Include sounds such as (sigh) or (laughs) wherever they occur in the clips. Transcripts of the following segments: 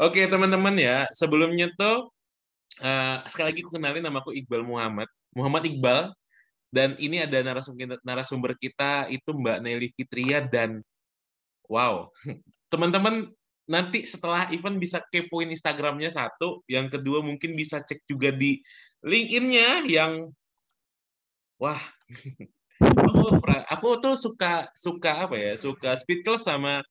Oke teman-teman ya, sebelumnya tuh uh, sekali lagi aku kenalin namaku Iqbal Muhammad, Muhammad Iqbal, dan ini ada narasumber kita itu Mbak Nelly Fitria dan wow (laughs) teman-teman nanti setelah event bisa kepoin Instagramnya satu, yang kedua mungkin bisa cek juga di LinkedIn-nya yang wah (laughs) aku, aku tuh suka suka apa ya suka speed sama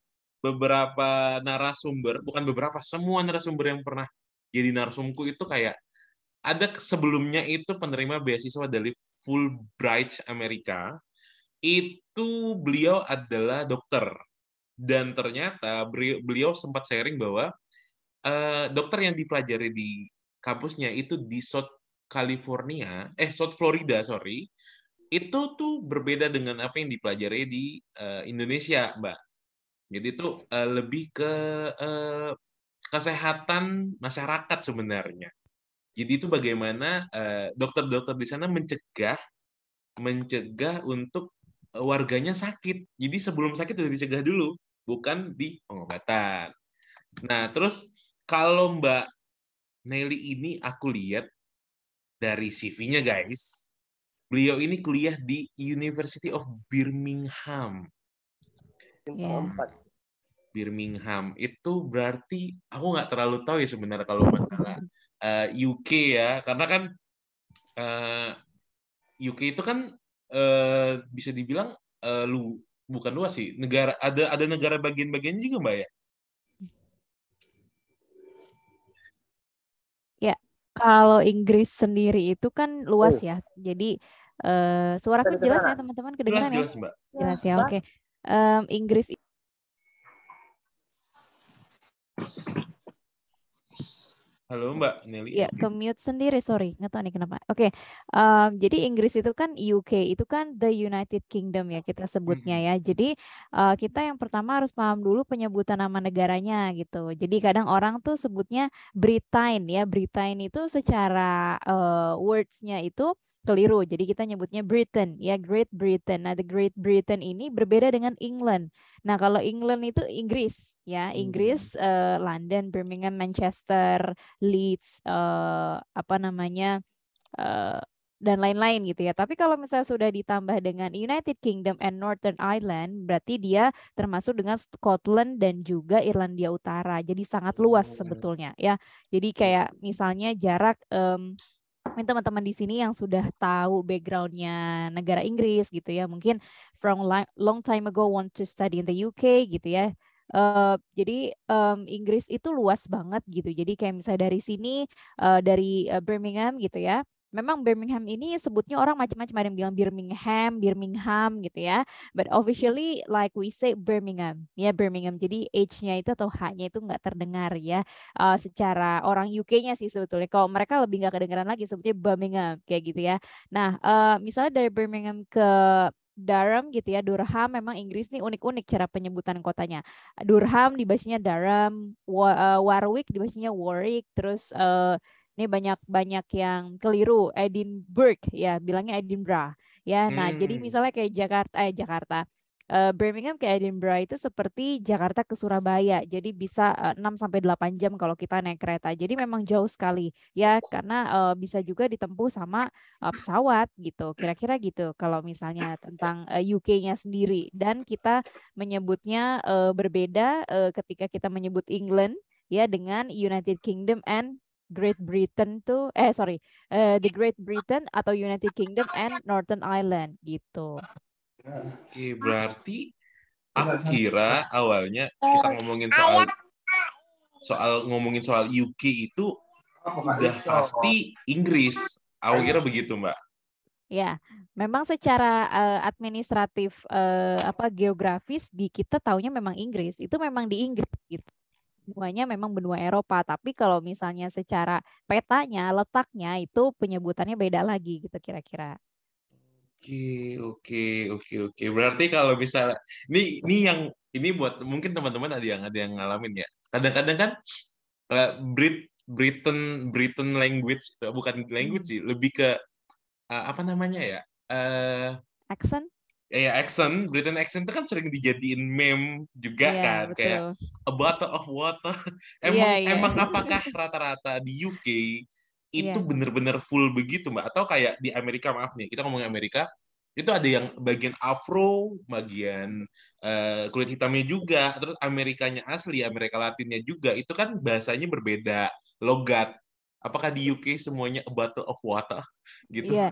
beberapa narasumber, bukan beberapa, semua narasumber yang pernah jadi narasumku itu kayak ada sebelumnya itu penerima beasiswa dari Fulbright Amerika. Itu beliau adalah dokter dan ternyata beliau sempat sharing bahwa uh, dokter yang dipelajari di kampusnya itu di South California, eh South Florida, sorry, itu tuh berbeda dengan apa yang dipelajari di uh, Indonesia, Mbak. Jadi itu uh, eh, lebih ke uh, kesehatan masyarakat sebenarnya. Jadi itu bagaimana eh, dokter-dokter uh, di sana mencegah mencegah untuk warganya sakit. Jadi sebelum sakit sudah dicegah dulu, bukan di pengobatan. Nah, terus kalau Mbak Nelly ini aku lihat dari CV-nya guys, beliau ini kuliah di University of Birmingham tim yeah. Iya. Birmingham itu berarti aku nggak terlalu tahu ya sebenarnya kalau masalah uh, eh, UK ya karena kan uh, eh, UK itu kan uh, bisa dibilang uh, lu bukan luas sih negara ada ada negara bagian-bagian juga mbak ya ya kalau Inggris sendiri itu kan luas oh. ya jadi Uh, suaraku jelas ya teman-teman kedengaran jelas, ya? Jelas, Jelas ya, oke. Okay um, Inggris Halo Mbak Nelly. Ya, ke mute sendiri, sorry. Nggak tahu nih kenapa. Oke, okay. um, jadi Inggris itu kan UK, itu kan the United Kingdom ya kita sebutnya ya. Jadi uh, kita yang pertama harus paham dulu penyebutan nama negaranya gitu. Jadi kadang orang tuh sebutnya Britain ya. Britain itu secara uh, eh, words itu keliru. Jadi kita nyebutnya Britain ya, Great Britain. Nah, the Great Britain ini berbeda dengan England. Nah, kalau England itu Inggris ya hmm. Inggris hmm. uh, London Birmingham Manchester Leeds uh, apa namanya uh, dan lain-lain gitu ya. Tapi kalau misalnya sudah ditambah dengan United Kingdom and Northern Ireland, berarti dia termasuk dengan Scotland dan juga Irlandia Utara. Jadi sangat luas oh, ya. sebetulnya ya. Jadi iya. kayak misalnya jarak um, teman-teman di sini yang sudah tahu backgroundnya negara Inggris gitu ya, mungkin from long time ago want to study in the UK gitu ya. Uh, jadi um, Inggris itu luas banget gitu. Jadi kayak misalnya dari sini uh, dari uh, Birmingham gitu ya. Memang Birmingham ini sebutnya orang macam-macam ada yang bilang Birmingham, Birmingham gitu ya. But officially like we say Birmingham, ya yeah, Birmingham. Jadi H-nya itu atau H-nya itu nggak terdengar ya. Uh, secara orang UK-nya sih sebetulnya. Kalau mereka lebih nggak kedengeran lagi sebutnya Birmingham kayak gitu ya. Nah, uh, misalnya dari Birmingham ke Durham gitu ya, Durham memang Inggris nih unik-unik cara penyebutan kotanya. Durham dibacanya Durham, eh, Warwick dibacanya Warwick, terus uh, ini banyak-banyak yang keliru, Edinburgh ya, bilangnya Edinburgh. Ya, hmm. nah jadi hmm. misalnya kayak Jakarta eh Jakarta, uh, Birmingham ke Edinburgh itu seperti Jakarta ke Surabaya. Jadi bisa uh, eh, 6 sampai 8 jam kalau kita naik kereta. Jadi memang jauh sekali ya karena uh, bisa juga ditempuh sama uh, pesawat gitu. Kira-kira gitu kalau misalnya tentang uh, UK-nya sendiri dan kita menyebutnya uh, berbeda uh, ketika kita menyebut England ya dengan United Kingdom and Great Britain tuh eh sorry uh, the Great Britain atau United Kingdom and Northern Ireland gitu. Oke, ah. berarti iya, aku kira awalnya kita ngomongin soal soal ngomongin soal UK itu udah pasti Inggris. Aku kira begitu, Mbak. Ya, memang secara uh, administratif uh, apa geografis di kita taunya memang Inggris. Itu memang di Inggris gitu. Semuanya memang benua Eropa, tapi kalau misalnya secara petanya, letaknya itu penyebutannya beda lagi gitu kira-kira. Oke, oke, oke, oke. Berarti kalau bisa ini ini yang ini buat mungkin teman-teman ada yang ada yang ngalamin ya. Kadang-kadang kan uh, Brit Britain Britain language eh, bukan language hmm. sih, lebih ke uh, apa namanya ya? Uh, accent? Ya, ya, accent, Britain accent itu kan sering dijadiin meme juga yeah, kan, betul. kayak a bottle of water. Iya, emang yeah, yeah. emang apakah (laughs) rata-rata di UK Iya. itu yeah. bener-bener full begitu mbak atau kayak di Amerika maaf nih kita ngomong Amerika itu ada yang bagian afro, bagian uh, kulit hitamnya juga, terus Amerikanya asli, Amerika Latinnya juga, itu kan bahasanya berbeda, logat. Apakah di UK semuanya a bottle of water (laughs) gitu? yeah.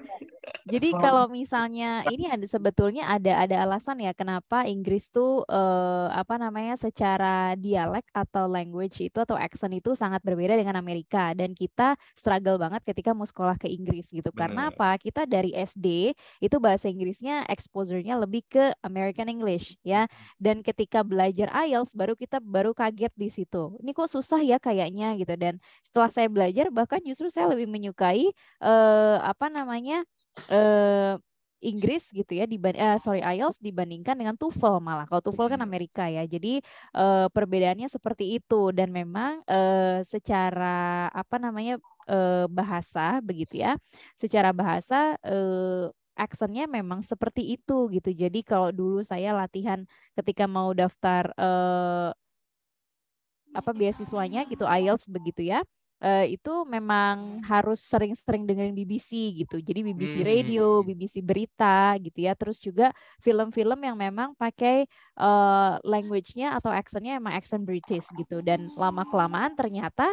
Jadi kalau misalnya ini ada sebetulnya ada ada alasan ya kenapa Inggris tuh eh, apa namanya secara dialek atau language itu atau accent itu sangat berbeda dengan Amerika dan kita struggle banget ketika mau sekolah ke Inggris gitu. Bener. Karena apa? Kita dari SD itu bahasa Inggrisnya exposure-nya lebih ke American English ya. Dan ketika belajar IELTS baru kita baru kaget di situ. Ini kok susah ya kayaknya gitu dan setelah saya belajar bahkan justru saya lebih menyukai eh, apa namanya eh, Inggris gitu ya diban eh, sorry IELTS dibandingkan dengan TOEFL malah kalau TOEFL kan hmm. Amerika ya jadi eh, perbedaannya seperti itu dan memang eh, secara apa namanya eh, bahasa begitu ya secara bahasa eh, Aksennya memang seperti itu gitu jadi kalau dulu saya latihan ketika mau daftar eh, apa beasiswanya gitu IELTS begitu ya uh, itu memang harus sering-sering dengerin BBC gitu. Jadi BBC hmm, hmm. radio, hmm, hmm. BBC berita gitu ya. Terus juga film-film yang memang pakai uh, language-nya atau accent-nya emang accent British gitu. Dan lama kelamaan ternyata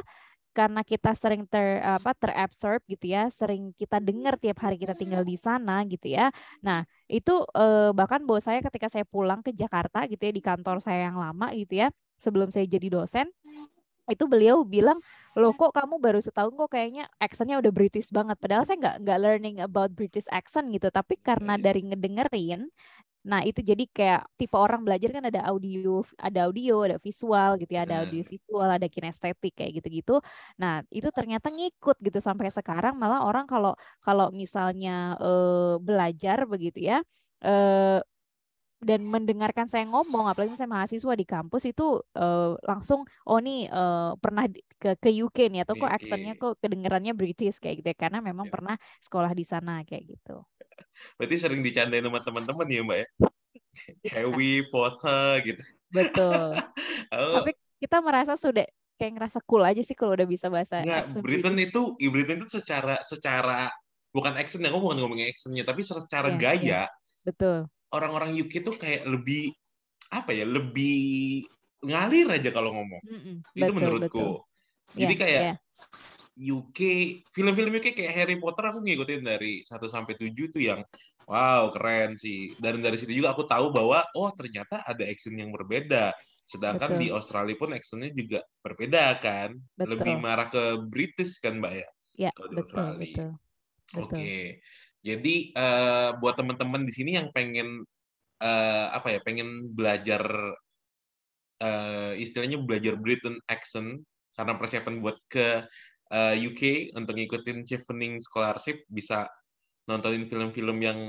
karena kita sering ter apa terabsorb gitu ya, sering kita dengar tiap hari kita tinggal di sana gitu ya. Nah, itu eh, bahkan buat saya ketika saya pulang ke Jakarta gitu ya di kantor saya yang lama gitu ya, sebelum saya jadi dosen, itu beliau bilang loh kok kamu baru setahun kok kayaknya aksennya udah British banget padahal saya nggak nggak learning about British accent gitu tapi karena hmm. dari ngedengerin nah itu jadi kayak tipe orang belajar kan ada audio ada audio ada visual gitu ya ada hmm. audio visual ada kinestetik kayak gitu gitu nah itu ternyata ngikut gitu sampai sekarang malah orang kalau kalau misalnya uh, belajar begitu ya uh, dan mendengarkan saya ngomong apalagi saya mahasiswa di kampus itu uh, langsung oh nih uh, pernah ke ke UK nih atau kok aksennya kok kedengarannya British kayak gitu ya, karena memang ya. pernah sekolah di sana kayak gitu. Berarti sering dicandain sama teman-teman ya mbak ya. (laughs) Iya. Harry Potter gitu. Betul. (laughs) Oh. Tapi kita merasa sudah kayak ngerasa cool aja sih kalau udah bisa bahasa. Nggak, Britain British. itu Britain itu secara secara bukan aksennya, ya, aku bukan ngomongin accentnya, tapi secara ya, gaya. Ya. Betul orang-orang UK tuh kayak lebih apa ya lebih ngalir aja kalau ngomong mm -mm, itu betul, menurutku betul. jadi yeah, kayak yeah. UK film-film UK kayak Harry Potter aku ngikutin dari 1 sampai tujuh tuh yang wow keren sih dan dari situ juga aku tahu bahwa oh ternyata ada action yang berbeda sedangkan betul. di Australia pun actionnya juga berbeda kan betul. lebih marah ke British kan mbak ya, yeah, kalau di betul, Australia Oke, okay. Jadi uh, buat teman-teman di sini yang pengen uh, apa ya, pengen belajar uh, istilahnya belajar Britain accent karena persiapan buat ke uh, UK untuk ngikutin Chevening Scholarship bisa nontonin film-film yang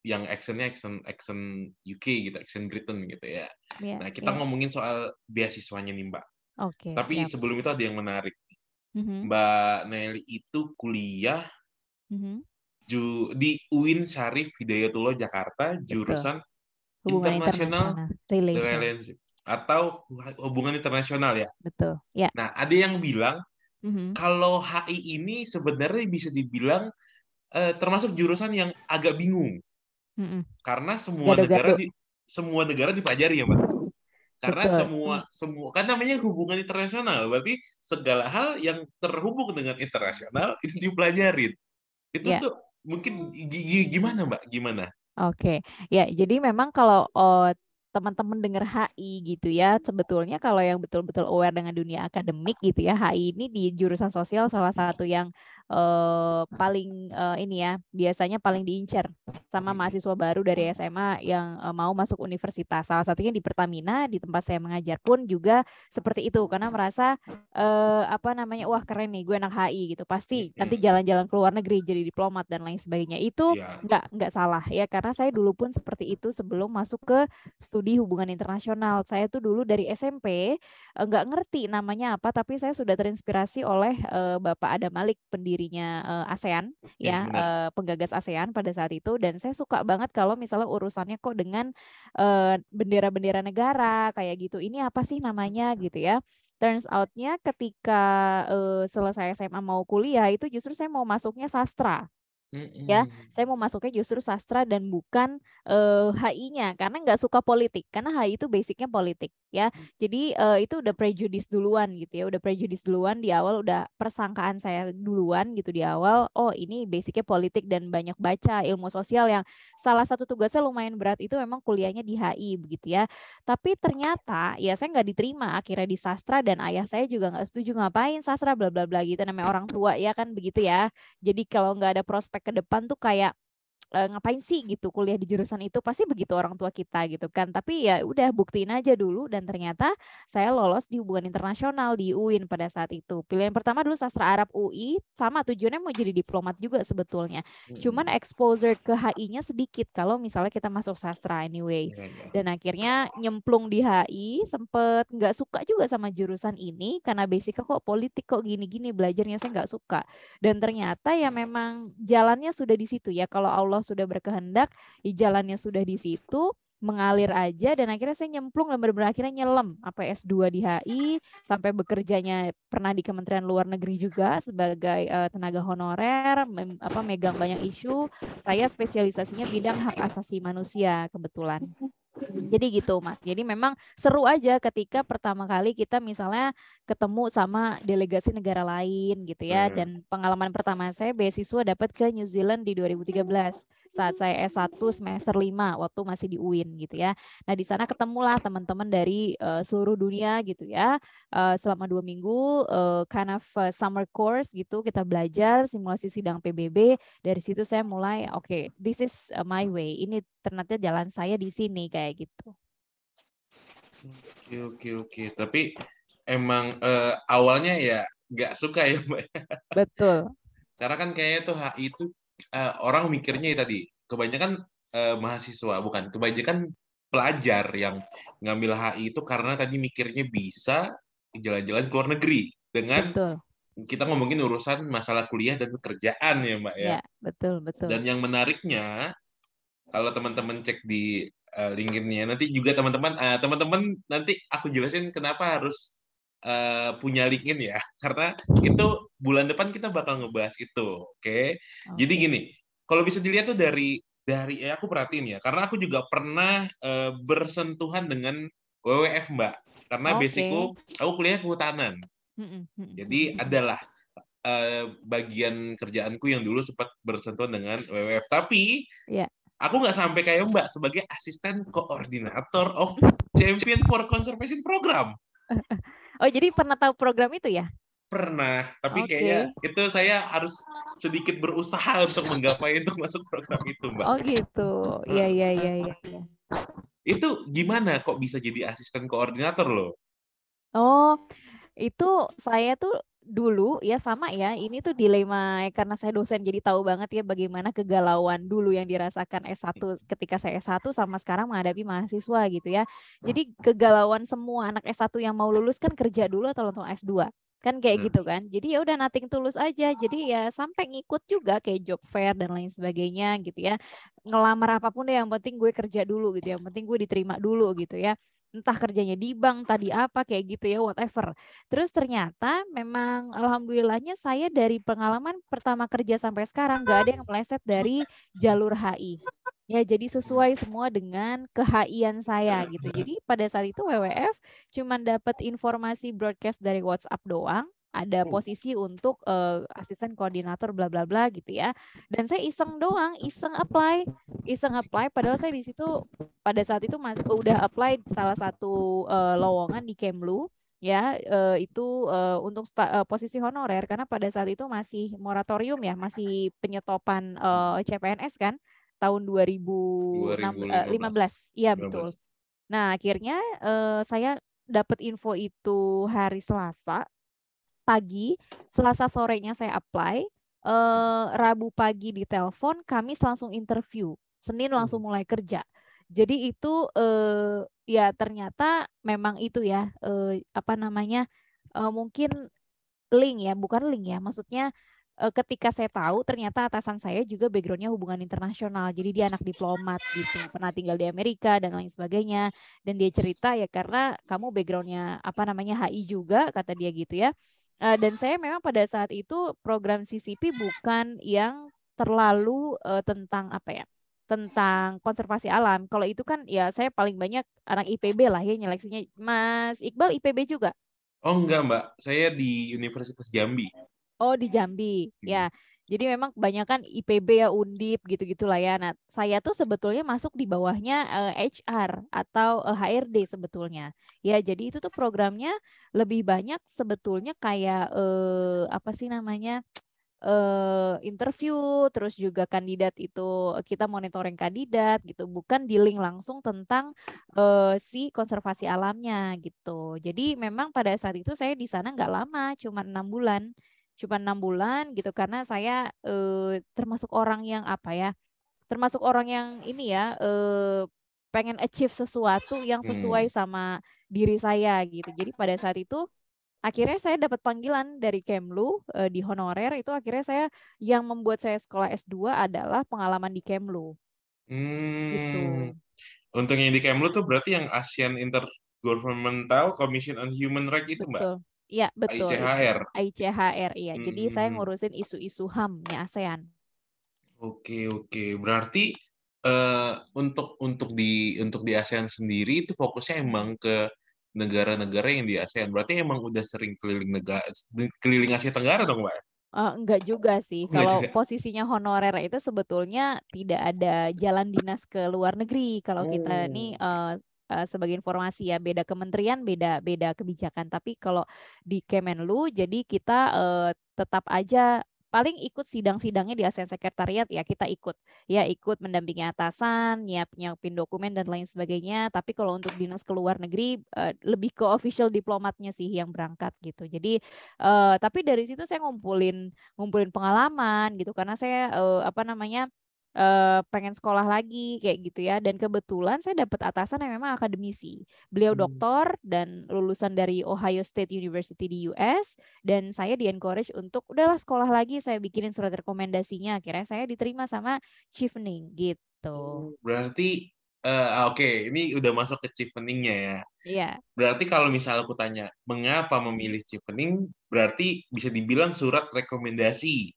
yang accentnya accent accent UK gitu, accent Britain gitu ya. Yeah, nah kita yeah. ngomongin soal beasiswanya nih Mbak. Oke. Okay, Tapi yeah. sebelum itu ada yang menarik. Mm-hmm. Mbak Nelly itu kuliah mm-hmm ju di UIN Syarif Hidayatullah Jakarta jurusan internasional relationship. atau hubungan internasional ya. Betul. Ya. Nah, ada yang bilang mm-hmm. kalau HI ini sebenarnya bisa dibilang eh, termasuk jurusan yang agak bingung. Mm-hmm. Karena semua Gado-gado. negara di, semua negara dipelajari ya, Mbak. Karena Betul. semua semua kan namanya hubungan internasional, berarti segala hal yang terhubung dengan internasional (laughs) itu dipelajarin. Itu yeah. tuh mungkin gimana Mbak? Gimana? Oke, okay. ya jadi memang kalau oh, teman-teman dengar HI gitu ya. Sebetulnya kalau yang betul-betul aware dengan dunia akademik gitu ya, HI ini di jurusan sosial salah satu yang Eh, paling uh, ini ya biasanya paling diincar sama hmm. mahasiswa baru dari SMA yang uh, mau masuk universitas. Salah satunya di Pertamina di tempat saya mengajar pun juga seperti itu karena merasa uh, apa namanya wah keren nih gue anak HI gitu. Pasti nanti hmm. jalan-jalan ke luar negeri jadi diplomat dan lain sebagainya. Itu ya. nggak nggak salah ya karena saya dulu pun seperti itu sebelum masuk ke studi hubungan internasional. Saya tuh dulu dari SMP uh, nggak ngerti namanya apa tapi saya sudah terinspirasi oleh uh, Bapak Adam Malik pendiri berdirinya uh, eh, ASEAN iya, ya, ya uh, penggagas ASEAN pada saat itu dan saya suka banget kalau misalnya urusannya kok dengan eh, bendera-bendera uh, negara kayak gitu. Ini apa sih namanya gitu ya. Turns outnya ketika uh, selesai SMA mau kuliah itu justru saya mau masuknya sastra ya saya mau masuknya justru sastra dan bukan uh, HI-nya karena nggak suka politik karena HI itu basicnya politik ya hmm. jadi uh, itu udah prejudis duluan gitu ya udah prejudis duluan di awal udah persangkaan saya duluan gitu di awal oh ini basicnya politik dan banyak baca ilmu sosial yang salah satu tugasnya lumayan berat itu memang kuliahnya di HI begitu ya tapi ternyata ya saya nggak diterima akhirnya di sastra dan ayah saya juga nggak setuju ngapain sastra bla bla bla gitu namanya orang tua ya kan begitu ya jadi kalau nggak ada prospek ke depan tuh kayak e, ngapain sih gitu kuliah di jurusan itu pasti begitu orang tua kita gitu kan tapi ya udah buktiin aja dulu dan ternyata saya lolos di hubungan internasional di UIN pada saat itu pilihan pertama dulu sastra Arab UI sama tujuannya mau jadi diplomat juga sebetulnya cuman exposure ke HI-nya sedikit kalau misalnya kita masuk sastra anyway iya, iya. dan akhirnya nyemplung di HI sempet nggak suka juga sama jurusan ini karena basic kok politik kok gini-gini belajarnya saya nggak suka dan ternyata ya iya. memang jalannya sudah di situ ya kalau Allah Allah sudah berkehendak, jalannya sudah di situ, mengalir aja dan akhirnya saya nyemplung dan benar-benar akhirnya nyelam apa S2 di HI sampai bekerjanya pernah di Kementerian Luar Negeri juga sebagai uh, tenaga honorer mem, apa megang banyak isu saya spesialisasinya bidang hak asasi manusia kebetulan mhm. Jadi gitu Mas. Jadi memang seru aja ketika pertama kali kita misalnya ketemu sama delegasi negara lain gitu ya. Hmm. Dan pengalaman pertama saya beasiswa dapat ke New Zealand di 2013 saat saya S1 semester 5 waktu masih di UIN gitu ya. Nah, di sana ketemulah teman-teman dari uh, seluruh dunia gitu ya. Uh, selama dua minggu uh, kind of summer course gitu kita belajar simulasi sidang PBB. Dari situ saya mulai oke, okay, this is my way. Ini ternyata jalan saya di sini kayak gitu. Oke oke oke. Tapi emang uh, awalnya ya nggak suka ya mbak. Ya? Betul. Karena kan kayaknya tuh HI itu uh, orang mikirnya ya tadi kebanyakan uh, mahasiswa bukan kebanyakan pelajar yang ngambil HI itu karena tadi mikirnya bisa jalan-jalan ke luar negeri dengan betul. kita ngomongin urusan masalah kuliah dan pekerjaan ya mbak ya. ya betul betul. Dan yang menariknya kalau teman-teman cek di uh, eh, linkinnya nanti juga teman-teman teman teman-teman nanti aku jelasin kenapa harus uh, punya LinkedIn ya, (laughs) karena itu bulan depan kita bakal ngebahas itu, oke? Okay? Okay. Jadi gini, kalau bisa dilihat tuh dari dari ya aku perhatiin ya, karena aku juga pernah uh, bersentuhan dengan WWF Mbak, karena okay. basicku aku kuliah kehutanan, jadi adalah uh, bagian kerjaanku yang dulu sempat bersentuhan dengan WWF, tapi yeah aku nggak sampai kayak Mbak sebagai asisten koordinator of (laughs) Champion for Conservation Program. Oh, jadi pernah tahu program itu ya? Pernah, tapi okay. kayaknya itu saya harus sedikit berusaha untuk menggapai untuk masuk program itu, Mbak. Oh, gitu. Iya, iya, iya, iya. Ya. Itu gimana kok bisa jadi asisten koordinator loh? Oh, itu saya tuh dulu ya sama ya ini tuh dilema karena saya dosen jadi tahu banget ya bagaimana kegalauan dulu yang dirasakan S1 ketika saya S1 sama sekarang menghadapi mahasiswa gitu ya. Nah. Jadi kegalauan semua anak S1 yang mau lulus kan kerja dulu atau langsung S2 kan kayak hmm. gitu kan jadi ya udah nating tulus aja jadi ya sampai ngikut juga kayak job fair dan lain sebagainya gitu ya ngelamar apapun deh yang penting gue kerja dulu gitu ya. yang penting gue diterima dulu gitu ya entah kerjanya di bank tadi apa kayak gitu ya whatever. Terus ternyata memang alhamdulillahnya saya dari pengalaman pertama kerja sampai sekarang nggak ada yang meleset dari jalur HI. Ya jadi sesuai semua dengan keha'ian saya gitu. Jadi pada saat itu WWF cuman dapat informasi broadcast dari WhatsApp doang ada hmm. posisi untuk uh, asisten koordinator bla bla bla gitu ya. Dan saya iseng doang, iseng apply, iseng apply padahal saya di situ pada saat itu mas, udah apply salah satu uh, lowongan di Kemlu ya uh, itu uh, untuk uh, posisi honorer karena pada saat itu masih moratorium ya, masih penyetopan uh, CPNS kan tahun lima 2015. Iya betul. Nah, akhirnya uh, saya dapat info itu hari Selasa pagi, Selasa sorenya saya apply, hmm. eh, Rabu pagi di telepon, Kamis langsung interview, Senin langsung hmm. mulai kerja. Jadi itu eh, ya ternyata memang itu ya eh, apa namanya eh, mungkin link ya, bukan link ya, maksudnya eh, ketika saya tahu ternyata atasan saya juga backgroundnya hubungan internasional, jadi dia anak diplomat gitu, pernah tinggal di Amerika dan lain sebagainya. Dan dia cerita ya karena kamu backgroundnya apa namanya HI juga kata dia gitu ya Uh, dan saya memang pada saat itu program CCP bukan yang terlalu uh, tentang apa ya? tentang konservasi alam. Kalau itu kan ya saya paling banyak anak IPB lah ya nyeleksinya. Mas Iqbal IPB juga? Oh enggak Mbak, saya di Universitas Jambi. Oh di Jambi, ya. Hmm. Jadi memang kebanyakan IPB ya, Undip gitu gitu lah ya. Nah, saya tuh sebetulnya masuk di bawahnya uh, eh, HR atau uh, eh, HRD sebetulnya. Ya, jadi itu tuh programnya lebih banyak sebetulnya kayak uh, apa sih namanya? Uh, interview terus juga kandidat itu kita monitoring kandidat gitu bukan di link langsung tentang uh, si konservasi alamnya gitu jadi memang pada saat itu saya di sana nggak lama cuma enam bulan cuma enam bulan gitu karena saya eh, termasuk orang yang apa ya termasuk orang yang ini ya eh, pengen achieve sesuatu yang sesuai hmm. sama diri saya gitu jadi pada saat itu akhirnya saya dapat panggilan dari Kemlu eh, di honorer itu akhirnya saya yang membuat saya sekolah S2 adalah pengalaman di Kemlu gitu. hmm. gitu untungnya di Kemlu tuh berarti yang ASEAN Inter Governmental Commission on Human Rights itu Betul. mbak Iya, betul. ICHR. ICHR, iya. Hmm. Jadi saya hmm. ngurusin isu-isu HAM-nya ASEAN. Oke, oke. Berarti uh, untuk untuk di untuk di ASEAN sendiri itu fokusnya emang ke negara-negara yang di ASEAN. Berarti emang udah sering keliling negara keliling Asia Tenggara dong, Mbak? Uh, enggak juga sih. Enggak kalau juga. posisinya honorer itu sebetulnya tidak ada jalan dinas ke luar negeri. Kalau oh. kita ini. uh, eh, uh, sebagai informasi ya beda kementerian beda beda kebijakan tapi kalau di Kemenlu jadi kita uh, tetap aja paling ikut sidang-sidangnya di ASEAN Sekretariat ya kita ikut ya ikut mendampingi atasan nyiap nyiapin dokumen dan lain sebagainya tapi kalau untuk dinas ke luar negeri uh, lebih ke official diplomatnya sih yang berangkat gitu jadi uh, tapi dari situ saya ngumpulin ngumpulin pengalaman gitu karena saya uh, apa namanya uh, pengen sekolah lagi kayak gitu ya dan kebetulan saya dapat atasan yang memang akademisi beliau hmm. doktor dan lulusan dari Ohio State University di US dan saya di encourage untuk udahlah sekolah lagi saya bikinin surat rekomendasinya akhirnya saya diterima sama chiefening gitu oh, berarti Uh, Oke, okay. ini udah masuk ke cheapeningnya ya. Iya. Berarti kalau misalnya aku tanya, mengapa memilih chiefening Berarti bisa dibilang surat rekomendasi.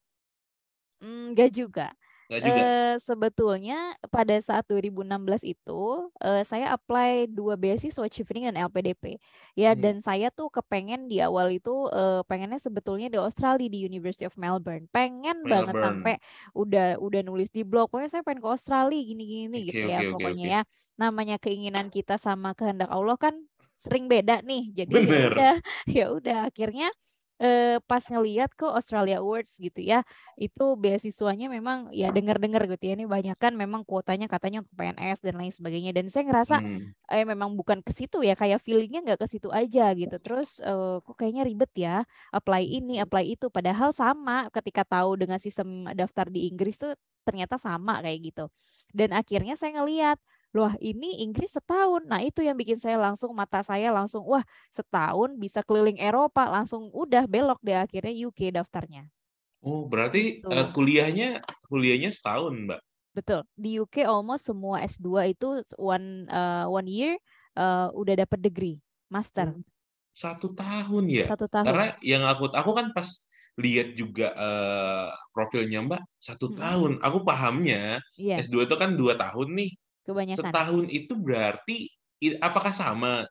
Mm, juga juga. Uh, sebetulnya pada saat 2016 itu uh, saya apply dua beasiswa Chevening dan LPDP. Ya hmm. dan saya tuh kepengen di awal itu uh, pengennya sebetulnya di Australia di University of Melbourne. Pengen Melbourne. banget sampai udah udah nulis di blog pokoknya saya pengen ke Australia gini-gini okay, gitu ya okay, pokoknya okay. ya. Namanya keinginan kita sama kehendak Allah kan sering beda nih. Jadi ya (laughs) ya udah akhirnya eh, pas ngeliat ke Australia Awards gitu ya itu beasiswanya memang ya denger dengar gitu ya ini banyak kan memang kuotanya katanya untuk PNS dan lain sebagainya dan saya ngerasa hmm. eh memang bukan ke situ ya kayak feelingnya nggak ke situ aja gitu terus eh, kok kayaknya ribet ya apply ini apply itu padahal sama ketika tahu dengan sistem daftar di Inggris tuh ternyata sama kayak gitu dan akhirnya saya ngeliat loh ini Inggris setahun. Nah itu yang bikin saya langsung mata saya langsung wah setahun bisa keliling Eropa langsung udah belok deh akhirnya UK daftarnya. Oh berarti uh, kuliahnya kuliahnya setahun mbak? Betul di UK almost semua S2 itu one uh, one year uh, udah dapat degree master. Oh, satu tahun ya. Satu tahun. Karena yang aku aku kan pas lihat juga uh, profilnya Mbak satu hmm. tahun. Aku pahamnya yeah. S2 itu kan dua tahun nih kebanyakan setahun itu berarti apakah sama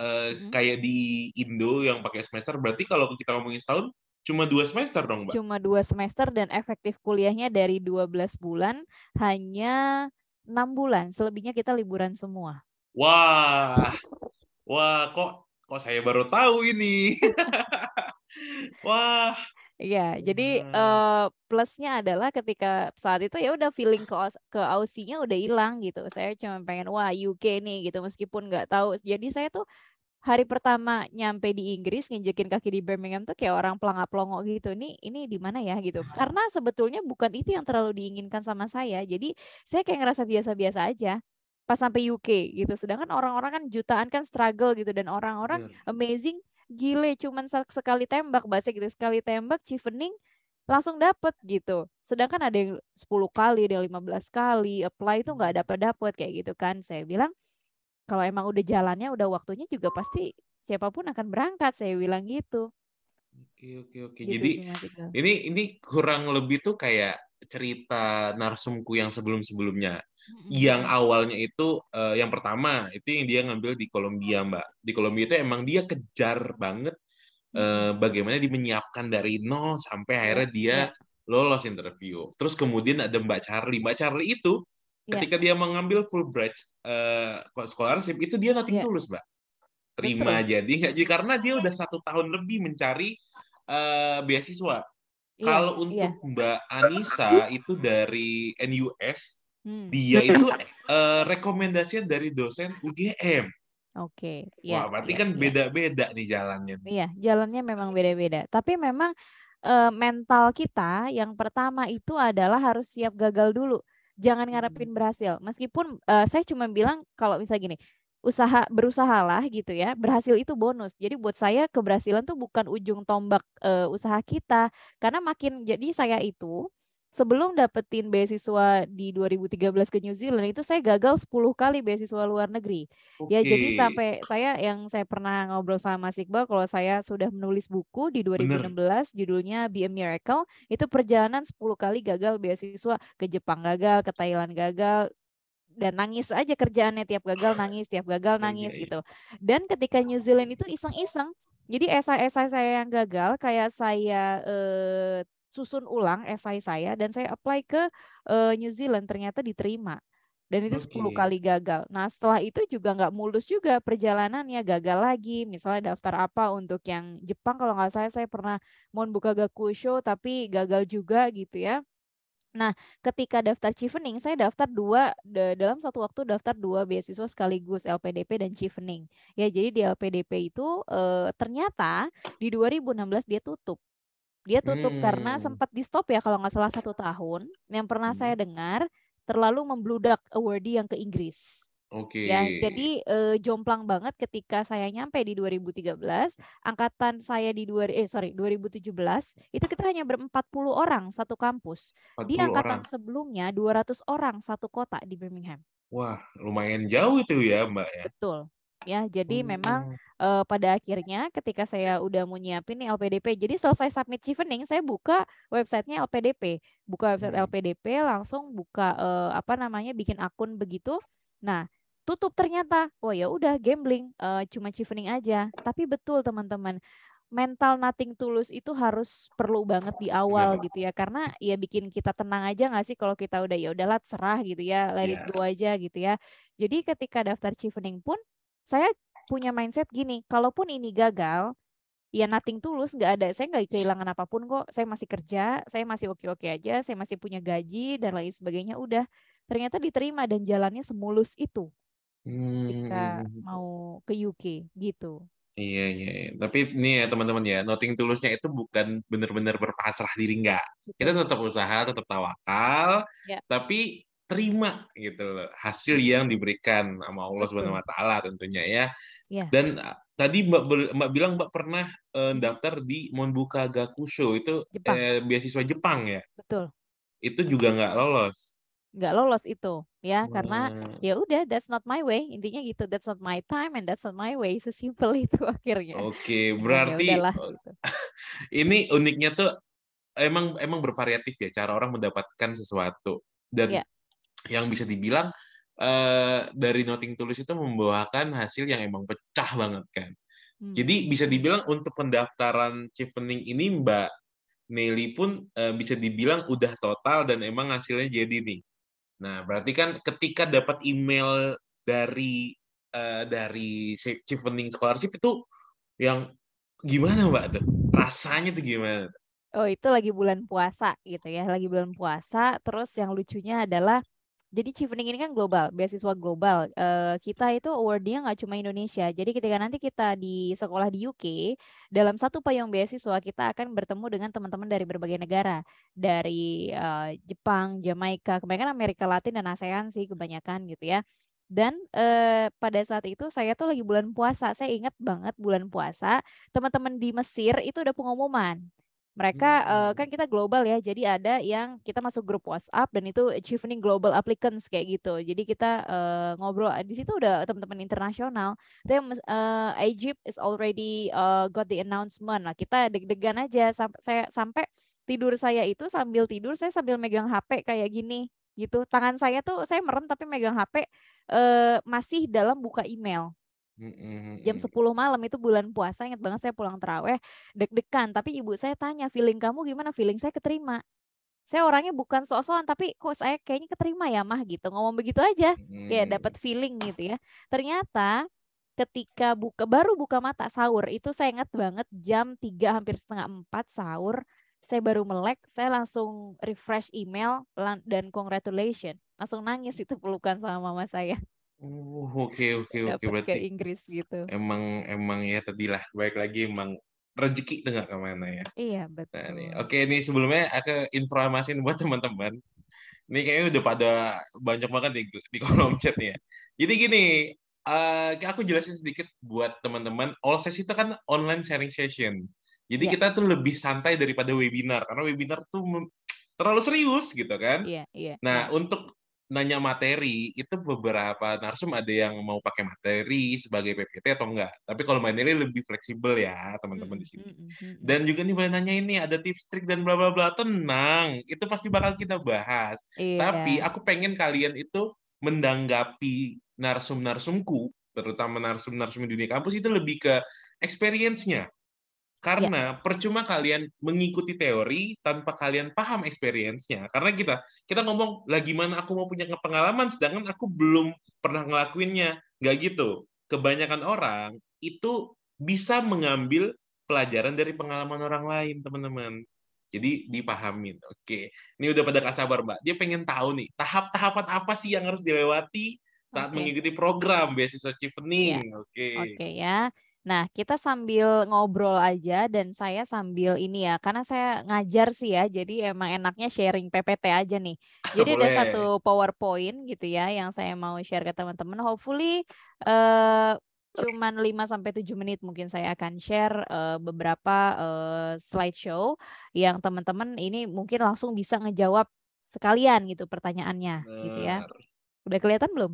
uh, hmm. kayak di Indo yang pakai semester berarti kalau kita ngomongin setahun cuma dua semester dong mbak cuma dua semester dan efektif kuliahnya dari 12 bulan hanya enam bulan selebihnya kita liburan semua wah wah kok kok saya baru tahu ini (laughs) wah Iya, jadi uh, plusnya adalah ketika saat itu ya udah feeling ke ke Aussie-nya udah hilang gitu. Saya cuma pengen wah UK nih gitu meskipun nggak tahu. Jadi saya tuh hari pertama nyampe di Inggris nginjekin kaki di Birmingham tuh kayak orang pelangap pelongo gitu. Ini ini di mana ya gitu. Hmm. Karena sebetulnya bukan itu yang terlalu diinginkan sama saya. Jadi saya kayak ngerasa biasa-biasa aja pas sampai UK gitu. Sedangkan orang-orang kan jutaan kan struggle gitu dan orang-orang yeah. amazing gile cuman sekali tembak bahasa gitu sekali tembak Chevening langsung dapet gitu. Sedangkan ada yang 10 kali, ada yang 15 kali, apply itu nggak dapet-dapet kayak gitu kan. Saya bilang, kalau emang udah jalannya, udah waktunya juga pasti siapapun akan berangkat, saya bilang gitu. Oke, oke, oke. Gitu Jadi ini ini kurang lebih tuh kayak cerita narsumku yang sebelum-sebelumnya hmm yang awalnya itu uh, yang pertama itu yang dia ngambil di Kolombia mbak di Kolombia itu emang dia kejar banget uh, bagaimana dia menyiapkan dari nol sampai iya, akhirnya dia yeah. lolos interview terus kemudian ada Mbak Charlie Mbak Charlie itu iya. ketika dia mengambil Fulbright uh, scholarship itu dia nanti iya. yeah. tulus mbak terima Betul. jadi nggak jadi karena dia udah satu tahun lebih mencari uh, beasiswa kalau kalau untuk iya. mbak Anissa itu dari NUS Hmm. Dia itu uh, eh, rekomendasinya dari dosen UGM. Oke. Okay. Ya, Wah, berarti ya, kan iya. beda-beda ya. nih jalannya. Iya, jalannya memang iya. beda-beda. Tapi memang uh, mental kita yang pertama itu adalah harus siap gagal dulu. Jangan hmm. ngarepin berhasil. Meskipun uh, saya cuma bilang kalau bisa gini, usaha berusahalah gitu ya berhasil itu bonus jadi buat saya keberhasilan tuh bukan ujung tombak e, usaha kita karena makin jadi saya itu sebelum dapetin beasiswa di 2013 ke New Zealand itu saya gagal 10 kali beasiswa luar negeri. Okay. Ya jadi sampai saya yang saya pernah ngobrol sama Mas Iqbal kalau saya sudah menulis buku di 2016 Bener. judulnya Be a Miracle itu perjalanan 10 kali gagal beasiswa ke Jepang gagal, ke Thailand gagal, dan nangis aja kerjaannya tiap gagal (laughs) nangis tiap gagal iya, nangis yeah, gitu dan ketika New Zealand itu iseng-iseng jadi esai-esai saya yang gagal kayak saya eh, susun ulang esai saya dan saya apply ke uh, New Zealand ternyata diterima dan itu okay. 10 kali gagal. Nah setelah itu juga nggak mulus juga perjalanannya gagal lagi. Misalnya daftar apa untuk yang Jepang kalau nggak saya saya pernah mau buka gakusho tapi gagal juga gitu ya. Nah ketika daftar Chevening saya daftar dua dalam satu waktu daftar dua beasiswa sekaligus LPDP dan Chevening. Ya jadi di LPDP itu e, ternyata di 2016 dia tutup dia tutup hmm. karena sempat di stop ya kalau nggak salah satu tahun. Yang pernah hmm. saya dengar terlalu membludak awardee yang ke Inggris. Oke. Okay. Ya, jadi eh, jomplang banget ketika saya nyampe di 2013, angkatan saya di dua, eh sorry 2017 itu kita hanya berempat puluh orang satu kampus. Di angkatan orang. sebelumnya 200 orang satu kota di Birmingham. Wah, lumayan jauh itu ya, Mbak ya. Betul ya. Jadi hmm. memang uh, pada akhirnya ketika saya udah mau nyiapin nih LPDP, jadi selesai submit chevening saya buka websitenya LPDP, buka website hmm. LPDP langsung buka uh, apa namanya bikin akun begitu. Nah tutup ternyata, wah oh, ya udah gambling, uh, cuma chevening aja. Tapi betul teman-teman, mental nothing tulus itu harus perlu banget di iya, awal yeah. gitu ya karena ya bikin kita tenang aja nggak sih kalau kita udah ya udahlah serah gitu ya let yeah. it iya. aja gitu ya jadi ketika daftar chevening pun saya punya mindset gini, kalaupun ini gagal, ya nothing tulus, nggak ada, saya nggak kehilangan apapun kok, saya masih kerja, saya masih oke-oke aja, saya masih punya gaji dan lain sebagainya, udah ternyata diterima dan jalannya semulus itu Kita hmm. mau ke UK gitu. Iya, iya iya, tapi nih ya teman-teman ya, noting tulusnya itu bukan benar-benar berpasrah diri enggak. Kita tetap usaha, tetap tawakal, ya. tapi terima gitu loh hasil yang diberikan sama Allah Subhanahu wa taala tentunya ya. ya. Dan tadi Mbak Mbak bilang Mbak pernah uh, daftar di Monbuka Gakusho itu Jepang. Eh, beasiswa Jepang ya. Betul. Itu juga nggak lolos. Nggak lolos itu ya hmm. karena ya udah that's not my way intinya gitu that's not my time and that's not my way sesimpel itu (laughs) akhirnya. Oke, ya berarti ya, gitu. (laughs) ini uniknya tuh emang emang bervariatif ya cara orang mendapatkan sesuatu dan ya yang bisa dibilang uh, dari Noting Tulus itu membawakan hasil yang emang pecah banget kan. Hmm. Jadi bisa dibilang untuk pendaftaran chevening ini Mbak Nelly pun uh, bisa dibilang udah total dan emang hasilnya jadi nih. Nah, berarti kan ketika dapat email dari uh, dari chevening scholarship itu yang gimana Mbak tuh? Rasanya tuh gimana? Oh, itu lagi bulan puasa gitu ya, lagi bulan puasa. Terus yang lucunya adalah jadi Chevening ini kan global, beasiswa global. Uh, kita itu awardnya nggak cuma Indonesia. Jadi ketika nanti kita di sekolah di UK, dalam satu payung beasiswa kita akan bertemu dengan teman-teman dari berbagai negara, dari uh, Jepang, Jamaika, kebanyakan Amerika Latin dan ASEAN sih kebanyakan gitu ya. Dan eh, pada saat itu saya tuh lagi bulan puasa. Saya ingat banget bulan puasa, teman-teman di Mesir itu ada pengumuman. Mereka uh, kan kita global ya, jadi ada yang kita masuk grup WhatsApp dan itu achieving global applicants kayak gitu. Jadi kita uh, ngobrol di situ udah teman-teman internasional. Then uh, eh, Egypt is already uh, got the announcement lah. Kita deg-degan aja sampai saya sampai tidur saya itu sambil tidur saya sambil megang HP kayak gini gitu. Tangan saya tuh saya merem tapi megang HP uh, masih dalam buka email Jam 10 malam itu bulan puasa, ingat banget saya pulang terawih, deg-degan. Tapi ibu saya tanya, feeling kamu gimana? Feeling saya keterima. Saya orangnya bukan sok-sokan, tapi kok saya kayaknya keterima ya mah gitu. Ngomong begitu aja, kayak dapat feeling gitu ya. Ternyata ketika buka baru buka mata sahur itu saya ingat banget jam 3 hampir setengah 4 sahur saya baru melek saya langsung refresh email dan congratulation langsung nangis itu pelukan sama mama saya Uh, oke oke oke berarti ke Inggris gitu. Emang emang ya tadilah baik lagi emang rezeki tengah kemana ya. Iya nah, betul. Nah, nih. Oke ini sebelumnya aku informasiin buat teman-teman. Ini kayaknya udah pada banyak banget di, di kolom chat ya. Jadi gini, uh, aku jelasin sedikit buat teman-teman. All session itu kan online sharing session. Jadi yeah. kita tuh lebih santai daripada webinar karena webinar tuh terlalu serius gitu kan. Iya, yeah, iya. Yeah, nah, iya. untuk nanya materi itu beberapa narsum ada yang mau pakai materi sebagai PPT atau enggak. Tapi kalau materi lebih fleksibel ya teman-teman di hmm, sini. Hmm, hmm, dan juga nih boleh nanya ini ada tips trik dan bla bla bla tenang itu pasti bakal kita bahas. Yeah. Tapi aku pengen kalian itu mendanggapi narsum-narsumku terutama narsum-narsum di dunia kampus itu lebih ke experience-nya. Karena ya. percuma kalian mengikuti teori tanpa kalian paham experience-nya. Karena kita kita ngomong lah gimana aku mau punya pengalaman sedangkan aku belum pernah ngelakuinnya. Nggak gitu. Kebanyakan orang itu bisa mengambil pelajaran dari pengalaman orang lain, teman-teman. Jadi dipahamin. Oke. Ini udah pada gak sabar, Mbak. Dia pengen tahu nih, tahap-tahapan apa sih yang harus dilewati saat okay. mengikuti program beasiswa Chevening. Iya. Oke. Oke ya. Nah, kita sambil ngobrol aja dan saya sambil ini ya, karena saya ngajar sih ya, jadi emang enaknya sharing PPT aja nih. (laughs) Jadi Boleh. ada satu PowerPoint gitu ya yang saya mau share ke teman-teman. Hopefully uh, cuman 5 sampai 7 menit mungkin saya akan share uh, beberapa uh, slideshow yang teman-teman ini mungkin langsung bisa ngejawab sekalian gitu pertanyaannya Benar. gitu ya. Udah kelihatan belum?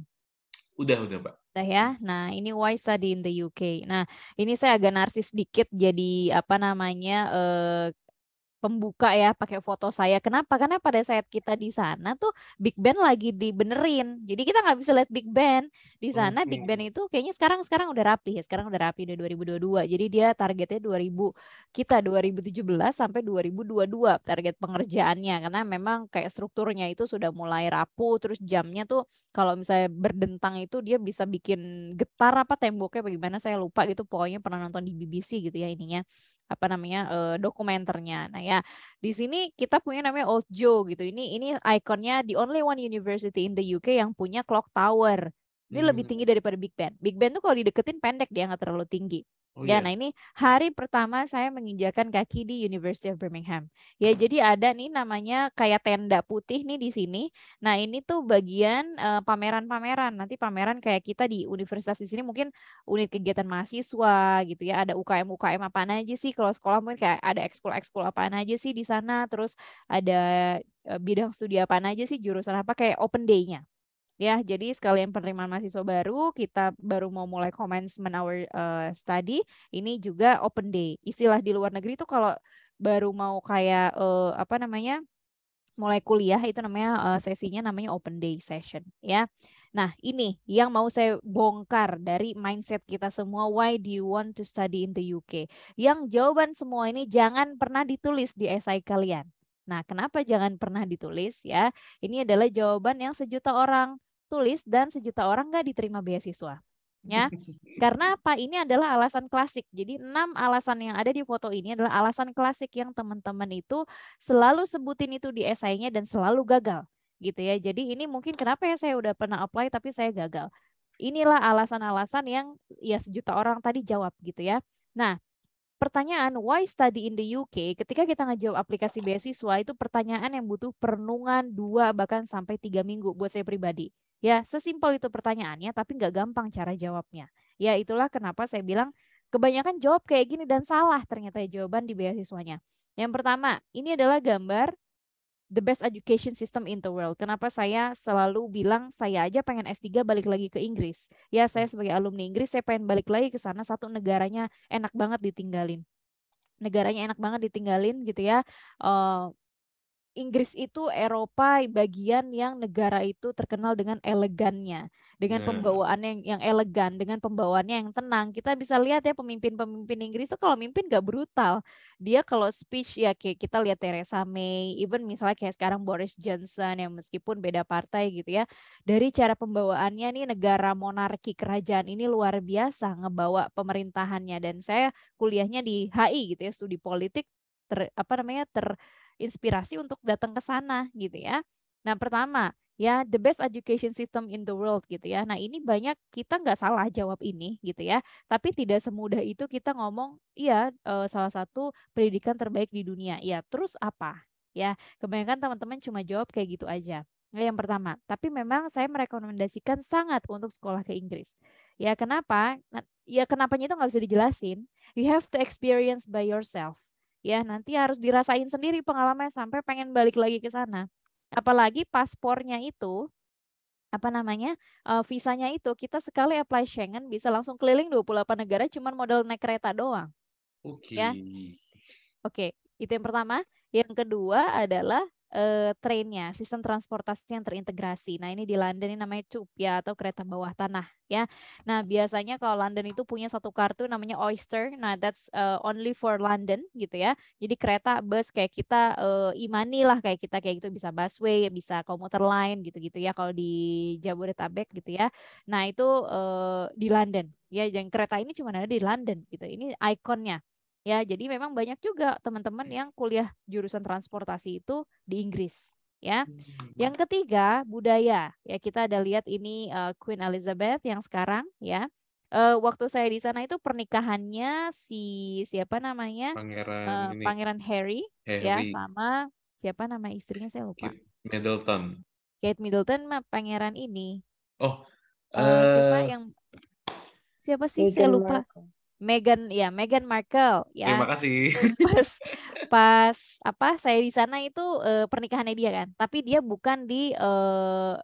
Udah, udah, Mbak. Udah ya. Nah, ini why study in the UK. Nah, ini saya agak narsis sedikit jadi apa namanya eh, pembuka ya pakai foto saya. Kenapa? Karena pada saat kita di sana tuh Big Ben lagi dibenerin. Jadi kita nggak bisa lihat Big Ben Di sana okay. Big Ben itu kayaknya sekarang sekarang udah rapi ya. Sekarang udah rapi udah 2022. Jadi dia targetnya 2000 kita 2017 sampai 2022 target pengerjaannya karena memang kayak strukturnya itu sudah mulai rapuh terus jamnya tuh kalau misalnya berdentang itu dia bisa bikin getar apa temboknya bagaimana saya lupa gitu pokoknya pernah nonton di BBC gitu ya ininya apa namanya uh, dokumenternya. Nah ya di sini kita punya namanya Old Joe gitu. Ini ini ikonnya the only one university in the UK yang punya clock tower ini hmm. lebih tinggi daripada Big Ben. Big Ben tuh kalau dideketin pendek dia nggak terlalu tinggi. Oh, ya, yeah. nah ini hari pertama saya menginjakan kaki di University of Birmingham. Ya, jadi ada nih namanya kayak tenda putih nih di sini. Nah, ini tuh bagian eh, pameran-pameran. Uh, Nanti pameran kayak kita di universitas di sini mungkin unit kegiatan mahasiswa gitu ya. Ada UKM-UKM apa aja sih? Kalau sekolah mungkin kayak ada ekskul-ekskul apa aja sih di sana. Terus ada uh, bidang studi apa aja sih? Jurusan apa kayak open day-nya. Ya, jadi sekalian penerimaan mahasiswa baru, kita baru mau mulai commencement our uh, study, ini juga open day. Istilah di luar negeri itu kalau baru mau kayak uh, apa namanya? mulai kuliah itu namanya uh, sesinya namanya open day session ya. Nah, ini yang mau saya bongkar dari mindset kita semua why do you want to study in the UK? Yang jawaban semua ini jangan pernah ditulis di esai kalian. Nah, kenapa jangan pernah ditulis ya? Ini adalah jawaban yang sejuta orang tertulis dan sejuta orang nggak diterima beasiswa. Ya, karena apa? Ini adalah alasan klasik. Jadi enam alasan yang ada di foto ini adalah alasan klasik yang teman-teman itu selalu sebutin itu di esainya dan selalu gagal, gitu ya. Jadi ini mungkin kenapa ya saya udah pernah apply tapi saya gagal. Inilah alasan-alasan yang ya sejuta orang tadi jawab, gitu ya. Nah, pertanyaan why study in the UK ketika kita ngejawab aplikasi beasiswa itu pertanyaan yang butuh perenungan dua bahkan sampai tiga minggu buat saya pribadi Ya, sesimpel itu pertanyaannya, tapi nggak gampang cara jawabnya. Ya, itulah kenapa saya bilang kebanyakan jawab kayak gini dan salah ternyata jawaban di beasiswanya. Yang pertama, ini adalah gambar the best education system in the world. Kenapa saya selalu bilang saya aja pengen S3 balik lagi ke Inggris. Ya, saya sebagai alumni Inggris, saya pengen balik lagi ke sana. Satu negaranya enak banget ditinggalin negaranya enak banget ditinggalin gitu ya. Uh, Inggris itu Eropa bagian yang negara itu terkenal dengan elegannya, dengan yeah. Iya. pembawaan yang, yang elegan, dengan pembawaannya yang tenang. Kita bisa lihat ya pemimpin-pemimpin Inggris itu kalau mimpin gak brutal. Dia kalau speech ya kayak kita lihat Theresa May, even misalnya kayak sekarang Boris Johnson yang meskipun beda partai gitu ya. Dari cara pembawaannya nih negara monarki kerajaan ini luar biasa ngebawa pemerintahannya dan saya kuliahnya di HI gitu ya, studi politik ter apa namanya ter inspirasi untuk datang ke sana gitu ya. Nah pertama ya the best education system in the world gitu ya. Nah ini banyak kita nggak salah jawab ini gitu ya. Tapi tidak semudah itu kita ngomong iya eh, salah satu pendidikan terbaik di dunia. Ya terus apa? Ya kebanyakan teman-teman cuma jawab kayak gitu aja. Nah, yang pertama, tapi memang saya merekomendasikan sangat untuk sekolah ke Inggris. Ya kenapa? Nah, ya kenapanya itu nggak bisa dijelasin. You have to experience by yourself ya nanti harus dirasain sendiri pengalaman sampai pengen balik lagi ke sana apalagi paspornya itu apa namanya uh, visanya itu kita sekali apply Schengen bisa langsung keliling 28 negara cuman modal naik kereta doang oke okay. ya oke okay, itu yang pertama yang kedua adalah uh, trainnya, sistem transportasi yang terintegrasi. Nah ini di London ini namanya Tube ya atau kereta bawah tanah ya. Nah biasanya kalau London itu punya satu kartu namanya Oyster. Nah that's uh, only for London gitu ya. Jadi kereta bus kayak kita uh, imani lah kayak kita kayak gitu bisa busway, bisa komuter lain gitu-gitu ya kalau di Jabodetabek gitu ya. Nah itu uh, di London ya. Yang kereta ini cuma ada di London gitu. Ini ikonnya. Ya, jadi memang banyak juga teman-teman hmm. yang kuliah jurusan transportasi itu di Inggris, ya. Hmm, yang ketiga, budaya. Ya, kita ada lihat ini uh, Queen Elizabeth yang sekarang, ya. Uh, waktu saya di sana itu pernikahannya si siapa namanya? Pangeran uh, ini. Pangeran Harry, ya, Harry ya, sama siapa nama istrinya saya lupa. Kate Middleton. Kate Middleton mah pangeran ini. Oh, uh, siapa yang siapa sih saya lupa Markle. Megan, ya Megan Markle ya. Terima kasih. (laughs) Pas pas apa saya di sana itu uh, pernikahannya dia kan, tapi dia bukan di uh,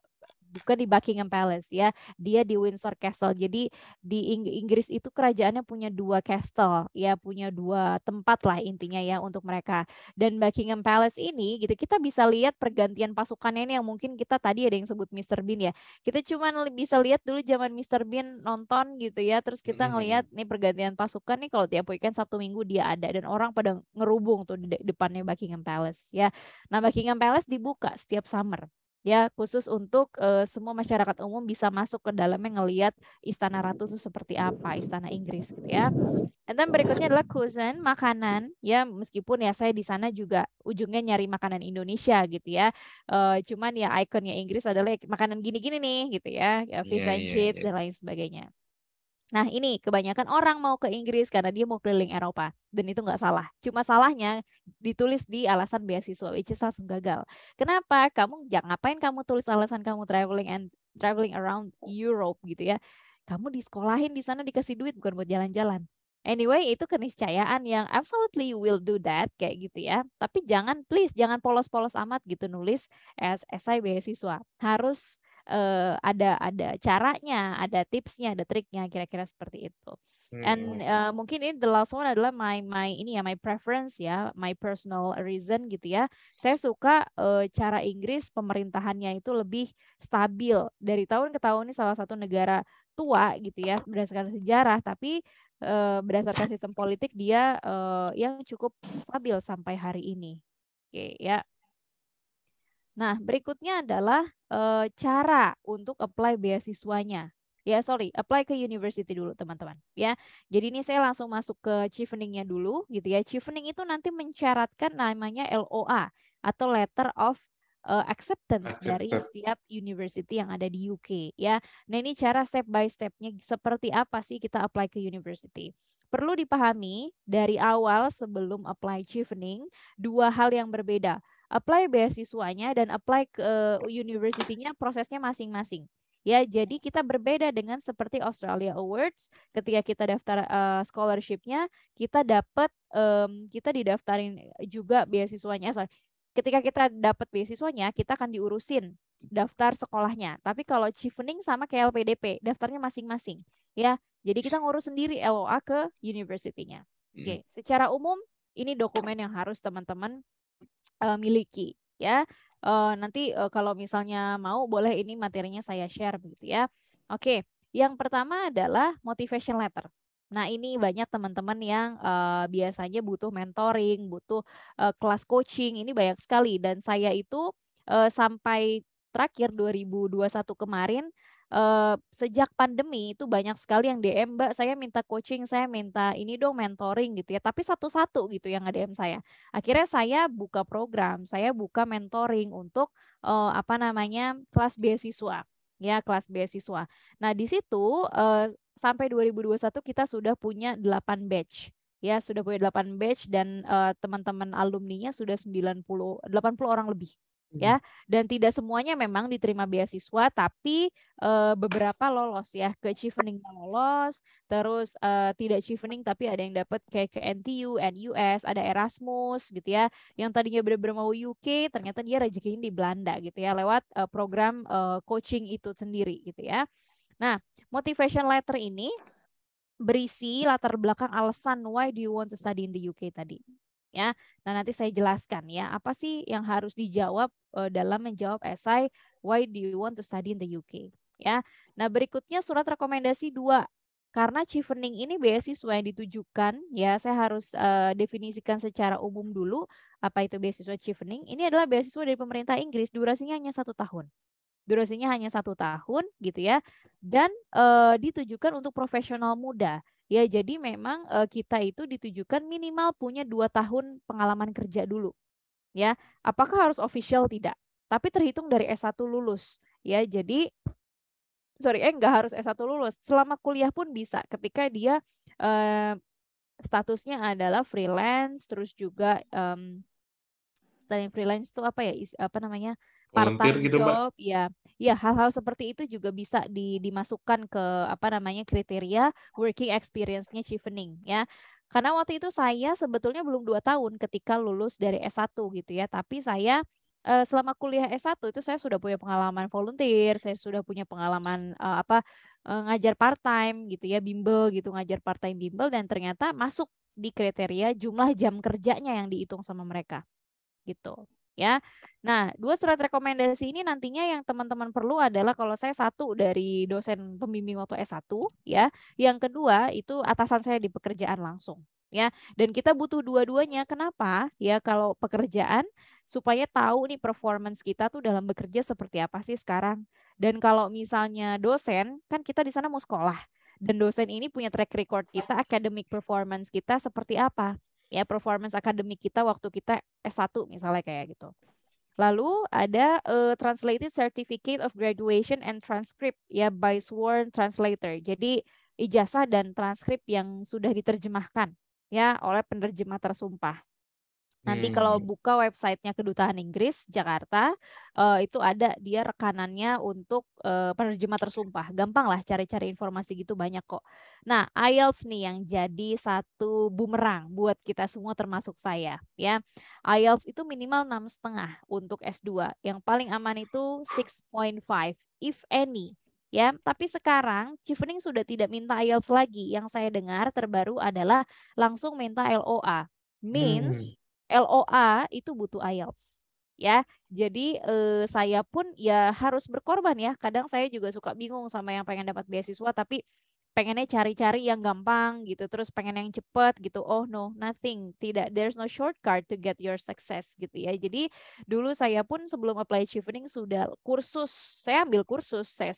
bukan di Buckingham Palace ya, dia di Windsor Castle. Jadi di Inggris itu kerajaannya punya dua castle, ya punya dua tempat lah intinya ya untuk mereka. Dan Buckingham Palace ini gitu kita bisa lihat pergantian pasukannya ini yang mungkin kita tadi ada yang sebut Mr Bean ya. Kita cuma bisa lihat dulu zaman Mr Bean nonton gitu ya, terus kita hmm, ngelihat hmm. nih pergantian pasukan nih kalau tiap weekend Sabtu Minggu dia ada dan orang pada ngerubung tuh di depannya Buckingham Palace ya. Nah Buckingham Palace dibuka setiap summer ya khusus untuk uh, semua masyarakat umum bisa masuk ke dalamnya ngelihat istana ratu itu seperti apa istana Inggris gitu ya. And then berikutnya adalah cuisine makanan ya meskipun ya saya di sana juga ujungnya nyari makanan Indonesia gitu ya. Uh, cuman ya ikonnya Inggris adalah ya makanan gini-gini nih gitu ya, ya iya, fish yeah, and yeah, chips yeah. dan lain sebagainya. Nah ini kebanyakan orang mau ke Inggris karena dia mau keliling Eropa dan itu nggak salah. Cuma salahnya ditulis di alasan beasiswa, which is langsung gagal. Kenapa? Kamu jangan ngapain kamu tulis alasan kamu traveling and traveling around Europe gitu ya? Kamu disekolahin di sana dikasih duit bukan buat jalan-jalan. Anyway, itu keniscayaan yang absolutely will do that kayak gitu ya. Tapi jangan please jangan polos-polos amat gitu nulis as si beasiswa. Harus uh, ada ada caranya, ada tipsnya, ada triknya kira-kira seperti itu. Hmm, And uh, mungkin ini the last one adalah my my ini ya my preference ya, my personal reason gitu ya. Saya suka uh, cara Inggris pemerintahannya itu lebih stabil dari tahun ke tahun ini salah satu negara tua gitu ya berdasarkan sejarah, tapi uh, berdasarkan sistem politik dia uh, yang cukup stabil sampai hari ini. Oke okay, ya, Nah, berikutnya adalah e, cara untuk apply beasiswanya. Ya, sorry, apply ke university dulu, teman-teman. Ya, jadi ini saya langsung masuk ke chevening dulu, gitu ya. Chevening itu nanti mencaratkan namanya LOA atau Letter of uh, acceptance Accepted. dari setiap university yang ada di UK ya. Nah ini cara step by stepnya seperti apa sih kita apply ke university. Perlu dipahami dari awal sebelum apply chevening dua hal yang berbeda apply beasiswanya dan apply ke eh, universitinya prosesnya masing-masing. Ya, jadi kita berbeda dengan seperti Australia Awards. Ketika kita daftar uh, scholarshipnya, kita dapat um, kita didaftarin juga beasiswanya. Sorry. Ketika kita dapat beasiswanya, kita akan diurusin daftar sekolahnya. Tapi kalau chevening sama kayak LPDP, daftarnya masing-masing. Ya, jadi kita ngurus sendiri LOA ke universitinya. Hmm. Oke, okay. secara umum ini dokumen yang harus teman-teman uh, miliki ya. Uh, nanti uh, kalau misalnya mau boleh ini materinya saya share begitu ya. Oke, yang pertama adalah motivation letter. Nah, ini banyak teman-teman yang uh, biasanya butuh mentoring, butuh uh, kelas coaching, ini banyak sekali dan saya itu uh, sampai terakhir 2021 kemarin uh, sejak pandemi itu banyak sekali yang DM Mbak saya minta coaching saya minta ini dong mentoring gitu ya tapi satu-satu gitu yang dm saya akhirnya saya buka program saya buka mentoring untuk uh, apa namanya kelas beasiswa ya kelas beasiswa nah di situ uh, sampai 2021 kita sudah punya 8 batch ya sudah punya 8 batch dan uh, teman-teman nya sudah 90 80 orang lebih ya hmm. dan tidak semuanya memang diterima beasiswa tapi e, beberapa lolos ya ke chevening lolos terus e, tidak chevening tapi ada yang dapat kayak ke NTU, NUS, ada Erasmus gitu ya yang tadinya benar-benar mau UK ternyata dia rezekinya di Belanda gitu ya lewat e, program e, coaching itu sendiri gitu ya. Nah, motivation letter ini berisi latar belakang alasan why do you want to study in the UK tadi ya. Nah, nanti saya jelaskan ya, apa sih yang harus dijawab uh, dalam menjawab esai Why do you want to study in the UK? Ya. Nah, berikutnya surat rekomendasi dua Karena chevening ini beasiswa yang ditujukan, ya saya harus uh, definisikan secara umum dulu apa itu beasiswa chevening. Ini adalah beasiswa dari pemerintah Inggris, durasinya hanya satu tahun durasinya hanya satu tahun gitu ya dan e, ditujukan untuk profesional muda Ya, jadi memang uh, kita itu ditujukan minimal punya dua tahun pengalaman kerja dulu. Ya, apakah harus official tidak? Tapi terhitung dari S1 lulus. Ya, jadi sorry, eh nggak harus S1 lulus. Selama kuliah pun bisa ketika dia statusnya adalah freelance terus juga um, freelance itu apa ya apa namanya part time gitu, job, Mbak. ya. Ya, hal-hal seperti itu juga bisa di, dimasukkan ke apa namanya kriteria working experience-nya chevening ya. Karena waktu itu saya sebetulnya belum dua tahun ketika lulus dari S1 gitu ya, tapi saya eh, selama kuliah S1 itu saya sudah punya pengalaman volunteer, saya sudah punya pengalaman uh, apa uh, ngajar part time gitu ya, bimbel gitu, ngajar part time bimbel dan ternyata masuk di kriteria jumlah jam kerjanya yang dihitung sama mereka. Gitu ya. Nah, dua surat rekomendasi ini nantinya yang teman-teman perlu adalah kalau saya satu dari dosen pembimbing waktu S1 ya, yang kedua itu atasan saya di pekerjaan langsung ya. Dan kita butuh dua-duanya. Kenapa? Ya kalau pekerjaan supaya tahu nih performance kita tuh dalam bekerja seperti apa sih sekarang. Dan kalau misalnya dosen, kan kita di sana mau sekolah. Dan dosen ini punya track record kita, academic performance kita seperti apa ya performance akademik kita waktu kita S1 misalnya kayak gitu. Lalu ada uh, translated certificate of graduation and transcript ya by sworn translator. Jadi ijazah dan transkrip yang sudah diterjemahkan ya oleh penerjemah tersumpah. Nanti hmm. kalau buka websitenya Kedutaan Inggris Jakarta uh, itu ada dia rekanannya untuk uh, penerjemah tersumpah. Gampang lah cari-cari informasi gitu banyak kok. Nah IELTS nih yang jadi satu bumerang buat kita semua termasuk saya ya. IELTS itu minimal enam setengah untuk S2. Yang paling aman itu 6.5 if any ya. Tapi sekarang Chevening sudah tidak minta IELTS lagi. Yang saya dengar terbaru adalah langsung minta LOA. Means hmm. LOA itu butuh IELTS ya. Jadi eh, saya pun ya harus berkorban ya. Kadang saya juga suka bingung sama yang pengen dapat beasiswa tapi pengennya cari-cari yang gampang gitu, terus pengen yang cepet gitu. Oh no, nothing. Tidak, there's no shortcut to get your success gitu ya. Jadi dulu saya pun sebelum apply chevening sudah kursus, saya ambil kursus, saya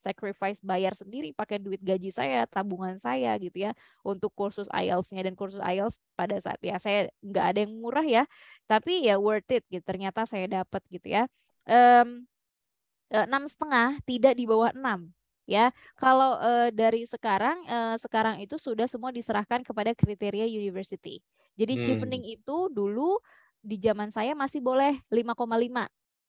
sacrifice bayar sendiri pakai duit gaji saya, tabungan saya gitu ya untuk kursus IELTS-nya dan kursus IELTS pada saat ya saya nggak ada yang murah ya, tapi ya worth it gitu. Ternyata saya dapat gitu ya. Um, enam setengah tidak di bawah enam ya. Kalau uh, dari sekarang uh, sekarang itu sudah semua diserahkan kepada kriteria university. Jadi hmm. chevening itu dulu di zaman saya masih boleh 5,5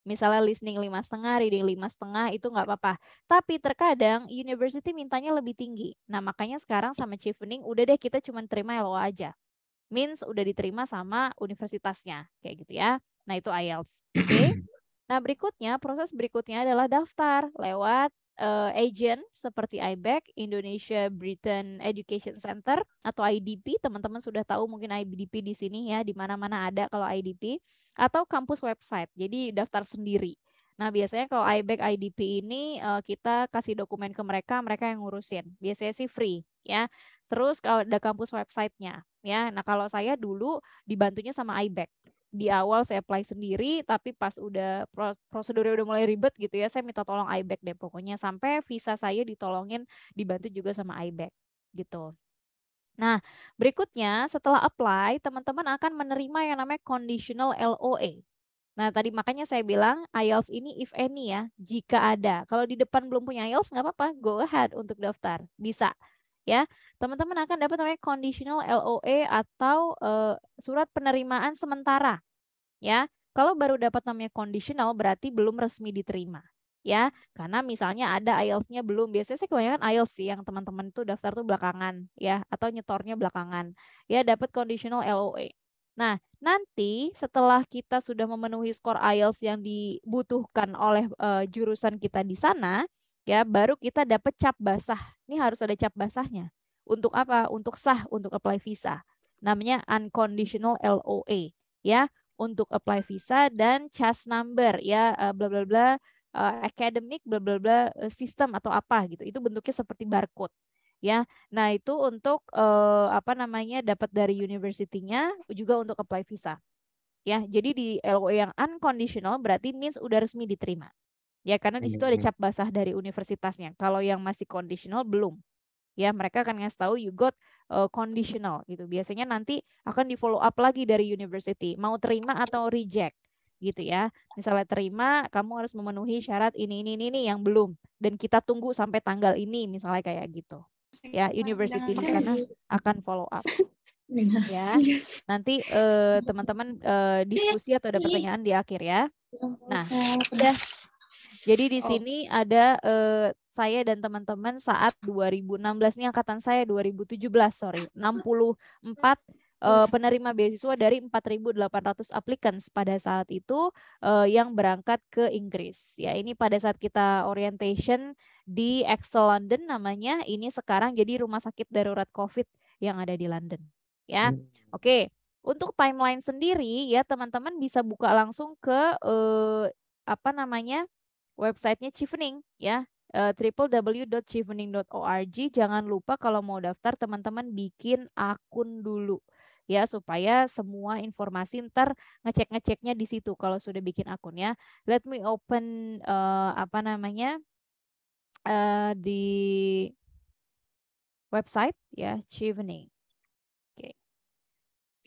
misalnya listening lima setengah, reading lima setengah itu nggak apa-apa. Tapi terkadang university mintanya lebih tinggi. Nah makanya sekarang sama chiefening udah deh kita cuma terima LO aja. Means udah diterima sama universitasnya kayak gitu ya. Nah itu IELTS. Oke. Okay? (clears throat) Nah berikutnya proses berikutnya adalah daftar lewat uh, agent seperti IBEC, Indonesia Britain Education Center atau IDP. Teman-teman sudah tahu mungkin IDP di sini ya, di mana-mana ada kalau IDP atau kampus website. Jadi daftar sendiri. Nah, biasanya kalau IBEC IDP ini uh, kita kasih dokumen ke mereka, mereka yang ngurusin. Biasanya sih free ya. Terus kalau ada kampus websitenya ya. Nah, kalau saya dulu dibantunya sama IBEC di awal saya apply sendiri tapi pas udah prosedurnya udah mulai ribet gitu ya saya minta tolong iBack deh pokoknya sampai visa saya ditolongin dibantu juga sama iBack gitu. Nah, berikutnya setelah apply teman-teman akan menerima yang namanya conditional LOA. E. Nah, tadi makanya saya bilang IELTS ini if any ya, jika ada. Kalau di depan belum punya IELTS nggak apa-apa, go ahead untuk daftar. Bisa ya teman-teman akan dapat namanya conditional LOA e atau uh, surat penerimaan sementara ya kalau baru dapat namanya conditional berarti belum resmi diterima ya karena misalnya ada IELTS-nya belum biasanya sih kebanyakan IELTS sih yang teman-teman itu daftar tuh belakangan ya atau nyetornya belakangan ya dapat conditional LOA e. nah nanti setelah kita sudah memenuhi skor IELTS yang dibutuhkan oleh uh, jurusan kita di sana ya baru kita dapat cap basah. Ini harus ada cap basahnya. Untuk apa? Untuk sah untuk apply visa. Namanya unconditional LOA e, ya untuk apply visa dan CAS number ya eh, bla bla bla eh, academic bla bla bla eh, sistem atau apa gitu. Itu bentuknya seperti barcode ya. Nah, itu untuk eh, apa namanya dapat dari universitinya juga untuk apply visa. Ya, jadi di LOA e yang unconditional berarti means udah resmi diterima. Ya karena di situ ada cap basah dari universitasnya. Kalau yang masih conditional belum. Ya mereka akan ngasih tahu you got uh, conditional gitu. Biasanya nanti akan di follow up lagi dari university. Mau terima atau reject gitu ya. Misalnya terima, kamu harus memenuhi syarat ini, ini, ini, yang belum. Dan kita tunggu sampai tanggal ini, misalnya kayak gitu. Ya, university di sana akan follow up. (laughs) Ya, nanti eh, teman-teman uh, uh, diskusi atau ada iya. pertanyaan di akhir ya. Iya, nah, udah jadi di oh. sini ada uh, saya dan teman-teman saat 2016 ini angkatan saya 2017 sorry 64 uh, eh, penerima beasiswa dari 4.800 applicants pada saat itu uh, yang berangkat ke Inggris. Ya, ini pada saat kita orientation di Excel London namanya, ini sekarang jadi rumah sakit darurat COVID yang ada di London. Ya, hmm. oke. Okay. Untuk timeline sendiri ya teman-teman bisa buka langsung ke eh, apa namanya websitenya Chevening ya eh, www.chevening.org. Jangan lupa kalau mau daftar teman-teman bikin akun dulu ya supaya semua informasi ntar ngecek-ngeceknya di situ kalau sudah bikin akun ya. Let me open uh, apa namanya uh, di website ya Chevening. Oke. Okay.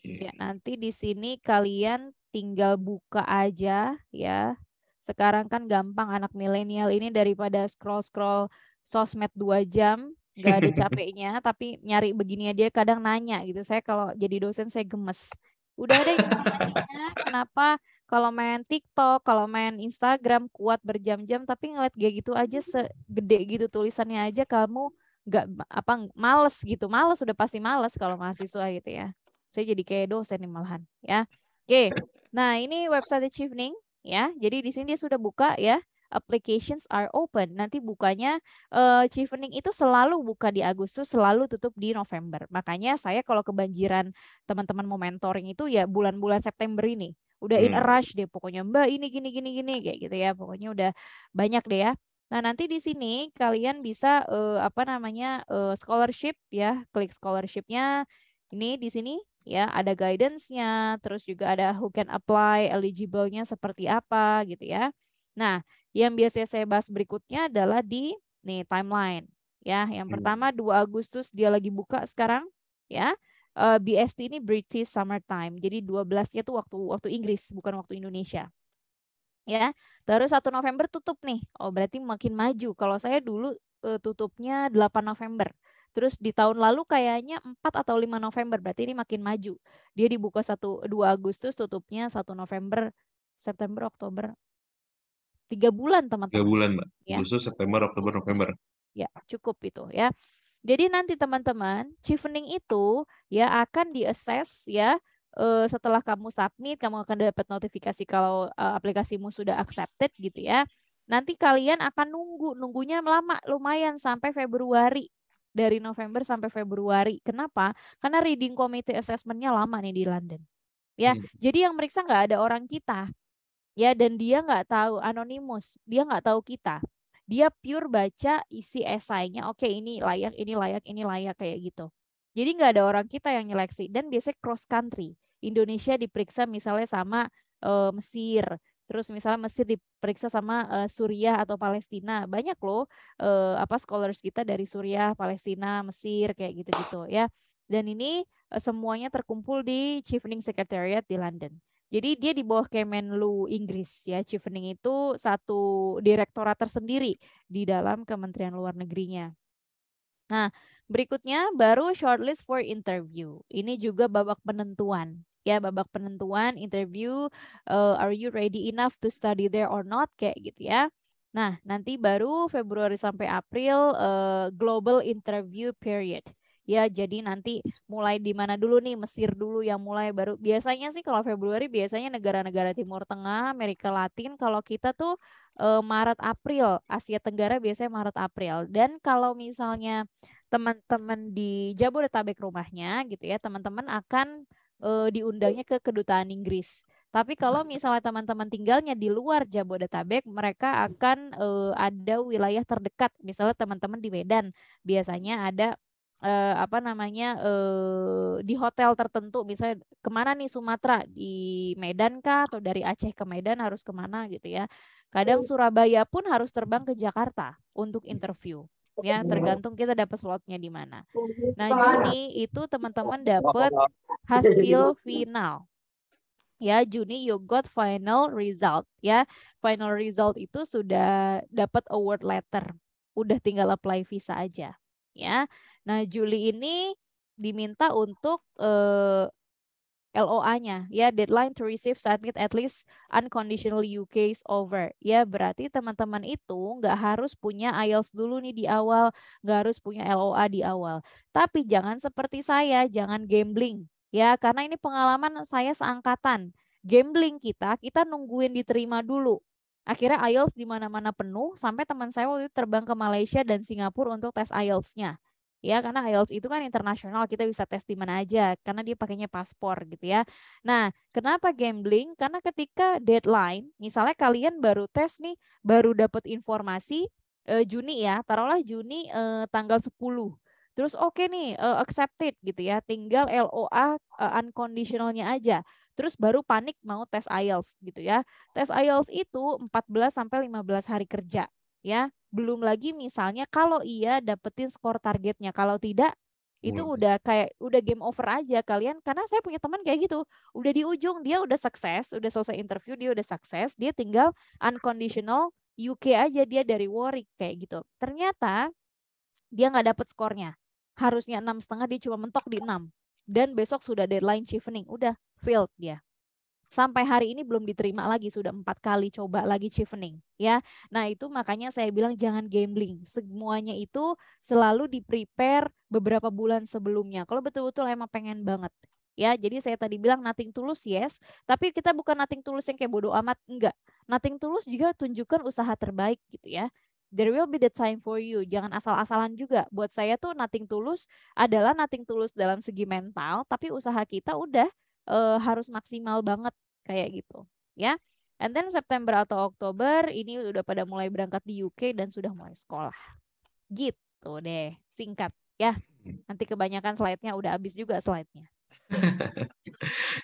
Okay. Ya nanti di sini kalian tinggal buka aja ya sekarang kan gampang anak milenial ini daripada scroll-scroll sosmed dua jam, gak ada (laughs) capeknya, tapi nyari begini aja kadang nanya gitu. Saya kalau jadi dosen saya gemes. Udah ada informasinya, kenapa kalau main TikTok, kalau main Instagram kuat berjam-jam, tapi ngeliat kayak gitu aja segede gitu tulisannya aja kamu nggak apa males gitu, males udah pasti males kalau mahasiswa gitu ya. Saya jadi kayak dosen nih malahan ya. Oke, okay. nah ini website Achievening ya. Jadi di sini dia sudah buka ya applications are open. Nanti bukanya uh, eh, Chevening itu selalu buka di Agustus, selalu tutup di November. Makanya saya kalau kebanjiran teman-teman mau mentoring itu ya bulan-bulan September ini. Udah in a hmm. rush deh pokoknya. Mbak ini gini gini gini kayak gitu ya. Pokoknya udah banyak deh ya. Nah, nanti di sini kalian bisa uh, apa namanya? Uh, scholarship ya. Klik scholarshipnya. Ini di sini ya ada guidance-nya, terus juga ada who can apply, eligible-nya seperti apa gitu ya. Nah, yang biasa saya bahas berikutnya adalah di nih timeline ya. Yang hmm. pertama 2 Agustus dia lagi buka sekarang ya. Uh, eh, BST ini British Summer Time. Jadi 12-nya tuh waktu waktu Inggris bukan waktu Indonesia. Ya. Terus 1 November tutup nih. Oh, berarti makin maju. Kalau saya dulu uh, tutupnya 8 November. Terus di tahun lalu kayaknya 4 atau 5 November, berarti ini makin maju. Dia dibuka 1 2 Agustus, tutupnya 1 November, September, Oktober. Tiga bulan, teman-teman. Tiga bulan, Mbak. Ya. Agustus, September, Oktober, November. Ya, cukup itu ya. Jadi nanti teman-teman, chevening itu ya akan diakses ya uh, setelah kamu submit, kamu akan dapat notifikasi kalau uh, aplikasimu sudah accepted gitu ya. Nanti kalian akan nunggu, nunggunya lama, lumayan sampai Februari dari November sampai Februari. Kenapa? Karena reading committee assessmentnya lama nih di London. Ya, hmm. jadi yang meriksa nggak ada orang kita. Ya, dan dia nggak tahu anonimus, dia nggak tahu kita. Dia pure baca isi esainya, oke okay, ini layak, ini layak, ini layak kayak gitu. Jadi nggak ada orang kita yang nyeleksi dan biasanya cross country. Indonesia diperiksa misalnya sama e, Mesir, Terus misalnya Mesir diperiksa sama uh, Suriah atau Palestina. Banyak loh uh, apa scholars kita dari Suriah, Palestina, Mesir kayak gitu-gitu ya. Dan ini uh, semuanya terkumpul di Chiefening Secretariat di London. Jadi dia di bawah Kemenlu Inggris ya. Chiefening itu satu direktorat tersendiri di dalam Kementerian Luar Negerinya. Nah, berikutnya baru shortlist for interview. Ini juga babak penentuan ya babak penentuan interview uh, are you ready enough to study there or not kayak gitu ya. Nah, nanti baru Februari sampai April uh, global interview period. Ya, jadi nanti mulai di mana dulu nih? Mesir dulu yang mulai baru. Biasanya sih kalau Februari biasanya negara-negara Timur Tengah, Amerika Latin. Kalau kita tuh uh, Maret April, Asia Tenggara biasanya Maret April. Dan kalau misalnya teman-teman di Jabodetabek rumahnya gitu ya, teman-teman akan uh, diundangnya ke kedutaan Inggris. Tapi kalau misalnya teman-teman tinggalnya di luar Jabodetabek, mereka akan uh, ada wilayah terdekat. Misalnya teman-teman di Medan, biasanya ada eh, apa namanya eh, di hotel tertentu misalnya kemana nih Sumatera di Medan kah atau dari Aceh ke Medan harus kemana gitu ya kadang hmm. Surabaya pun harus terbang ke Jakarta untuk interview ya iya. tergantung kita dapat slotnya di mana. Nah iya. Juni itu teman-teman dapat iya. hasil final ya Juni you got final result ya final result itu sudah dapat award letter udah tinggal apply visa aja ya nah Juli ini diminta untuk uh, LOA-nya ya deadline to receive submit at least unconditional UK is over ya berarti teman-teman itu nggak harus punya IELTS dulu nih di awal nggak harus punya LOA di awal tapi jangan seperti saya jangan gambling ya karena ini pengalaman saya seangkatan gambling kita kita nungguin diterima dulu akhirnya IELTS di mana-mana penuh sampai teman saya waktu itu terbang ke Malaysia dan Singapura untuk tes IELTS-nya ya karena IELTS itu kan internasional kita bisa tes di mana aja karena dia pakainya paspor gitu ya. Nah, kenapa gambling? Karena ketika deadline, misalnya kalian baru tes nih, baru dapat informasi eh, Juni ya, taruhlah Juni eh, tanggal 10. Terus oke okay nih eh, accepted gitu ya, tinggal LOA eh, unconditionalnya aja. Terus baru panik mau tes IELTS gitu ya. Tes IELTS itu 14 sampai 15 hari kerja ya. Belum lagi misalnya kalau ia dapetin skor targetnya, kalau tidak itu wow. udah kayak udah game over aja kalian karena saya punya teman kayak gitu udah di ujung dia udah sukses udah selesai interview dia udah sukses dia tinggal unconditional UK aja dia dari Warwick kayak gitu ternyata dia nggak dapet skornya harusnya enam setengah dia cuma mentok di enam dan besok sudah deadline chevening udah failed dia sampai hari ini belum diterima lagi sudah empat kali coba lagi chevening ya nah itu makanya saya bilang jangan gambling semuanya itu selalu di prepare beberapa bulan sebelumnya kalau betul-betul emang pengen banget ya jadi saya tadi bilang nothing tulus yes tapi kita bukan nothing tulus yang kayak bodoh amat enggak nothing tulus juga tunjukkan usaha terbaik gitu ya there will be the time for you jangan asal-asalan juga buat saya tuh nothing tulus adalah nothing tulus dalam segi mental tapi usaha kita udah e, harus maksimal banget kayak gitu ya and then September atau Oktober ini udah pada mulai berangkat di UK dan sudah mulai sekolah gitu deh singkat ya nanti kebanyakan slide-nya udah habis juga slide-nya (laughs)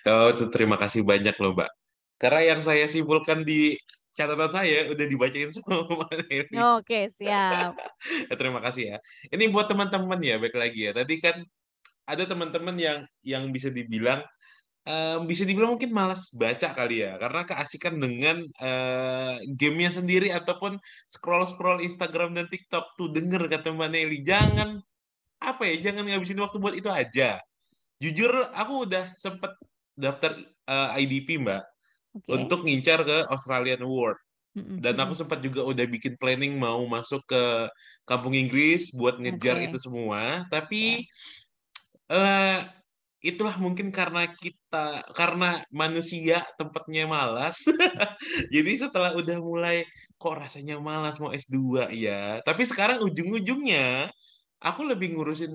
oh itu terima kasih banyak loh mbak karena yang saya simpulkan di catatan saya udah dibacain semua (laughs) Oke, okay, siap. (laughs) Terima kasih ya. Ini buat teman-teman ya, baik lagi ya. Tadi kan ada teman-teman yang yang bisa dibilang um, bisa dibilang mungkin malas baca kali ya karena keasikan dengan uh, gamenya sendiri ataupun scroll scroll Instagram dan TikTok tuh denger kata Mbak Nelly jangan apa ya jangan ngabisin waktu buat itu aja jujur aku udah sempet daftar uh, IDP Mbak okay. untuk ngincar ke Australian Award dan aku sempat juga udah bikin planning mau masuk ke kampung Inggris buat ngejar okay. itu semua tapi yeah. Iya. uh, itulah mungkin karena kita karena manusia tempatnya malas (laughs) jadi setelah udah mulai kok rasanya malas mau S2 ya tapi sekarang ujung-ujungnya aku lebih ngurusin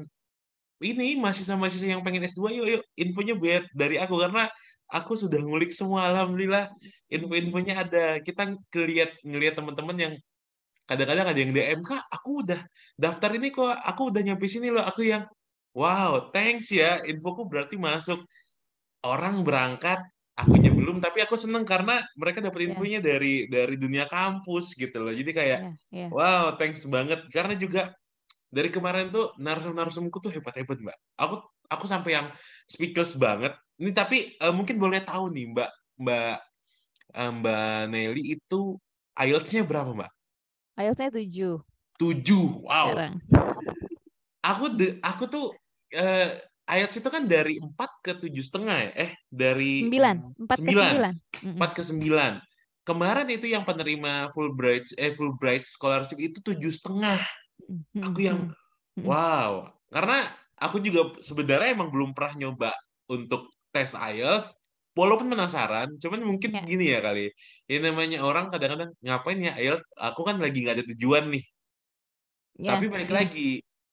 ini masih sama sisa yang pengen S2 yuk yuk infonya buat dari aku karena aku sudah ngulik semua alhamdulillah info-infonya ada kita ngeliat ngelihat teman-teman yang kadang-kadang ada yang DM kak aku udah daftar ini kok aku udah nyampe sini loh aku yang Wow, thanks ya. Infoku berarti masuk. Orang berangkat, akunya belum, tapi aku seneng karena mereka dapat iya. infonya yeah. dari dari dunia kampus gitu loh. Jadi kayak, yeah, yeah. wow, thanks banget. Karena juga dari kemarin tuh narsum-narsumku tuh hebat-hebat mbak. Aku aku sampai yang speechless banget. Ini tapi uh, mungkin boleh tahu nih mbak mbak eh, mbak Nelly itu IELTS-nya berapa mbak? IELTS-nya tujuh. Tujuh, wow. Sekarang. Aku de, aku tuh uh, ayat situ kan dari 4 ke tujuh setengah ya? Eh, dari 9. 4 9. ke 9. 4 ke 9. Kemarin itu yang penerima Fulbright eh Fulbright scholarship itu tujuh setengah. Mm-hmm. Aku yang mm-hmm. wow, karena aku juga sebenarnya emang belum pernah nyoba untuk tes IELTS walaupun penasaran, cuman mungkin ya. gini ya kali. Ini ya namanya orang kadang-kadang ngapain ya IELTS, aku kan lagi nggak ada tujuan nih. Ya. Tapi balik ya. lagi,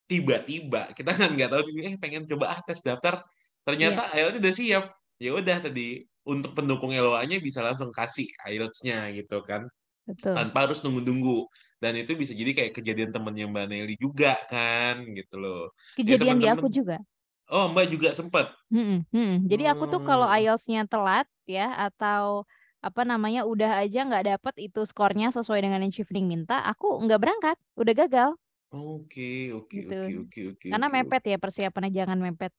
tiba-tiba kita kan nggak tahu eh pengen coba ah tes daftar ternyata yeah. IELTS udah siap ya udah tadi untuk pendukung LOA-nya bisa langsung kasih IELTS-nya gitu kan Betul. tanpa harus nunggu-nunggu dan itu bisa jadi kayak kejadian yang Mbak Nelly juga kan gitu loh ya, kejadian jadi, di aku juga oh Mbak juga sempet hmm, hmm. jadi aku tuh kalau hmm. IELTS-nya telat ya atau apa namanya udah aja nggak dapet itu skornya sesuai dengan yang Shifting minta aku nggak berangkat udah gagal Oke, oke, gitu. oke, oke, oke. Karena okay, mepet ya persiapannya jangan mepet.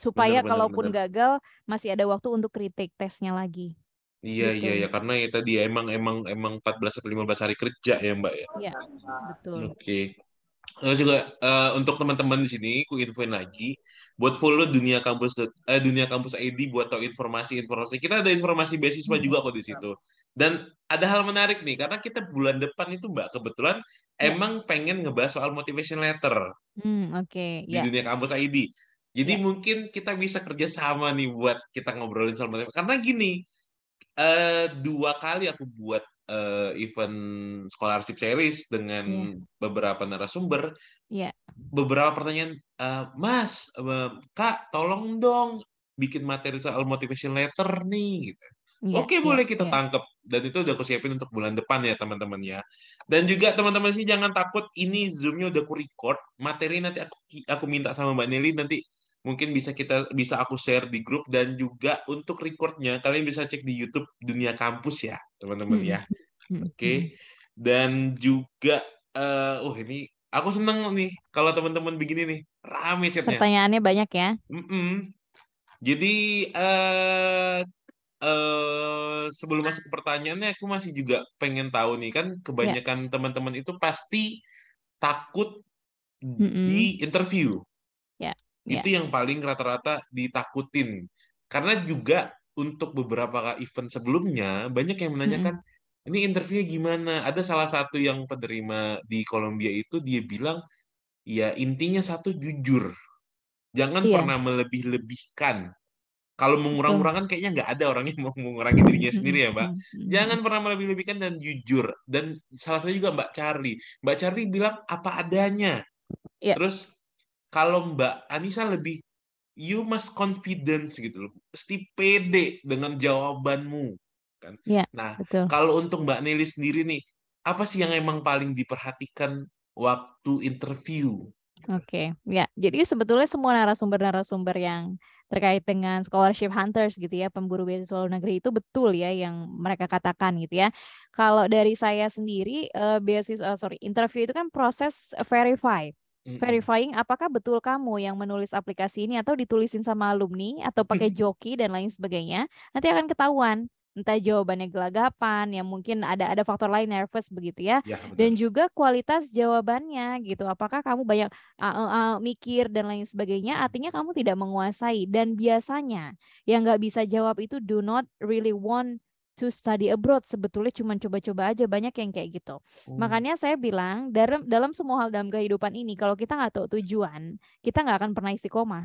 Supaya benar, kalaupun benar. gagal masih ada waktu untuk kritik tesnya lagi. Iya, gitu. iya, iya. Karena ya tadi ya, emang emang emang 14 sampai 15 hari kerja ya, Mbak ya. Iya, betul. Oke. Terus juga uh, untuk teman-teman di sini, ku infoin lagi buat follow dunia kampus uh, dunia kampus ID buat tahu informasi-informasi. Kita ada informasi beasiswa hmm. juga kok di situ. Dan ada hal menarik nih karena kita bulan depan itu Mbak kebetulan Nah. emang pengen ngebahas soal motivation letter mm, okay. di yeah. dunia kampus ID jadi yeah. mungkin kita bisa kerja sama nih buat kita ngobrolin soal motivation karena gini uh, dua kali aku buat uh, event scholarship series dengan yeah. beberapa narasumber. Yeah. Beberapa pertanyaan, uh, Mas, uh, Kak, tolong dong bikin materi soal motivation letter nih. Gitu. Iya, Oke, iya, boleh kita yeah. tangkap. Dan itu udah aku siapin untuk bulan depan ya, teman-teman ya. Dan juga teman-teman sih jangan takut, ini Zoom-nya udah aku record. Materi nanti aku aku minta sama Mbak Nelly nanti mungkin bisa kita bisa aku share di grup dan juga untuk recordnya kalian bisa cek di YouTube Dunia Kampus ya, teman-teman ya. Hmm, hmm, hmm, Oke. Okay. Dan juga eh, uh, oh ini aku seneng nih kalau teman-teman begini nih. Rame chatnya. Pertanyaannya banyak ya. Mm -mm. Jadi uh, Eh, sebelum nah. masuk ke pertanyaannya aku masih juga pengen tahu nih kan ya. kebanyakan teman-teman itu pasti takut mm -mm. di interview. Yeah. Yeah. Itu yang paling rata-rata ditakutin. Karena juga untuk beberapa event sebelumnya banyak yang menanyakan mm -mm. ini interviewnya gimana? Ada salah satu yang penerima di Kolombia itu dia bilang ya intinya satu jujur. Jangan yeah. pernah melebih-lebihkan kalau mengurang-urangkan kayaknya nggak ada orang yang mau mengurangi dirinya hmm, sendiri ya, Mbak. Hmm, hmm, Jangan pernah melebih-lebihkan dan jujur. Dan salah satu juga Mbak Charlie. Mbak Charlie bilang apa adanya. Yeah. Terus kalau Mbak Anissa lebih you must confidence gitu loh. Mesti pede dengan jawabanmu kan. Yeah, nah, betul. kalau untuk Mbak Nelly sendiri nih, apa sih yang emang paling diperhatikan waktu interview? Oke, okay. ya. Jadi sebetulnya semua narasumber-narasumber yang terkait dengan scholarship hunters gitu ya, pemburu beasiswa luar negeri itu betul ya yang mereka katakan gitu ya. Kalau dari saya sendiri uh, beasiswa uh, sorry, interview itu kan proses verify. Verifying apakah betul kamu yang menulis aplikasi ini atau ditulisin sama alumni atau pakai joki dan lain sebagainya, nanti akan ketahuan entah jawabannya gelagapan, yang mungkin ada ada faktor lain nervous begitu ya. ya dan juga kualitas jawabannya gitu. Apakah kamu banyak uh, uh, mikir dan lain sebagainya, artinya kamu tidak menguasai dan biasanya yang nggak bisa jawab itu do not really want to study abroad sebetulnya cuma coba-coba aja banyak yang kayak gitu. Hmm. Makanya saya bilang dalam dalam semua hal dalam kehidupan ini kalau kita nggak tahu tujuan kita nggak akan pernah istiqomah.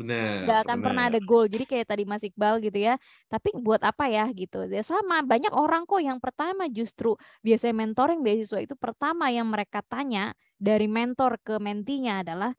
Bener, gak akan bener. pernah ada goal jadi kayak tadi Mas Iqbal gitu ya tapi buat apa ya gitu ya sama banyak orang kok yang pertama justru biasanya mentoring beasiswa itu pertama yang mereka tanya dari mentor ke mentinya adalah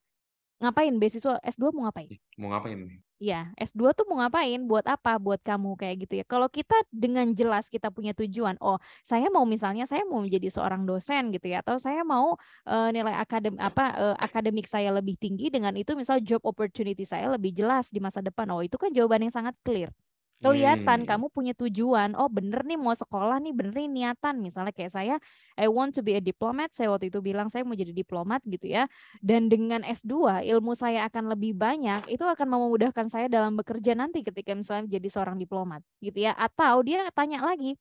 ngapain beasiswa S2 mau ngapain mau ngapain ya S2 tuh mau ngapain, buat apa, buat kamu kayak gitu ya. Kalau kita dengan jelas kita punya tujuan, oh saya mau misalnya saya mau menjadi seorang dosen gitu ya, atau saya mau uh, nilai akadem apa uh, akademik saya lebih tinggi dengan itu misal job opportunity saya lebih jelas di masa depan, oh itu kan jawaban yang sangat clear kelihatan hmm. kamu punya tujuan oh bener nih mau sekolah nih bener nih niatan misalnya kayak saya I want to be a diplomat saya waktu itu bilang saya mau jadi diplomat gitu ya dan dengan S2 ilmu saya akan lebih banyak itu akan memudahkan saya dalam bekerja nanti ketika misalnya jadi seorang diplomat gitu ya atau dia tanya lagi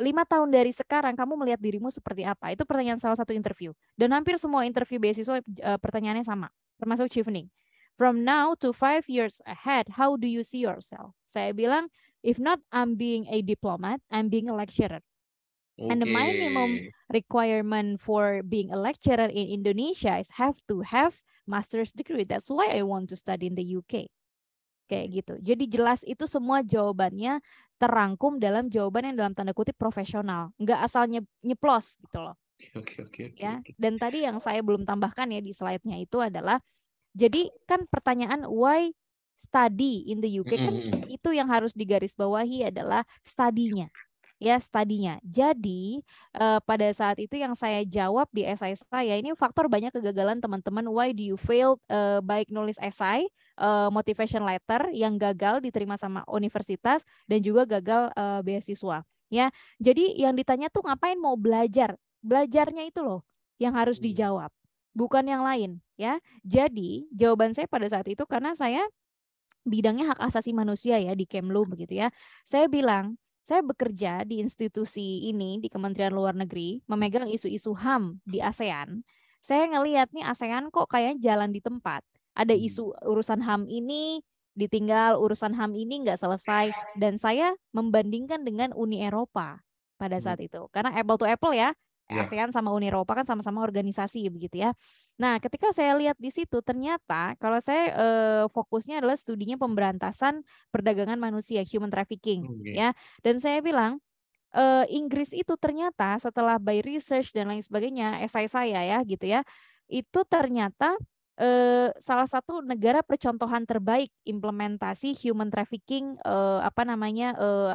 lima tahun dari sekarang kamu melihat dirimu seperti apa? Itu pertanyaan salah satu interview. Dan hampir semua interview beasiswa eh, pertanyaannya sama, termasuk chevening. From now to five years ahead, how do you see yourself? Saya bilang, if not, I'm being a diplomat, I'm being a lecturer. Okay. And the minimum requirement for being a lecturer in Indonesia is have to have master's degree. That's why I want to study in the UK. Kayak gitu. Jadi jelas itu semua jawabannya terangkum dalam jawaban yang dalam tanda kutip profesional. Nggak asal nyeplos gitu loh. Oke, okay, oke, okay, oke. Okay, ya, dan tadi yang saya belum tambahkan ya di slide-nya itu adalah jadi kan pertanyaan why study in the UK kan mm -hmm. itu yang harus digarisbawahi adalah studinya ya studinya. Jadi uh, pada saat itu yang saya jawab di esai saya ini faktor banyak kegagalan teman-teman. Why do you fail? Uh, eh, baik nulis esai, uh, eh, motivation letter yang gagal diterima sama universitas dan juga gagal uh, beasiswa. Ya, jadi yang ditanya tuh ngapain mau belajar? Belajarnya itu loh yang harus iya. dijawab bukan yang lain, ya. Jadi, jawaban saya pada saat itu karena saya bidangnya hak asasi manusia ya di Kemlu begitu ya. Saya bilang, saya bekerja di institusi ini di Kementerian Luar Negeri memegang isu-isu HAM di ASEAN. Saya ngelihat nih ASEAN kok kayak jalan di tempat. Ada hmm. isu urusan HAM ini ditinggal, urusan HAM ini nggak selesai dan saya membandingkan dengan Uni Eropa pada hmm. saat itu. Karena apple to apple ya, yeah. ASEAN sama Uni Eropa kan sama-sama organisasi begitu ya. Nah, ketika saya lihat di situ ternyata kalau saya eh, fokusnya adalah studinya pemberantasan perdagangan manusia human trafficking okay. Hmm, iya. ya. Dan saya bilang eh, Inggris itu ternyata setelah by research dan lain sebagainya esai saya ya gitu ya. Itu ternyata eh, salah satu negara percontohan terbaik implementasi human trafficking eh, apa namanya eh,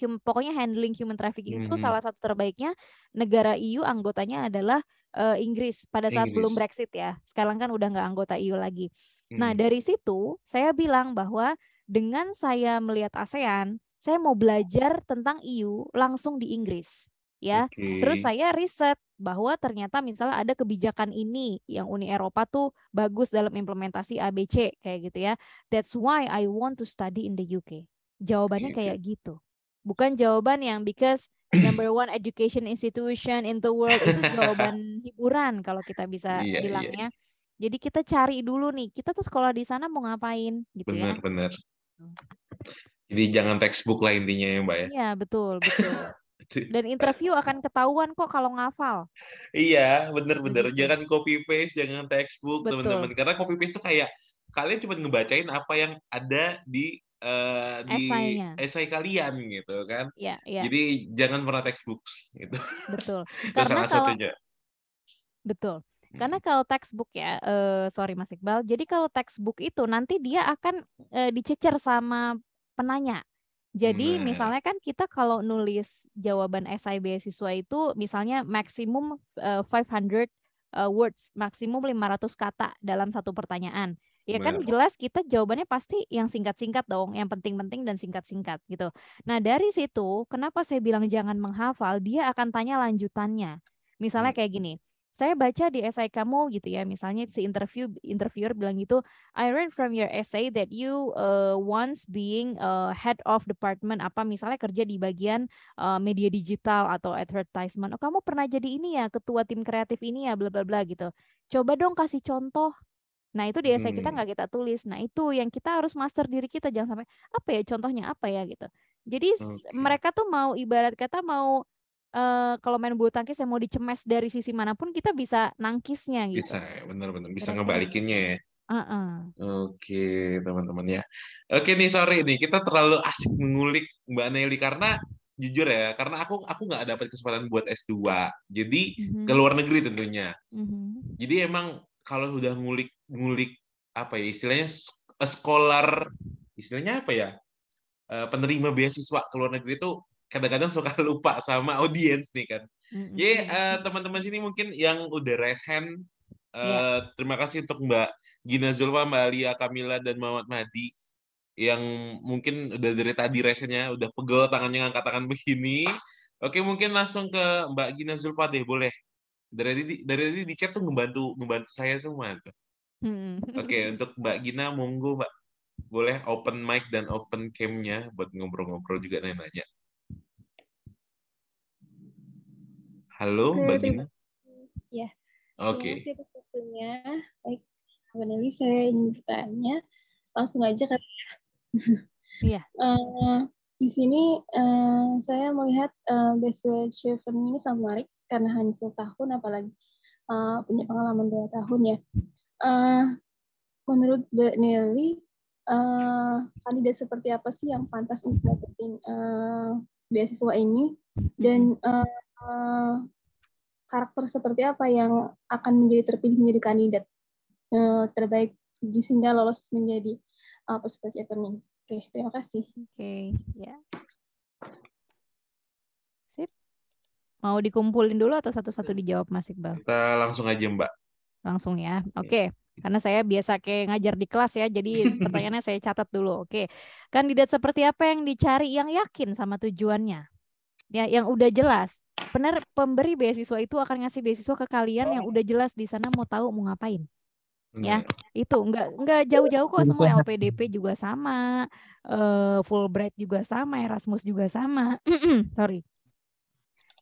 hum, pokoknya handling human trafficking hmm. itu salah satu terbaiknya negara EU anggotanya adalah uh, Inggris pada saat Inggris. belum Brexit ya. Sekarang kan udah nggak anggota EU lagi. Nah, hmm. Nah dari situ saya bilang bahwa dengan saya melihat ASEAN, saya mau belajar tentang EU langsung di Inggris ya. Okay. Terus saya riset bahwa ternyata misalnya ada kebijakan ini yang Uni Eropa tuh bagus dalam implementasi ABC kayak gitu ya. That's why I want to study in the UK. Jawabannya okay, kayak okay. gitu bukan jawaban yang because number one education institution in the world itu (laughs) jawaban hiburan kalau kita bisa yeah, iya. bilangnya. Yeah. Jadi kita cari dulu nih, kita tuh sekolah di sana mau ngapain gitu bener, ya. Benar, benar. Gitu. Jadi jangan textbook lah intinya ya, Mbak ya. Iya, betul, betul. (laughs) Dan interview akan ketahuan kok kalau ngafal. Iya, bener-bener. Gitu jangan copy paste, jangan textbook, teman-teman. Karena copy paste tuh kayak kalian cuma ngebacain apa yang ada di uh, di esai kalian gitu kan. Ya, ya. Jadi jangan pernah textbooks gitu. Betul. (laughs) Karena salah kalau, satunya. Betul. Hmm. Karena kalau textbook ya, uh, sorry Mas Iqbal. Jadi kalau textbook itu nanti dia akan uh, dicecer sama penanya. Jadi nah. misalnya kan kita kalau nulis jawaban esai beasiswa itu misalnya maksimum uh, 500 uh, words, maksimum 500 kata dalam satu pertanyaan. Ya Bener. kan jelas kita jawabannya pasti yang singkat-singkat dong, yang penting-penting dan singkat-singkat gitu. Nah dari situ kenapa saya bilang jangan menghafal, dia akan tanya lanjutannya. Misalnya hmm. kayak gini, saya baca di esai kamu gitu ya, misalnya si interview interviewer bilang gitu, I read from your essay that you uh, once being uh, head of department apa misalnya kerja di bagian uh, media digital atau advertisement. Oh kamu pernah jadi ini ya ketua tim kreatif ini ya, bla bla bla gitu. Coba dong kasih contoh Nah, itu di saya hmm. kita nggak kita tulis. Nah, itu yang kita harus master diri kita jangan sampai apa ya contohnya apa ya gitu. Jadi okay. mereka tuh mau ibarat kata mau uh, kalau main bulu tangkis yang mau dicemes dari sisi manapun kita bisa nangkisnya gitu. Bisa, ya, benar-benar bisa ngebalikinnya gitu. ya. Uh-uh. Oke, teman-teman ya. Oke nih, sorry nih, kita terlalu asik mengulik Mbak Nelly karena jujur ya, karena aku aku nggak dapat kesempatan buat S2. Jadi mm-hmm. ke mhm. luar negeri tentunya. Mm-hmm. Jadi emang kalau udah ngulik ngulik apa ya istilahnya scholar eh, istilahnya apa ya eh, penerima beasiswa ke luar negeri itu kadang-kadang suka (laughs) lupa sama audiens nih kan. Mm-hmm. Jadi eh, teman-teman sini mungkin yang udah raise hand yeah. Iya. terima kasih untuk Mbak Gina Zulfa, Mbak Alia Kamila dan Muhammad Madi yang mungkin udah dari tadi raise-nya udah pegel tangannya ngangkat tangan begini. Oke, mungkin langsung ke Mbak Gina Zulfa deh, boleh. Dari tadi dari tadi di chat tuh ngebantu ngebantu saya semua tuh. Hmm. Oke, okay, (laughs) untuk Mbak Gina, monggo Mbak. Boleh open mic dan open cam-nya buat ngobrol-ngobrol juga nanya-nanya. Halo Mbak Gina. Ya. Oke. Okay. Baik, Mbak Nelly, saya ingin bertanya. Langsung aja Kak. Ya. (laughs) Iya. uh, di sini uh, saya melihat uh, eh, Beswe Cheven ini sangat menarik karena hancur tahun apalagi uh, punya pengalaman dua tahun ya uh, menurut Mbak Nelly, uh, kandidat seperti apa sih yang pantas untuk dapetin uh, beasiswa ini dan uh, uh, karakter seperti apa yang akan menjadi terpilih menjadi kandidat uh, terbaik sehingga lolos menjadi uh, peserta Oke, okay, terima kasih. Oke, okay, ya. Yeah. Sip. Mau dikumpulin dulu atau satu-satu dijawab Mas Iqbal? Kita langsung aja Mbak langsung ya. Oke. Okay. Karena saya biasa kayak ngajar di kelas ya, jadi (laughs) pertanyaannya saya catat dulu. Oke. Okay. Kandidat seperti apa yang dicari yang yakin sama tujuannya? Ya, yang udah jelas. Benar pemberi beasiswa itu akan ngasih beasiswa ke kalian yang udah jelas di sana mau tahu mau ngapain iya. ya itu nggak nggak jauh-jauh kok semua iya. LPDP juga sama uh, Fulbright juga sama Erasmus juga sama (clears throat) sorry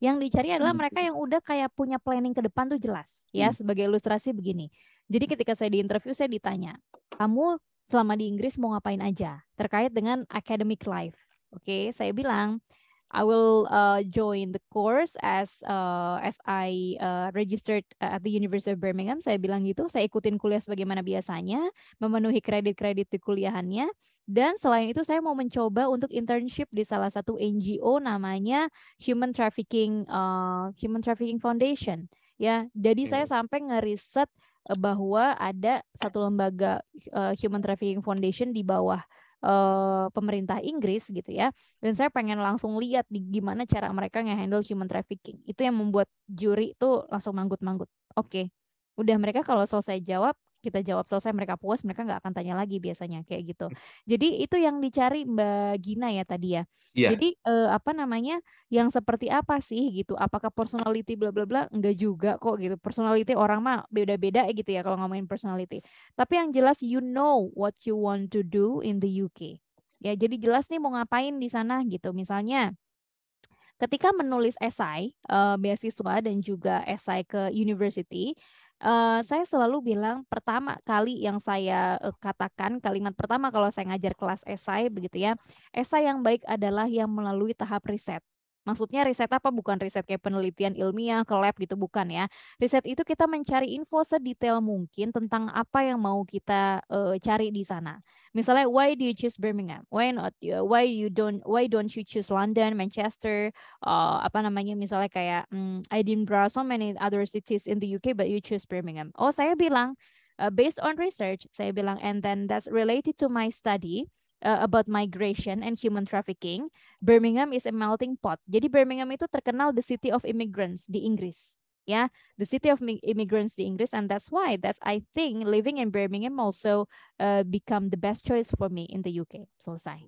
yang dicari adalah hmm. mereka yang udah kayak punya planning ke depan tuh jelas. Ya, hmm. sebagai ilustrasi begini. Jadi ketika saya diinterview saya ditanya, "Kamu selama di Inggris mau ngapain aja?" terkait dengan academic life. Oke, okay, saya bilang I will uh, join the course as uh, as I uh, registered at the University of Birmingham. Saya bilang gitu, saya ikutin kuliah sebagaimana biasanya, memenuhi kredit-kredit di kuliahannya. Dan selain itu saya mau mencoba untuk internship di salah satu NGO namanya Human Trafficking uh, Human Trafficking Foundation. Ya, jadi hmm. saya sampai ngeriset eh, bahwa ada satu lembaga uh, Human Trafficking Foundation di bawah uh, pemerintah Inggris gitu ya. Dan saya pengen langsung lihat di gimana cara mereka ngehandle human trafficking. Itu yang membuat juri tuh langsung manggut-manggut. Oke, okay. udah mereka kalau selesai jawab, kita jawab selesai mereka puas mereka nggak akan tanya lagi biasanya kayak gitu hmm. jadi itu yang dicari mbak Gina ya tadi ya yeah. jadi eh, apa namanya yang seperti apa sih gitu apakah personality bla bla bla nggak juga kok gitu personality orang mah beda beda gitu ya kalau ngomongin personality tapi yang jelas you know what you want to do in the UK ya jadi jelas nih mau ngapain di sana gitu misalnya ketika menulis esai uh, beasiswa dan juga esai ke university Uh, saya selalu bilang pertama kali yang saya uh, katakan kalimat pertama kalau saya ngajar kelas esai begitu ya esai yang baik adalah yang melalui tahap riset Maksudnya riset apa? Bukan riset kayak penelitian ilmiah ke lab gitu, bukan ya. Riset itu kita mencari info sedetail mungkin tentang apa yang mau kita uh, cari di sana. Misalnya why do you choose Birmingham? Why not? Ya, why you don't? Why don't you choose London, Manchester? Uh, apa namanya? Misalnya kayak um, hmm, browse so many other cities in the UK, but you choose Birmingham. Oh, saya bilang uh, based on research, saya bilang, and then that's related to my study uh, about migration and human trafficking, Birmingham is a melting pot. Jadi Birmingham itu terkenal the city of immigrants di Inggris. Ya, yeah, the city of immigrants di Inggris, and that's why that's I think living in Birmingham also uh, become the best choice for me in the UK. Selesai.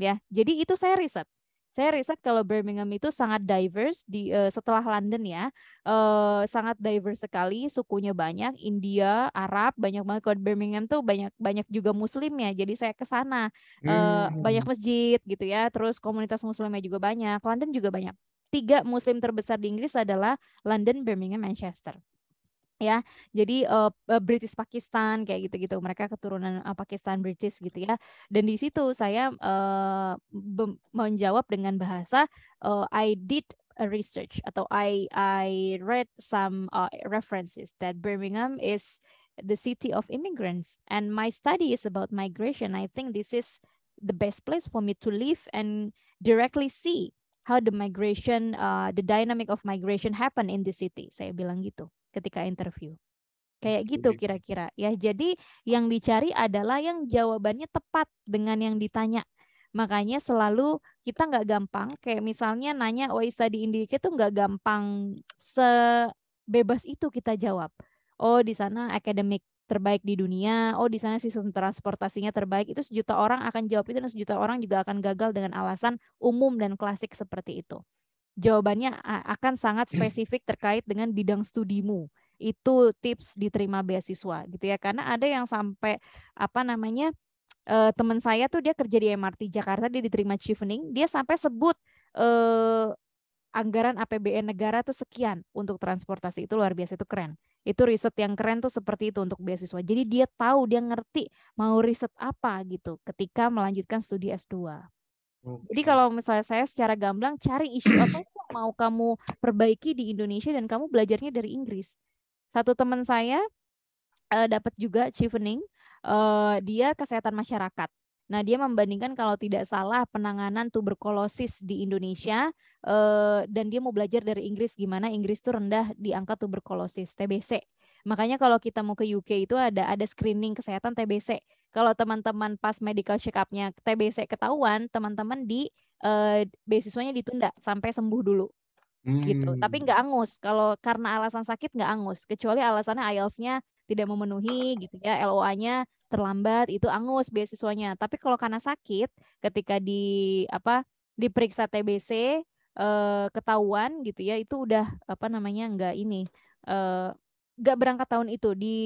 Ya, yeah. jadi itu saya riset saya riset kalau Birmingham itu sangat diverse di uh, setelah London ya uh, sangat diverse sekali sukunya banyak India Arab banyak banget kalau Birmingham tuh banyak banyak juga Muslim ya jadi saya ke sana uh, hmm. banyak masjid gitu ya terus komunitas Muslimnya juga banyak London juga banyak tiga Muslim terbesar di Inggris adalah London Birmingham Manchester ya jadi uh, British Pakistan kayak gitu-gitu mereka keturunan uh, Pakistan British gitu ya dan di situ saya uh, menjawab dengan bahasa uh, I did a research atau I I read some uh, references that Birmingham is the city of immigrants and my study is about migration I think this is the best place for me to live and directly see how the migration uh, the dynamic of migration happen in the city saya bilang gitu ketika interview. Hmm, kayak gitu kira-kira ya. Jadi yang dicari adalah yang jawabannya tepat dengan yang ditanya. Makanya selalu kita nggak gampang. Kayak misalnya nanya why oh, study indicate itu nggak gampang sebebas itu kita jawab. Oh di sana akademik terbaik di dunia, oh di sana sistem transportasinya terbaik, itu sejuta orang akan jawab itu dan sejuta orang juga akan gagal dengan alasan umum dan klasik seperti itu jawabannya akan sangat (clears throat) spesifik terkait dengan bidang studimu. Itu tips diterima beasiswa gitu ya. Karena ada yang sampai apa namanya uh, teman saya tuh dia kerja di MRT Jakarta, dia diterima chevening, dia sampai sebut uh, anggaran APBN negara tuh sekian untuk transportasi itu luar biasa itu keren. Itu riset yang keren tuh seperti itu untuk beasiswa. Jadi dia tahu, dia ngerti mau riset apa gitu ketika melanjutkan studi S2. Jadi kalau misalnya saya secara gamblang cari isu apa yang mau kamu perbaiki di Indonesia dan kamu belajarnya dari Inggris. Satu teman saya uh, dapat juga chevening uh, eh, dia kesehatan masyarakat. Nah, dia membandingkan kalau tidak salah penanganan tuberkulosis di Indonesia uh, dan dia mau belajar dari Inggris gimana Inggris tuh rendah di angka tuberkulosis TBC. Makanya kalau kita mau ke UK itu ada ada screening kesehatan TBC. Kalau teman-teman pas medical check up-nya TBC ketahuan, teman-teman di eh, beasiswanya ditunda sampai sembuh dulu. Gitu. Hmm. gitu. Tapi nggak angus. Kalau karena alasan sakit nggak angus, kecuali alasannya IELTS-nya tidak memenuhi gitu ya, LOA-nya terlambat itu angus beasiswanya. Tapi kalau karena sakit, ketika di apa diperiksa TBC eh, ketahuan gitu ya, itu udah apa namanya nggak ini eh, gak berangkat tahun itu di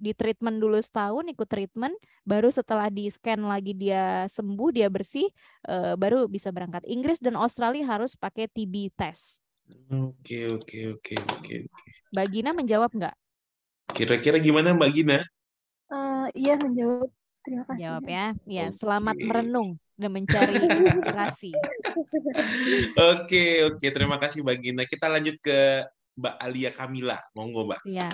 di treatment dulu setahun ikut treatment baru setelah di scan lagi dia sembuh dia bersih uh, baru bisa berangkat Inggris dan Australia harus pakai TB test oke oke oke oke oke Mbak Gina menjawab nggak kira-kira gimana Mbak Gina uh, iya menjawab terima kasih jawab ya ya selamat merenung dan mencari inspirasi. (laughs) Oke, oke. Terima kasih Mbak Gina. Kita lanjut ke Mbak Alia Kamila. Monggo, Mbak. Iya.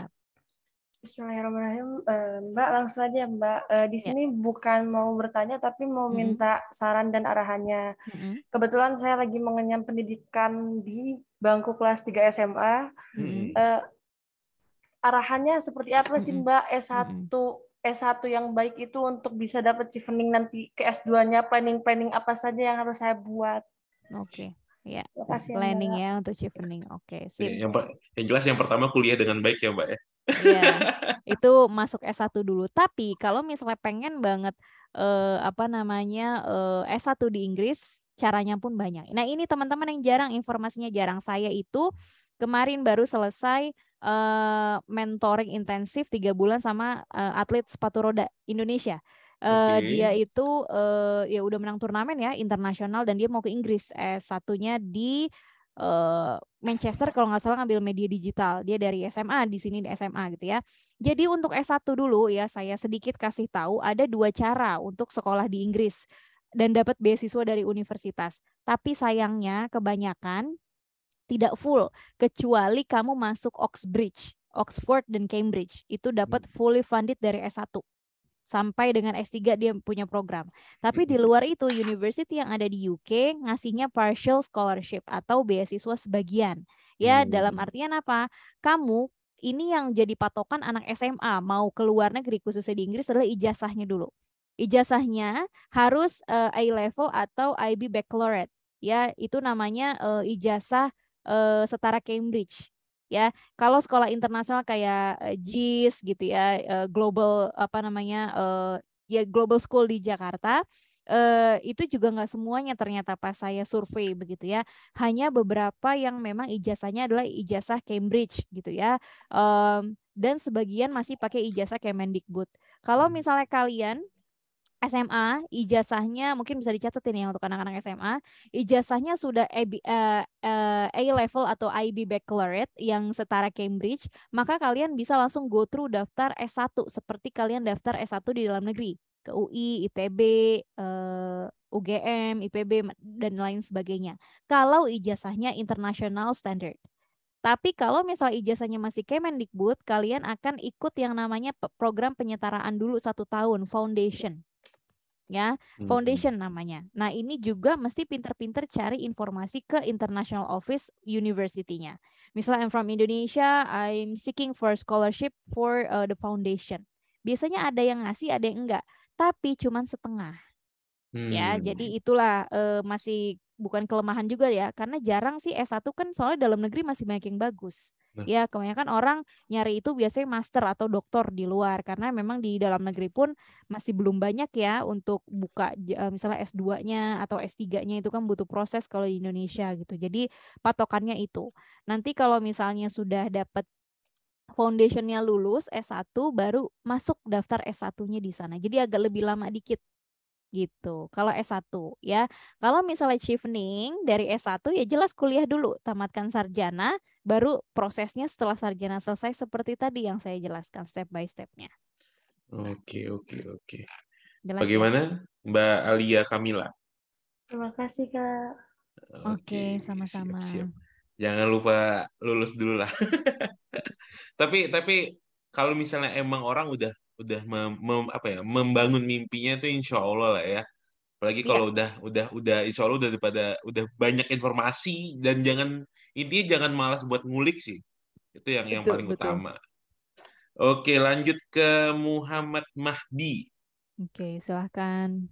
Bismillahirrahmanirrahim. Eh, Mbak, langsung aja Mbak. Eh, di ya. sini ya. bukan mau bertanya, tapi mau hmm. minta saran dan arahannya. Hmm. Kebetulan saya lagi mengenyam pendidikan di bangku kelas 3 SMA. Hmm. arahannya seperti apa sih Mbak? S1 S1 yang baik itu untuk bisa dapat chevening nanti ke S2-nya planning-planning apa saja yang harus saya buat. Oke. Okay. Ya, Lokasi planning ya untuk chevening. Oke, okay, iya, sip. Yang, yang jelas yang pertama kuliah dengan baik ya, Mbak ya. Iya, (laughs) itu masuk S1 dulu. Tapi kalau misalnya pengen banget eh, apa namanya eh, S1 di Inggris, caranya pun banyak. Nah, ini teman-teman yang jarang informasinya jarang. Saya itu kemarin baru selesai eh, mentoring intensif tiga bulan sama uh, atlet sepatu roda Indonesia okay. Eh, dia itu uh, ya udah menang turnamen ya internasional dan dia mau ke Inggris. eh satunya di uh, Manchester kalau nggak salah ngambil media digital. Dia dari SMA di sini di SMA gitu ya. Jadi untuk S1 dulu ya saya sedikit kasih tahu ada dua cara untuk sekolah di Inggris dan dapat beasiswa dari universitas. Tapi sayangnya kebanyakan tidak full kecuali kamu masuk Oxbridge, Oxford dan Cambridge. Itu dapat hmm. fully funded dari S1 sampai dengan S3 dia punya program. Tapi di luar itu university yang ada di UK ngasihnya partial scholarship atau beasiswa sebagian. Ya, hmm. dalam artian apa? Kamu ini yang jadi patokan anak SMA mau ke luar negeri khususnya di Inggris adalah ijazahnya dulu. Ijazahnya harus uh, A level atau IB baccalaureate. Ya, itu namanya uh, ijazah uh, setara Cambridge ya. Kalau sekolah internasional kayak JIS eh, gitu ya, eh, global apa namanya eh, ya global school di Jakarta itu juga nggak semuanya ternyata pas saya survei begitu ya hanya beberapa yang memang ijazahnya adalah ijazah Cambridge gitu ya um, dan sebagian masih pakai ijazah Kemendikbud kalau hmm. misalnya kalian SMA ijazahnya mungkin bisa dicatat ini ya untuk anak-anak SMA ijazahnya sudah AB, uh, eh, uh, eh, A level atau IB baccalaureate yang setara Cambridge maka kalian bisa langsung go through daftar S1 seperti kalian daftar S1 di dalam negeri ke UI, ITB, uh, eh, UGM, IPB dan lain sebagainya. Kalau ijazahnya international standard. Tapi kalau misal ijazahnya masih Kemendikbud, kalian akan ikut yang namanya program penyetaraan dulu satu tahun, foundation ya foundation namanya. Nah ini juga mesti pinter-pinter cari informasi ke international office university-nya. Misalnya I'm from Indonesia, I'm seeking for scholarship for uh, the foundation. Biasanya ada yang ngasih, ada yang enggak, tapi cuman setengah. Ya, hmm. Ya, jadi itulah uh, masih bukan kelemahan juga ya karena jarang sih S1 kan soalnya dalam negeri masih banyak yang bagus. Nah. Ya, kebanyakan orang nyari itu biasanya master atau doktor di luar karena memang di dalam negeri pun masih belum banyak ya untuk buka eh, misalnya S2-nya atau S3-nya itu kan butuh proses kalau di Indonesia gitu. Jadi patokannya itu. Nanti kalau misalnya sudah dapat foundationnya lulus S1 baru masuk daftar S1-nya di sana. Jadi agak lebih lama dikit gitu. Kalau S1 ya. Kalau misalnya chevening dari S1 ya jelas kuliah dulu, tamatkan sarjana, baru prosesnya setelah sarjana selesai seperti tadi yang saya jelaskan step by stepnya. Oke, oke, oke. Jelas ya? Bagaimana Mbak Alia Kamila? Terima kasih, Kak. Oke, sama-sama. Jangan lupa lulus dulu lah. (laughs) tapi tapi kalau misalnya emang orang udah udah mem, mem, apa ya membangun mimpinya tuh insya Allah lah ya apalagi iya. kalau yeah. udah udah udah insya Allah udah pada udah banyak informasi dan jangan intinya jangan malas buat ngulik sih itu yang betul, yang paling betul. utama oke lanjut ke Muhammad Mahdi oke silahkan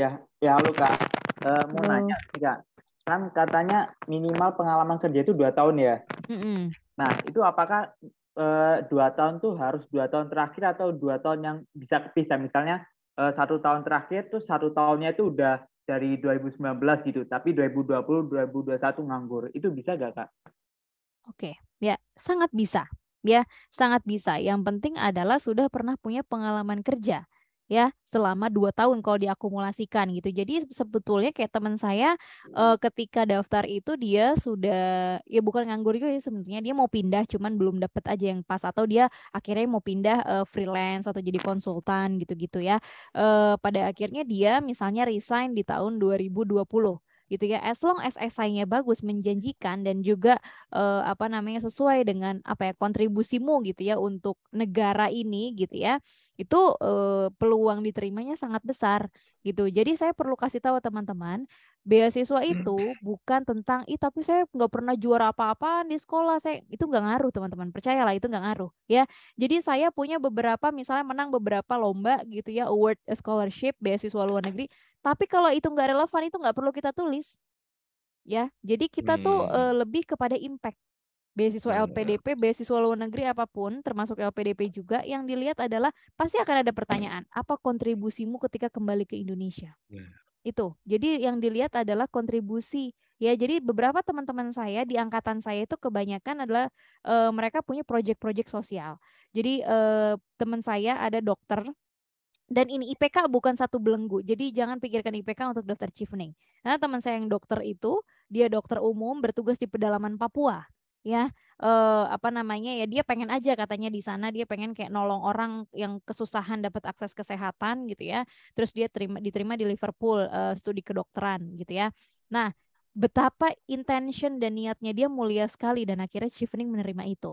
ya ya halo kak uh, mau Halo. nanya kak kan katanya minimal pengalaman kerja itu dua tahun ya. Mm -mm. Nah itu apakah Eh, dua tahun tuh harus dua tahun terakhir atau dua tahun yang bisa kepisah misalnya eh, satu tahun terakhir tuh satu tahunnya itu udah dari 2019 gitu tapi 2020 2021 nganggur itu bisa gak kak? Oke ya sangat bisa ya sangat bisa yang penting adalah sudah pernah punya pengalaman kerja ya selama dua tahun kalau diakumulasikan gitu. Jadi sebetulnya kayak teman saya uh, ketika daftar itu dia sudah ya bukan nganggur juga sih sebenarnya dia mau pindah cuman belum dapat aja yang pas atau dia akhirnya mau pindah uh, freelance atau jadi konsultan gitu-gitu ya. Uh, pada akhirnya dia misalnya resign di tahun 2020 gitu ya as long as esainya bagus menjanjikan dan juga eh, apa namanya sesuai dengan apa ya kontribusimu gitu ya untuk negara ini gitu ya itu eh, peluang diterimanya sangat besar gitu jadi saya perlu kasih tahu teman-teman beasiswa hmm. itu bukan tentang itu, tapi saya nggak pernah juara apa apa di sekolah saya itu nggak ngaruh teman-teman percayalah itu nggak ngaruh ya jadi saya punya beberapa misalnya menang beberapa lomba gitu ya award eh, scholarship beasiswa luar negeri tapi kalau itu nggak relevan itu nggak perlu kita tulis ya jadi kita hmm. tuh eh, uh, lebih kepada impact beasiswa iya, iya. LPDP, beasiswa luar negeri apapun, termasuk LPDP juga, yang dilihat adalah pasti akan ada pertanyaan, apa kontribusimu ketika kembali ke Indonesia? Iya itu. Jadi yang dilihat adalah kontribusi. Ya, jadi beberapa teman-teman saya di angkatan saya itu kebanyakan adalah e, mereka punya proyek-proyek sosial. Jadi e, teman saya ada dokter dan ini IPK bukan satu belenggu. Jadi jangan pikirkan IPK untuk dokter Chevening. Karena teman saya yang dokter itu, dia dokter umum bertugas di pedalaman Papua, ya uh, apa namanya ya dia pengen aja katanya di sana dia pengen kayak nolong orang yang kesusahan dapat akses kesehatan gitu ya. Terus dia terima diterima di Liverpool uh, studi kedokteran gitu ya. Nah, betapa intention dan niatnya dia mulia sekali dan akhirnya Chevening menerima itu.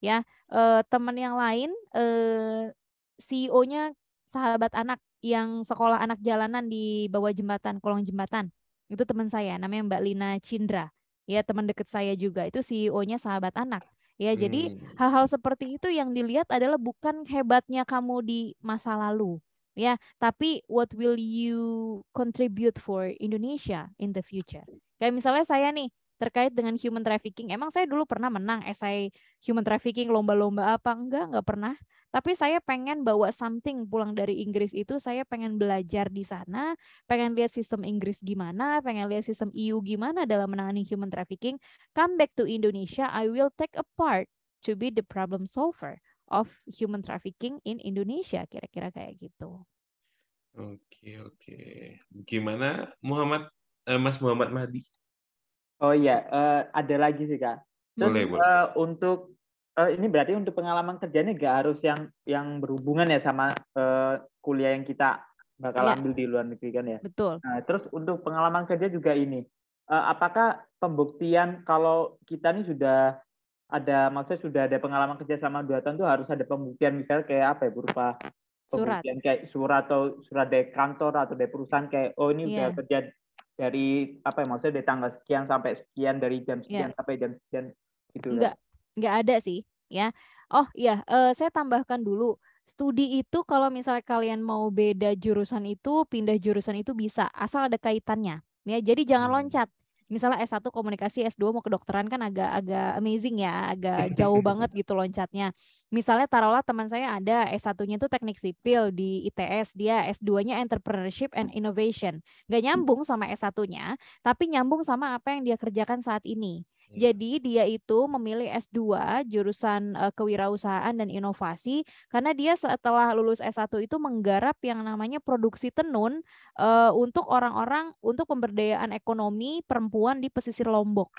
Ya, uh, eh, teman yang lain uh, CEO-nya sahabat anak yang sekolah anak jalanan di bawah jembatan kolong jembatan itu teman saya namanya Mbak Lina Cindra ya teman dekat saya juga itu CEO-nya sahabat anak. Ya, hmm. jadi hal-hal seperti itu yang dilihat adalah bukan hebatnya kamu di masa lalu, ya, tapi what will you contribute for Indonesia in the future. Kayak misalnya saya nih terkait dengan human trafficking, emang saya dulu pernah menang esai human trafficking lomba-lomba apa enggak? Enggak pernah tapi saya pengen bawa something pulang dari Inggris itu saya pengen belajar di sana pengen lihat sistem Inggris gimana pengen lihat sistem EU gimana dalam menangani human trafficking come back to Indonesia I will take a part to be the problem solver of human trafficking in Indonesia kira-kira kayak gitu Oke oke gimana Muhammad uh, Mas Muhammad Mahdi Oh iya, uh, ada lagi sih kak. Terus, boleh, boleh. untuk uh, ini berarti untuk pengalaman kerjanya gak harus yang yang berhubungan ya sama uh, kuliah yang kita bakal ya. ambil di luar negeri kan ya. Betul. Nah, terus untuk pengalaman kerja juga ini, uh, apakah pembuktian kalau kita ini sudah ada maksudnya sudah ada pengalaman kerja sama dua tahun itu harus ada pembuktian misalnya kayak apa ya berupa pembuktian surat. kayak surat atau surat dari kantor atau dari perusahaan kayak oh ini yeah. udah iya. kerja dari apa ya maksudnya dari tanggal sekian sampai sekian dari jam iya. sekian yeah. sampai jam sekian gitu. Enggak, kan? enggak ada sih ya. Oh iya, eh, saya tambahkan dulu. Studi itu kalau misalnya kalian mau beda jurusan itu, pindah jurusan itu bisa, asal ada kaitannya. Ya, jadi jangan hmm. loncat. Misalnya S1 komunikasi, S2 mau kedokteran kan agak agak amazing ya, agak (laughs) jauh banget gitu loncatnya. Misalnya taruhlah teman saya ada S1-nya itu teknik sipil di ITS, dia S2-nya entrepreneurship and innovation. Gak nyambung sama S1-nya, tapi nyambung sama apa yang dia kerjakan saat ini. Iya. Jadi dia itu memilih S2 jurusan uh, kewirausahaan dan inovasi karena dia setelah lulus S1 itu menggarap yang namanya produksi tenun uh, untuk orang-orang untuk pemberdayaan ekonomi perempuan di pesisir Lombok.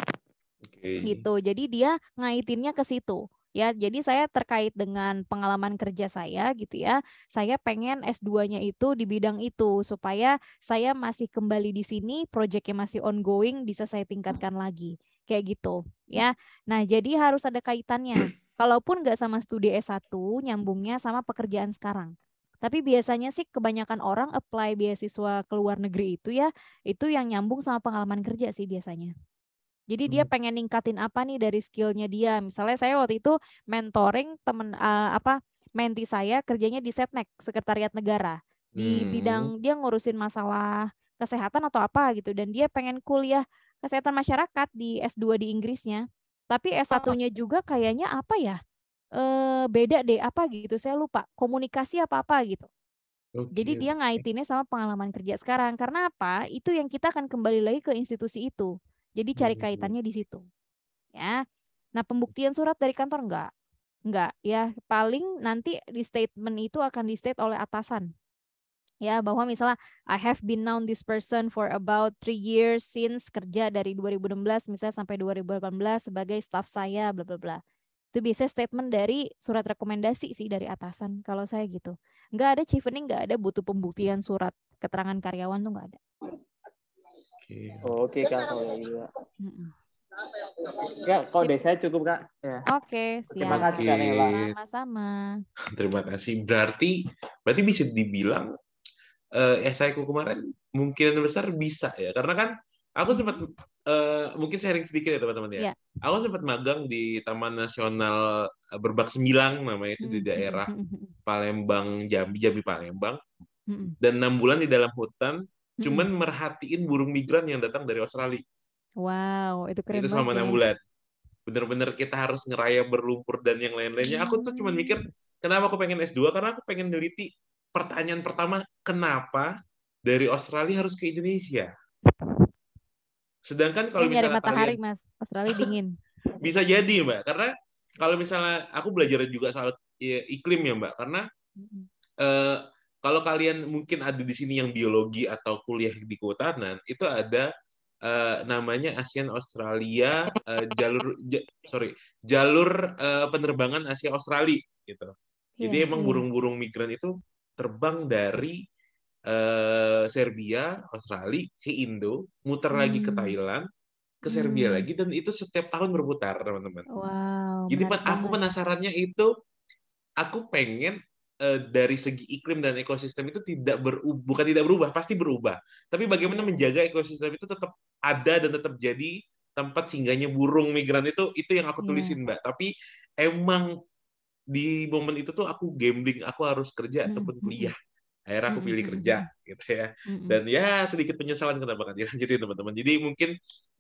Okay. Gitu. Jadi dia ngaitinnya ke situ ya jadi saya terkait dengan pengalaman kerja saya gitu ya saya pengen S2-nya itu di bidang itu supaya saya masih kembali di sini proyeknya masih ongoing bisa saya tingkatkan lagi kayak gitu ya. Hmm. Nah, jadi harus ada kaitannya. Kalaupun nggak sama studi S1, nyambungnya sama pekerjaan sekarang. Tapi biasanya sih kebanyakan orang apply beasiswa ke luar negeri itu ya, itu yang nyambung sama pengalaman kerja sih biasanya. Jadi dia hmm. pengen ningkatin apa nih dari skillnya dia. Misalnya saya waktu itu mentoring temen uh, apa menti saya kerjanya di Setnek, Sekretariat Negara. Di hmm. bidang dia ngurusin masalah kesehatan atau apa gitu dan dia pengen kuliah kesehatan masyarakat di S2 di Inggrisnya. Tapi S1-nya juga kayaknya apa ya? E, beda deh apa gitu. Saya lupa. Komunikasi apa-apa gitu. Okay. Jadi dia ngaitinnya sama pengalaman kerja sekarang. Karena apa? Itu yang kita akan kembali lagi ke institusi itu. Jadi cari kaitannya di situ. Ya. Nah, pembuktian surat dari kantor enggak? Enggak, ya. Paling nanti di statement itu akan di state oleh atasan ya bahwa misalnya I have been known this person for about three years since kerja dari 2016 misalnya sampai 2018 sebagai staff saya bla bla bla itu biasanya statement dari surat rekomendasi sih dari atasan kalau saya gitu nggak ada ini nggak ada butuh pembuktian surat keterangan karyawan tuh nggak ada oke oke okay, kak kalau gitu Ya, kalau dari saya cukup kak. Ya. Oke, siap. Terima kasih okay. Sama-sama. Terima kasih. Berarti, berarti bisa dibilang uh, eh, esaiku kemarin mungkin besar bisa ya karena kan aku sempat uh, mungkin sharing sedikit ya teman-teman ya. Yeah. Aku sempat magang di Taman Nasional eh, Berbak Sembilang namanya itu mm -hmm. di hmm, daerah hmm, hmm, Palembang Jambi Jambi Palembang mm -hmm. dan enam bulan di dalam hutan mm -hmm. cuman merhatiin burung migran yang datang dari Australia. Wow, itu keren. Itu selama enam ya. bulan. Bener-bener kita harus ngeraya berlumpur dan yang lain-lainnya. Aku tuh cuman mikir kenapa aku pengen S2 karena aku pengen neliti pertanyaan pertama, kenapa dari Australia harus ke Indonesia? Sedangkan kalau misalnya matahari, kalian, Mas. Australia dingin. (laughs) bisa jadi, Mbak. Karena kalau misalnya aku belajar juga soal ya, iklim ya, Mbak. Karena eh, kalau kalian mungkin ada di sini yang biologi atau kuliah di kehutanan, itu ada Uh, namanya ASEAN Australia uh, jalur ja, sorry jalur uh, penerbangan Asia Australia gitu. Yeah, Jadi emang iya. burung-burung migran itu terbang dari uh, Serbia, Australia ke Indo, muter hmm. lagi ke hmm. Thailand, ke Serbia hmm. lagi dan itu setiap tahun berputar teman-teman. Wow. Jadi menarik. aku penasarannya itu aku pengen eh, dari segi iklim dan ekosistem itu tidak berubah bukan tidak berubah pasti berubah tapi bagaimana menjaga ekosistem itu tetap ada dan tetap jadi tempat singgahnya burung migran itu itu yang aku iya. tulisin yeah. mbak tapi emang di momen itu tuh aku gambling aku harus kerja hmm, ataupun hmm, kuliah akhirnya aku hmm, pilih kerja gitu ya dan ya sedikit penyesalan kenapa kan dilanjutin teman-teman jadi mungkin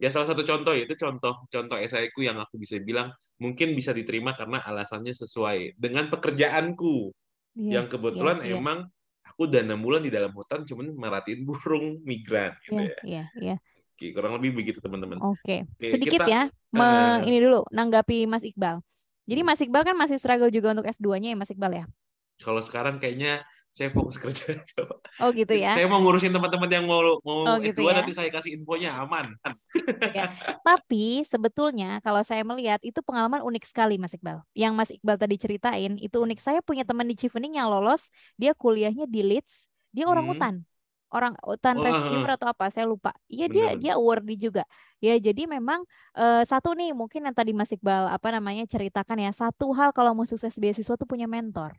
ya salah satu contoh itu contoh contoh esaiku yang aku bisa bilang mungkin bisa diterima karena alasannya sesuai dengan pekerjaanku yeah, yang kebetulan yeah, iya. emang aku udah enam bulan di dalam hutan cuman merhatiin burung migran gitu yeah, ya yeah, yeah. Oke, kurang lebih begitu teman-teman. Oke, sedikit kita, ya, (laughs) me, uh, ini dulu nanggapi Mas Iqbal. Jadi Mas Iqbal kan masih struggle juga untuk S2-nya ya Mas Iqbal ya? Kalau sekarang kayaknya saya fokus kerja. (laughs) Oh gitu ya. Saya mau ngurusin teman-teman yang mau mau oh, gitu S2 ya? nanti saya kasih infonya aman. (laughs) Ya, tapi sebetulnya kalau saya melihat itu pengalaman unik sekali Mas Iqbal. Yang Mas Iqbal tadi ceritain itu unik. Saya punya teman di Chevening yang lolos, dia kuliahnya di Leeds, dia orang hmm. hutan orang hutan oh. rescuer atau apa saya lupa iya dia dia awardee juga ya jadi memang uh, satu nih mungkin yang tadi Mas Iqbal apa namanya ceritakan ya satu hal kalau mau sukses beasiswa tuh punya mentor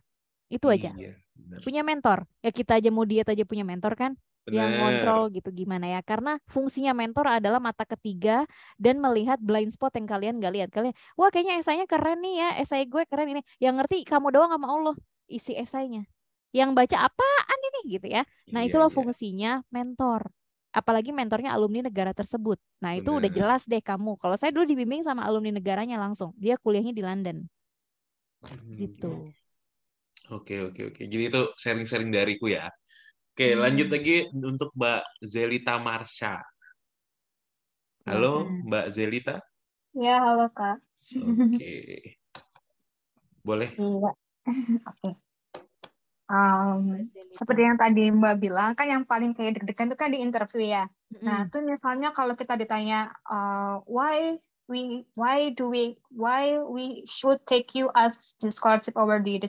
itu aja iya, punya mentor ya kita aja mau diet aja punya mentor kan Bener. yang kontrol gitu gimana ya karena fungsinya mentor adalah mata ketiga dan melihat blind spot yang kalian gak lihat kalian wah kayaknya esainya keren nih ya esai gue keren ini yang ngerti kamu doang sama Allah isi esainya yang baca apaan ini gitu ya. Nah, iya, itulah lo iya. fungsinya mentor. Apalagi mentornya alumni negara tersebut. Nah, itu Bener. udah jelas deh kamu. Kalau saya dulu dibimbing sama alumni negaranya langsung. Dia kuliahnya di London. Hmm. Gitu. Iya. Oke, oke, oke. Jadi itu sharing-sharing dariku ya. Oke, hmm. lanjut lagi untuk Mbak Zelita Marsha. Halo, hmm. Mbak Zelita. Ya, halo Kak. Oke. (laughs) Boleh? Iya. (laughs) Oke. Okay um, seperti yang tadi Mbak bilang kan yang paling kayak deg-degan itu kan di interview ya. Mm-hmm. Nah, itu misalnya kalau kita ditanya uh, why we why do we why we should take you as the scholarship over the the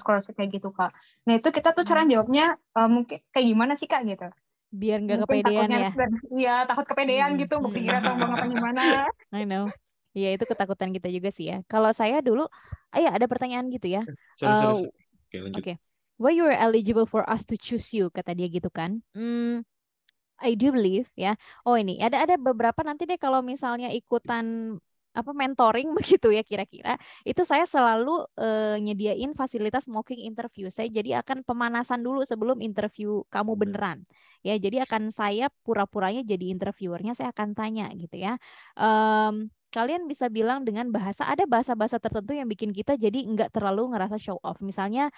scholarship kayak gitu kak. Nah itu kita tuh cara jawabnya uh, mungkin kayak gimana sih kak gitu? Biar nggak kepedean takutnya, ya? Iya takut kepedean hmm. gitu, mau dikira sombong apa gimana? (laughs) I know. Iya itu ketakutan kita juga sih ya. Kalau saya dulu, ayah eh, ada pertanyaan gitu ya. Sorry, Oke, Okay why you are eligible for us to choose you kata dia gitu kan hmm, I do believe ya oh ini ada ada beberapa nanti deh kalau misalnya ikutan apa mentoring (laughs) begitu ya kira-kira itu saya selalu uh, nyediain fasilitas mocking interview saya jadi akan pemanasan dulu sebelum interview kamu beneran ya jadi akan saya pura-puranya jadi interviewernya saya akan tanya gitu ya um, kalian bisa bilang dengan bahasa ada bahasa-bahasa tertentu yang bikin kita jadi nggak terlalu ngerasa show off misalnya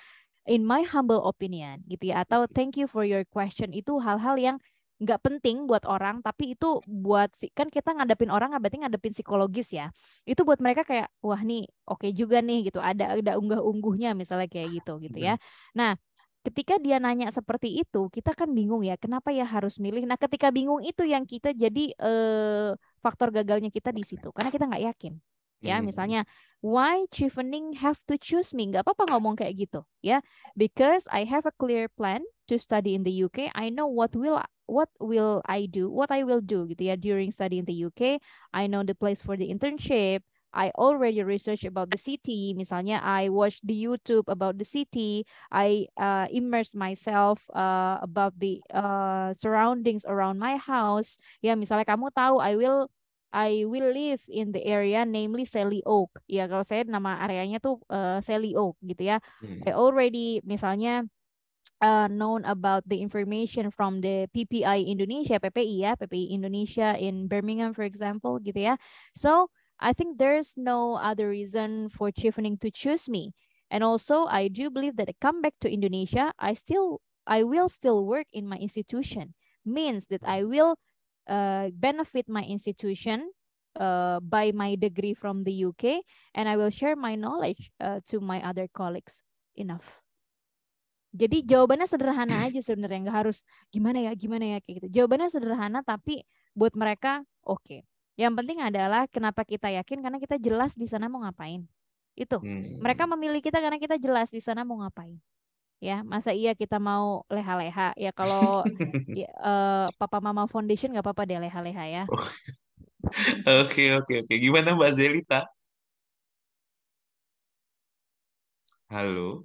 in my humble opinion gitu ya atau thank you for your question itu hal-hal yang nggak penting buat orang tapi itu buat si kan kita ngadepin orang nggak berarti ngadepin psikologis ya itu buat mereka kayak wah nih oke okay juga nih gitu ada ada unggah ungguhnya misalnya kayak gitu gitu ya nah ketika dia nanya seperti itu kita kan bingung ya kenapa ya harus milih nah ketika bingung itu yang kita jadi eh, faktor gagalnya kita di situ karena kita nggak yakin ya hmm. misalnya why Chevening have to choose me nggak apa-apa ngomong kayak gitu ya because I have a clear plan to study in the UK I know what will what will I do what I will do gitu ya during study in the UK I know the place for the internship I already research about the city misalnya I watch the YouTube about the city I uh, immerse myself uh, about the uh, surroundings around my house ya misalnya kamu tahu I will I will live in the area namely Sally Oak. Ya kalau saya nama areanya tuh uh, Sally Oak gitu ya. Hmm. I already misalnya uh, known about the information from the PPI Indonesia, PPI ya, PPI Indonesia in Birmingham for example gitu ya. So I think there's no other reason for Chiffening to choose me. And also I do believe that I come back to Indonesia, I still I will still work in my institution means that I will uh, benefit my institution uh, by my degree from the UK, and I will share my knowledge uh, to my other colleagues. Enough. Jadi jawabannya sederhana aja sebenarnya, nggak harus gimana ya, gimana ya kayak gitu. Jawabannya sederhana tapi buat mereka oke. Okay. Yang penting adalah kenapa kita yakin karena kita jelas di sana mau ngapain. Itu. Hmm. Mereka memilih kita karena kita jelas di sana mau ngapain ya masa iya kita mau leha-leha ya kalau (laughs) ya, uh, papa mama foundation nggak apa-apa deh leha-leha ya oh, (laughs) oke oke oke gimana mbak Zelita halo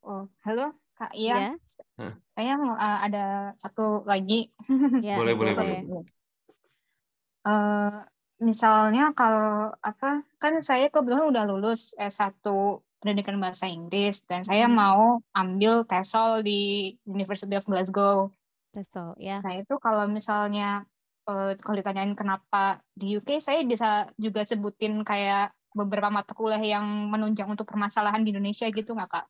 oh halo kak iya ya? saya uh, eh, ada satu lagi ya, boleh boleh boleh uh, misalnya kalau apa kan saya kebetulan udah lulus S1 pendidikan bahasa Inggris dan saya hmm. mau ambil TESOL di University of Glasgow. TESOL, ya. Yeah. Nah itu kalau misalnya eh, kalau ditanyain kenapa di UK, saya bisa juga sebutin kayak beberapa mata kuliah yang menunjang untuk permasalahan di Indonesia gitu nggak kak?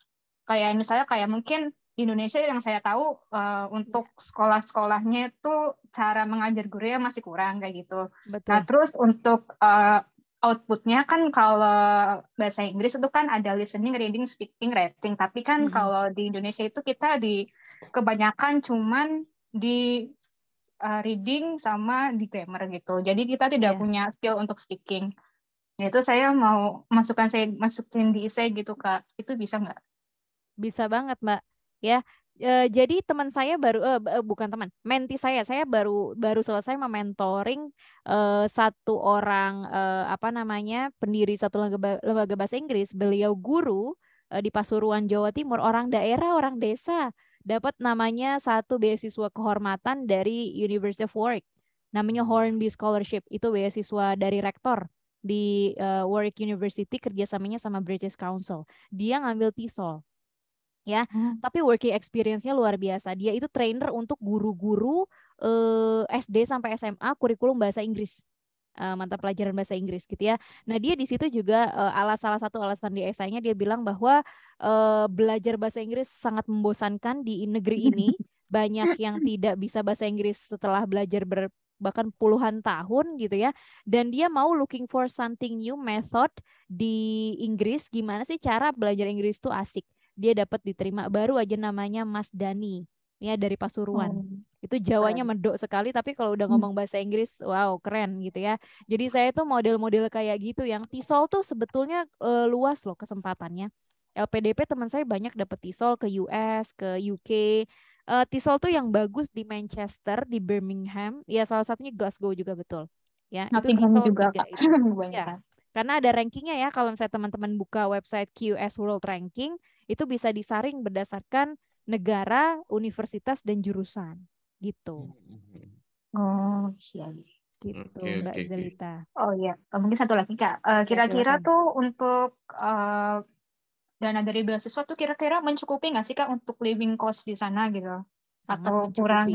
Kayak misalnya kayak mungkin di Indonesia yang saya tahu uh, untuk iya. sekolah-sekolahnya itu cara mengajar gurunya masih kurang kayak gitu. Nah, Betul. Nah terus untuk uh, outputnya kan kalau bahasa Inggris itu kan ada listening, reading, speaking, writing. Tapi kan -hmm. kalau di Indonesia itu kita di kebanyakan cuman di uh, reading sama di grammar gitu. Jadi kita tidak yeah. punya skill untuk speaking. Nah, itu saya mau masukkan saya masukin di saya gitu kak. Itu bisa nggak? Bisa banget mbak. Ya Uh, jadi teman saya baru uh, bukan teman, menti saya. Saya baru baru selesai mementoring uh, satu orang uh, apa namanya? pendiri satu lembaga, lembaga bahasa Inggris. Beliau guru uh, di Pasuruan Jawa Timur, orang daerah, orang desa. Dapat namanya satu beasiswa kehormatan dari University of Warwick. Namanya hmm. Hornby Scholarship. Itu beasiswa dari rektor di uh, Warwick University kerjasamanya sama British Council. Dia ngambil TESOL ya. Hmm. Tapi working experience-nya luar biasa. Dia itu trainer untuk guru-guru eh, SD sampai SMA kurikulum bahasa Inggris. Uh, mantap pelajaran bahasa Inggris gitu ya. Nah dia di situ juga uh, alas salah satu alasan di esainya dia bilang bahwa uh, belajar bahasa Inggris sangat membosankan di negeri ini (laughs) banyak yang tidak bisa bahasa Inggris setelah belajar ber bahkan puluhan tahun gitu ya dan dia mau looking for something new method di Inggris gimana sih cara belajar Inggris itu asik dia dapat diterima baru aja namanya Mas Dani ya dari Pasuruan oh. itu Jawanya medok sekali tapi kalau udah hmm. ngomong bahasa Inggris wow keren gitu ya jadi saya tuh model-model kayak gitu yang Tisol tuh sebetulnya uh, luas loh kesempatannya LPDP teman saya banyak dapat Tisol ke US ke UK uh, eh, Tisol tuh yang bagus di Manchester, di Birmingham, ya salah satunya Glasgow juga betul. Ya, Nottingham itu Tisol juga itu. (laughs) ya. Kan? Karena ada rankingnya ya, kalau misalnya teman-teman buka website QS World Ranking, itu bisa disaring berdasarkan negara, universitas dan jurusan gitu. Hmm, hmm, hmm. Oh iya gitu okay, Mbak okay, Zelita. Okay. Oh iya, oh, mungkin satu lagi Kak. Eh, iya, kira-kira uh, tuh untuk uh, dana dari beasiswa tuh kira-kira mencukupi nggak sih Kak untuk living cost di sana gitu? sangat atau kurang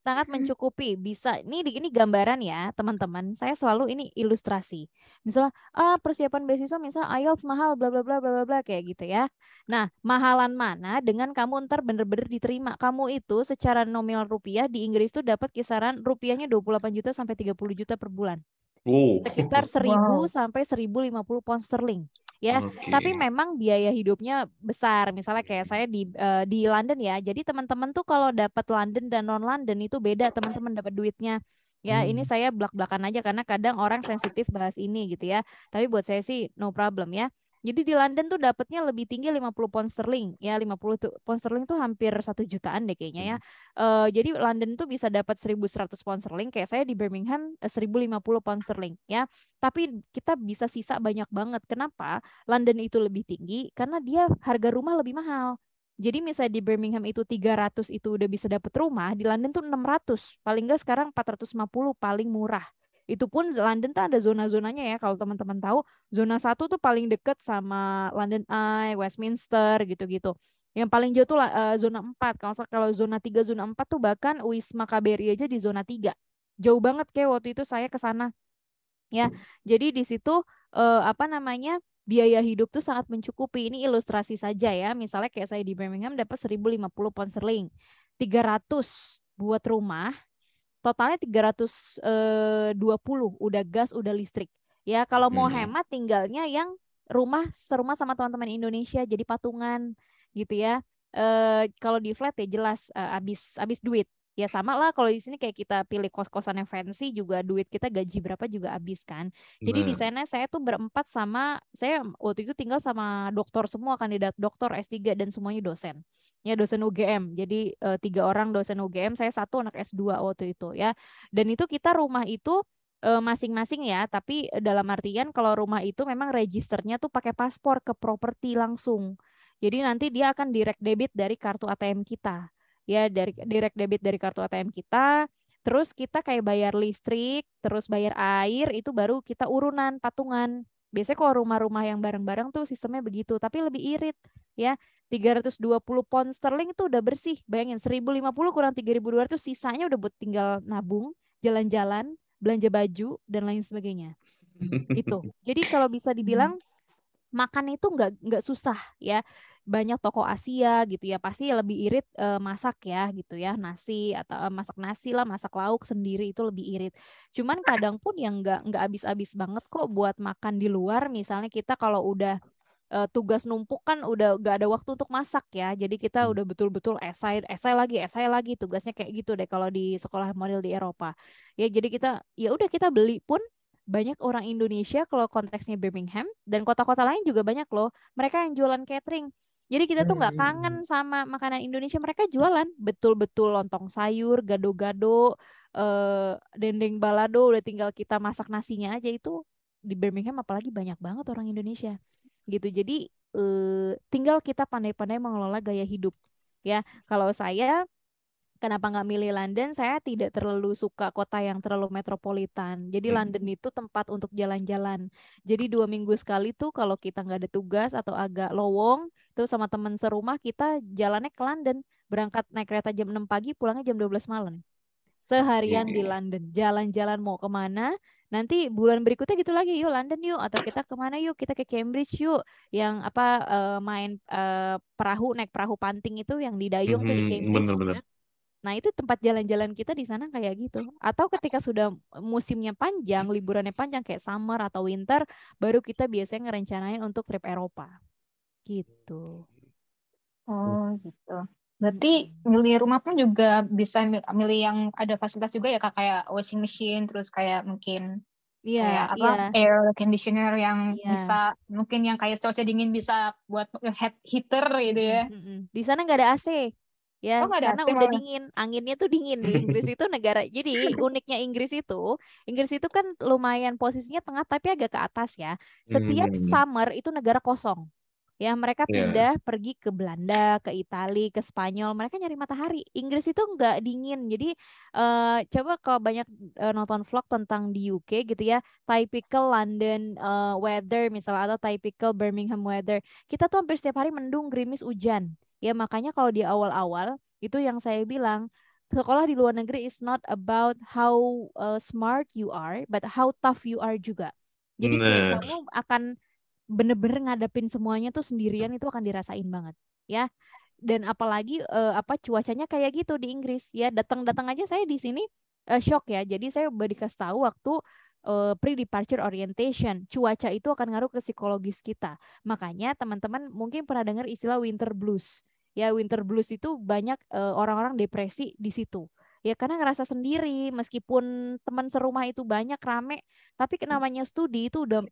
sangat mencukupi bisa ini ini gambaran ya teman-teman saya selalu ini ilustrasi misalnya ah, persiapan beasiswa misal IELTS mahal bla bla bla bla bla kayak gitu ya nah mahalan mana dengan kamu ntar bener-bener diterima kamu itu secara nominal rupiah di Inggris itu dapat kisaran rupiahnya 28 juta sampai 30 juta per bulan Oh. sekitar 1000 (laughs) wow. sampai 1050 pound sterling ya. Okay. Tapi memang biaya hidupnya besar. Misalnya kayak saya di uh, di London ya. Jadi teman-teman tuh kalau dapat London dan non London itu beda teman-teman dapat duitnya. Ya, hmm. ini saya belak-belakan aja karena kadang orang sensitif bahas ini gitu ya. Tapi buat saya sih no problem ya. Jadi di London tuh dapatnya lebih tinggi 50 pound sterling. Ya 50 pound sterling tuh hampir satu jutaan deh kayaknya ya. Uh, jadi London tuh bisa dapat 1100 pound sterling kayak saya di Birmingham 1050 eh, pound sterling ya. Tapi kita bisa sisa banyak banget. Kenapa? London itu lebih tinggi karena dia harga rumah lebih mahal. Jadi misalnya di Birmingham itu 300 itu udah bisa dapat rumah, di London tuh 600. Paling enggak sekarang 450 paling murah itu pun London tuh ada zona-zonanya ya kalau teman-teman tahu. Zona satu tuh paling deket sama London Eye, Westminster gitu-gitu. Yang paling jauh tuh uh, zona 4. Kalau kalau zona 3, zona 4 tuh bahkan Wisma KBRI aja di zona 3. Jauh banget kayak waktu itu saya ke sana. Ya. Jadi di situ uh, apa namanya? biaya hidup tuh sangat mencukupi. Ini ilustrasi saja ya. Misalnya kayak saya di Birmingham dapat 1050 pound sterling. 300 buat rumah, totalnya 320 eh, udah gas udah listrik ya kalau mau hmm. hemat tinggalnya yang rumah serumah sama teman-teman Indonesia jadi patungan gitu ya e, kalau di flat ya jelas e, eh, abis abis duit ya sama lah kalau di sini kayak kita pilih kos-kosan yang fancy juga duit kita gaji berapa juga habis kan. Jadi nah. di sana saya tuh berempat sama saya waktu itu tinggal sama dokter semua kandidat dokter S3 dan semuanya dosen. Ya dosen UGM. Jadi e, tiga orang dosen UGM, saya satu anak S2 waktu itu ya. Dan itu kita rumah itu eh, masing-masing ya, tapi eh, dalam artian kalau rumah itu memang registernya tuh pakai paspor ke properti langsung. Jadi nanti dia akan direct debit dari kartu ATM kita ya dari direct debit dari kartu ATM kita terus kita kayak bayar listrik terus bayar air itu baru kita urunan patungan biasanya kalau rumah-rumah yang bareng-bareng tuh sistemnya begitu tapi lebih irit ya 320 pound sterling itu udah bersih bayangin 1050 kurang 3200 sisanya udah buat tinggal nabung jalan-jalan belanja baju dan lain sebagainya itu (laughs) jadi kalau bisa dibilang hmm. makan itu nggak nggak susah ya banyak toko Asia gitu ya pasti lebih irit uh, masak ya gitu ya nasi atau uh, masak nasi lah masak lauk sendiri itu lebih irit cuman kadang pun yang nggak nggak habis-habis banget kok buat makan di luar misalnya kita kalau udah uh, tugas numpuk kan udah nggak ada waktu untuk masak ya. Jadi kita hmm. udah betul-betul esai, esai lagi, esai lagi. Tugasnya kayak gitu deh kalau di sekolah model di Eropa. Ya jadi kita ya udah kita beli pun banyak orang Indonesia kalau konteksnya Birmingham dan kota-kota lain juga banyak loh. Mereka yang jualan catering jadi kita tuh nggak kangen hmm. sama makanan Indonesia. Mereka jualan betul-betul lontong sayur, gado-gado, eh, dendeng balado. Udah tinggal kita masak nasinya aja itu di Birmingham apalagi banyak banget orang Indonesia gitu. Jadi eh, tinggal kita pandai-pandai mengelola gaya hidup ya. Kalau saya kenapa nggak milih London? Saya tidak terlalu suka kota yang terlalu metropolitan. Jadi hmm. London itu tempat untuk jalan-jalan. Jadi dua minggu sekali tuh kalau kita nggak ada tugas atau agak lowong, itu sama teman serumah kita jalannya ke London, berangkat naik kereta jam 6 pagi, pulangnya jam 12 malam. Seharian di London, jalan-jalan mau kemana, nanti bulan berikutnya gitu lagi yuk London yuk atau kita kemana yuk kita ke Cambridge yuk yang apa uh, main uh, perahu naik perahu panting itu yang didayung mm -hmm, tuh di mhm, Cambridge bener, bener. nah itu tempat jalan-jalan kita di sana kayak gitu atau ketika sudah musimnya panjang liburannya panjang kayak summer atau winter baru kita biasanya ngerencanain untuk trip Eropa gitu. Oh gitu. Berarti milih rumah pun juga bisa milih yang ada fasilitas juga ya kak kayak washing machine terus kayak mungkin Iya, kayak apa yeah. air conditioner yang yeah. bisa mungkin yang kayak cuaca dingin bisa buat head heater gitu ya. Di sana nggak ada AC. Ya, oh, ada karena udah malah. dingin, anginnya tuh dingin di Inggris itu negara. Jadi (laughs) uniknya Inggris itu, Inggris itu kan lumayan posisinya tengah tapi agak ke atas ya. Hmm, Setiap hmm, -hmm. summer itu negara kosong ya mereka iya. pindah yeah. pergi ke Belanda, ke Italia, ke Spanyol, mereka nyari matahari. Inggris itu nggak dingin, jadi uh, coba kalau banyak uh, nonton vlog tentang di UK gitu ya, typical London uh, weather misalnya atau typical Birmingham weather, kita tuh hampir setiap hari mendung, gerimis, hujan. Ya makanya kalau di awal-awal itu yang saya bilang sekolah di luar negeri is not about how uh, smart you are, but how tough you are juga. Jadi nah. kamu akan bener-bener ngadepin semuanya tuh sendirian itu akan dirasain banget ya dan apalagi uh, apa cuacanya kayak gitu di Inggris ya datang-datang aja saya di sini uh, shock ya jadi saya dikasih tahu waktu uh, pre-departure orientation. Cuaca itu akan ngaruh ke psikologis kita. Makanya teman-teman mungkin pernah dengar istilah winter blues. Ya winter blues itu banyak orang orang-orang depresi di situ. Ya karena ngerasa sendiri meskipun teman serumah itu banyak rame, tapi hmm. namanya studi itu udah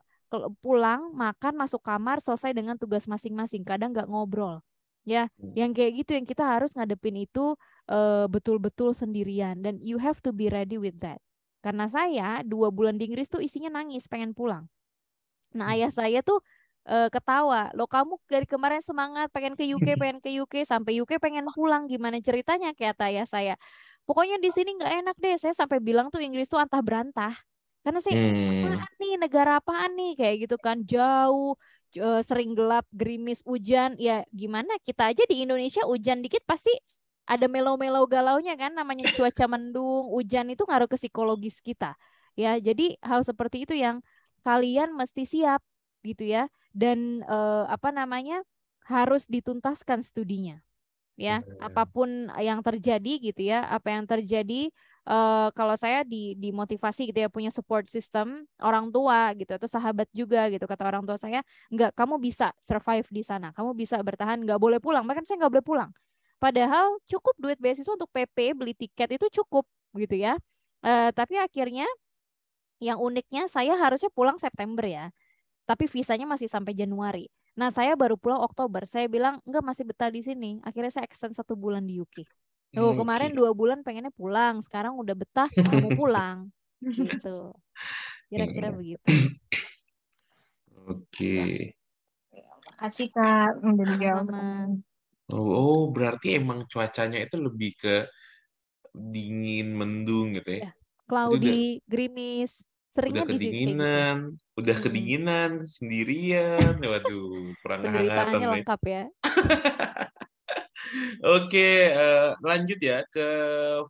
pulang makan masuk kamar selesai dengan tugas masing-masing kadang nggak ngobrol ya hmm. yang kayak gitu yang kita harus ngadepin itu betul eh, betul-betul sendirian dan you have to be ready with that karena saya dua bulan di Inggris tuh isinya nangis pengen pulang nah hmm. ayah saya tuh uh, ketawa lo kamu dari kemarin semangat pengen ke UK (laughs) pengen ke UK sampai UK pengen pulang gimana ceritanya kayak ayah saya pokoknya di sini nggak enak deh saya sampai bilang tuh Inggris tuh antah berantah karena sih hmm. apaan nih negara apaan nih kayak gitu kan jauh eh, sering gelap, gerimis, hujan. Ya gimana kita aja di Indonesia hujan dikit pasti ada melo-melo galaunya kan namanya cuaca (laughs) mendung, hujan itu ngaruh ke psikologis kita. Ya, jadi hal seperti itu yang kalian mesti siap gitu ya dan eh, apa namanya harus dituntaskan studinya. Ya, iya, iya. apapun yang terjadi gitu ya, apa yang terjadi uh, kalau saya di dimotivasi gitu ya punya support system orang tua gitu atau sahabat juga gitu kata orang tua saya nggak kamu bisa survive di sana kamu bisa bertahan nggak boleh pulang bahkan saya nggak boleh pulang padahal cukup duit beasiswa untuk PP beli tiket itu cukup gitu ya uh, tapi akhirnya yang uniknya saya harusnya pulang September ya tapi visanya masih sampai Januari Nah, saya baru pulang Oktober. Saya bilang, enggak masih betah di sini. Akhirnya saya extend satu bulan di UK. Tuh, hmm, kemarin dua bulan pengennya pulang, sekarang udah betah mau (laughs) pulang. gitu. Iya, Kira-kira iya. begitu. Oke. Okay. Iya. Makasih Kak udah oh, oh, berarti emang cuacanya itu lebih ke dingin, mendung gitu ya. ya cloudy, gerimis, seringnya udah kedinginan, di udah hmm. kedinginan, hmm. sendirian, waduh, kurang kehangatan. lengkap ya. (laughs) Oke, uh, lanjut ya ke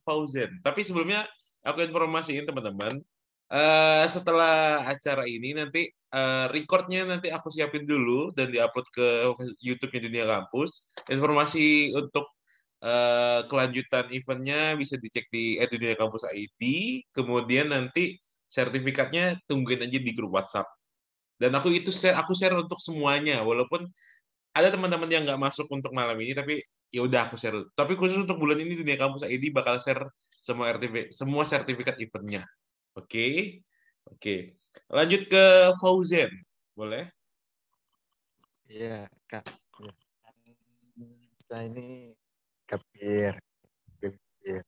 Fauzen. Tapi sebelumnya aku informasiin teman-teman, uh, setelah acara ini nanti uh, recordnya nanti aku siapin dulu dan diupload ke YouTube-nya Dunia Kampus. Informasi untuk uh, kelanjutan eventnya bisa dicek di Dunia Kampus ID. Kemudian nanti sertifikatnya tungguin aja di grup WhatsApp. Dan aku itu share, aku share untuk semuanya, walaupun ada teman-teman yang nggak masuk untuk malam ini tapi ya udah aku share tapi khusus untuk bulan ini dunia kampus ID bakal share semua RTB semua sertifikat eventnya oke okay? oke okay. lanjut ke Fauzen boleh iya kak iya. kita ini kapir kepir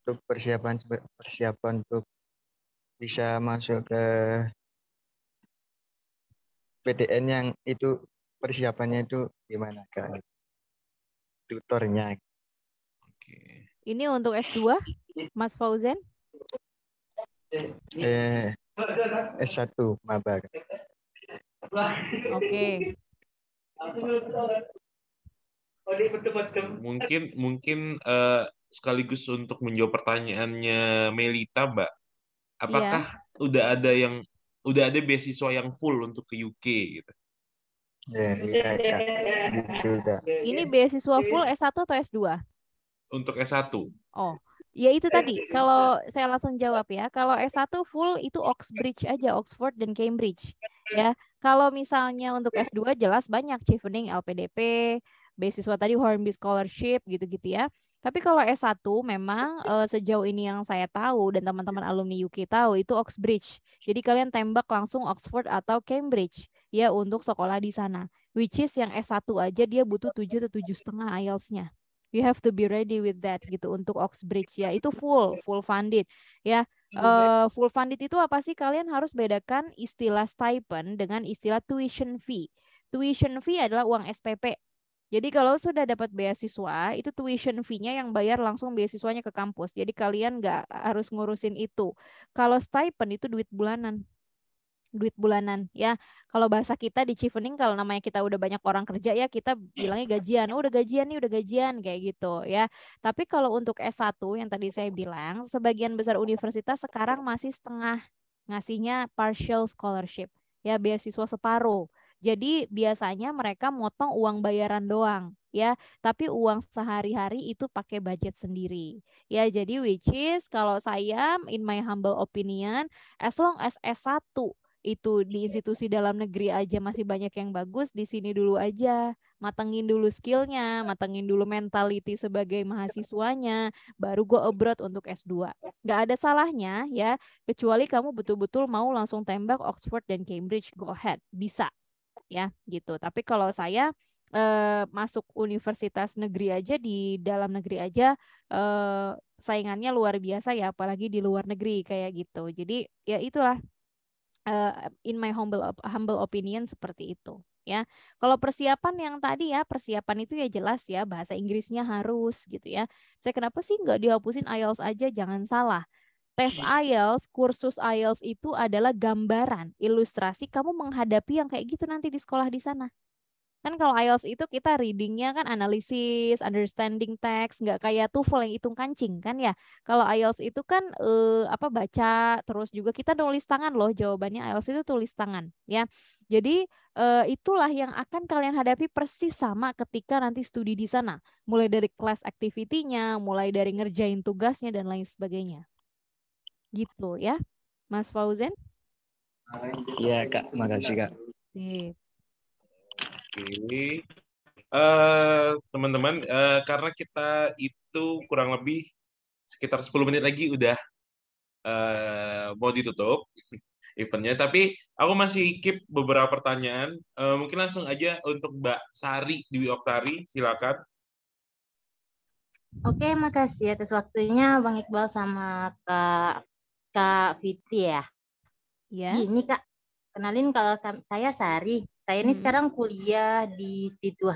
untuk persiapan persiapan untuk bisa masuk ke PTN yang itu persiapannya itu gimana kak? Tutornya. Oke. Ini untuk S2, Mas Fauzen? Eh, S1 maba. Oke. Mungkin mungkin uh, sekaligus untuk menjawab pertanyaannya Melita, Mbak. Apakah yeah. udah ada yang udah ada beasiswa yang full untuk ke UK gitu? Iya, iya, iya. Gitu Ini beasiswa full S1 atau S2? Untuk S1. Oh, ya itu tadi. Kalau saya langsung jawab ya. Kalau S1 full itu Oxbridge aja, Oxford dan Cambridge. Ya, kalau misalnya untuk S2 jelas banyak Chevening, LPDP, beasiswa tadi Hornby Scholarship gitu-gitu ya. Tapi kalau S1 memang uh, sejauh ini yang saya tahu dan teman-teman ya. alumni UK tahu itu Oxbridge. Jadi kalian tembak langsung Oxford atau Cambridge ya untuk sekolah di sana. Which is yang S1 aja dia butuh 7 atau tujuh setengah IELTS-nya you have to be ready with that gitu untuk Oxbridge ya itu full full funded ya uh, full funded itu apa sih kalian harus bedakan istilah stipend dengan istilah tuition fee tuition fee adalah uang SPP jadi kalau sudah dapat beasiswa, itu tuition fee-nya yang bayar langsung beasiswanya ke kampus. Jadi kalian nggak harus ngurusin itu. Kalau stipend itu duit bulanan. Duit bulanan ya. Kalau bahasa kita di Chevening kalau namanya kita udah banyak orang kerja ya kita bilangnya iya. gajian. Oh, udah gajian nih, udah gajian kayak gitu ya. Tapi kalau untuk S1 yang tadi saya bilang, sebagian besar universitas sekarang masih setengah ngasihnya partial scholarship ya beasiswa separuh jadi biasanya mereka motong uang bayaran doang ya, tapi uang sehari-hari itu pakai budget sendiri. Ya, jadi which is kalau saya in my humble opinion as long as S1 itu di iya. institusi dalam negeri aja masih banyak yang bagus di sini dulu aja matengin dulu skillnya matengin dulu mentality sebagai mahasiswanya baru go abroad untuk S2 nggak ada salahnya ya kecuali kamu betul-betul mau langsung tembak Oxford dan Cambridge go ahead bisa ya gitu. Tapi kalau saya eh, masuk universitas negeri aja di dalam negeri aja eh, saingannya luar biasa ya, apalagi di luar negeri kayak gitu. Jadi ya itulah eh, in my humble humble opinion seperti itu ya. Kalau persiapan yang tadi ya, persiapan itu ya jelas ya bahasa Inggrisnya harus gitu ya. Saya kenapa sih nggak dihapusin IELTS aja? Jangan salah. Tes IELTS, iya. kursus IELTS itu adalah gambaran, ilustrasi kamu menghadapi yang kayak gitu nanti di sekolah di sana. Kan kalau IELTS itu kita readingnya kan analisis, understanding text, nggak kayak TOEFL yang hitung kancing kan ya. Kalau IELTS itu kan eh, apa baca, terus juga kita nulis tangan loh jawabannya IELTS itu tulis tangan ya. Jadi eh, itulah yang akan kalian hadapi persis sama ketika nanti studi di sana. Mulai dari class activity-nya, mulai dari ngerjain tugasnya dan lain sebagainya. Gitu ya. Mas Fauzen? Iya, Kak. Makasih, Kak. Oke. Uh, teman-teman, uh, karena kita itu kurang lebih sekitar 10 menit lagi udah uh, mau ditutup (laughs) eventnya. Tapi aku masih keep beberapa pertanyaan. Uh, mungkin langsung aja untuk Mbak Sari di Oktari, silakan. Oke, makasih atas waktunya Bang Iqbal sama Kak Kak Fitri ya. Iya. Ini Kak, kenalin kalau saya Sari. Saya ini hmm. sekarang kuliah di Situ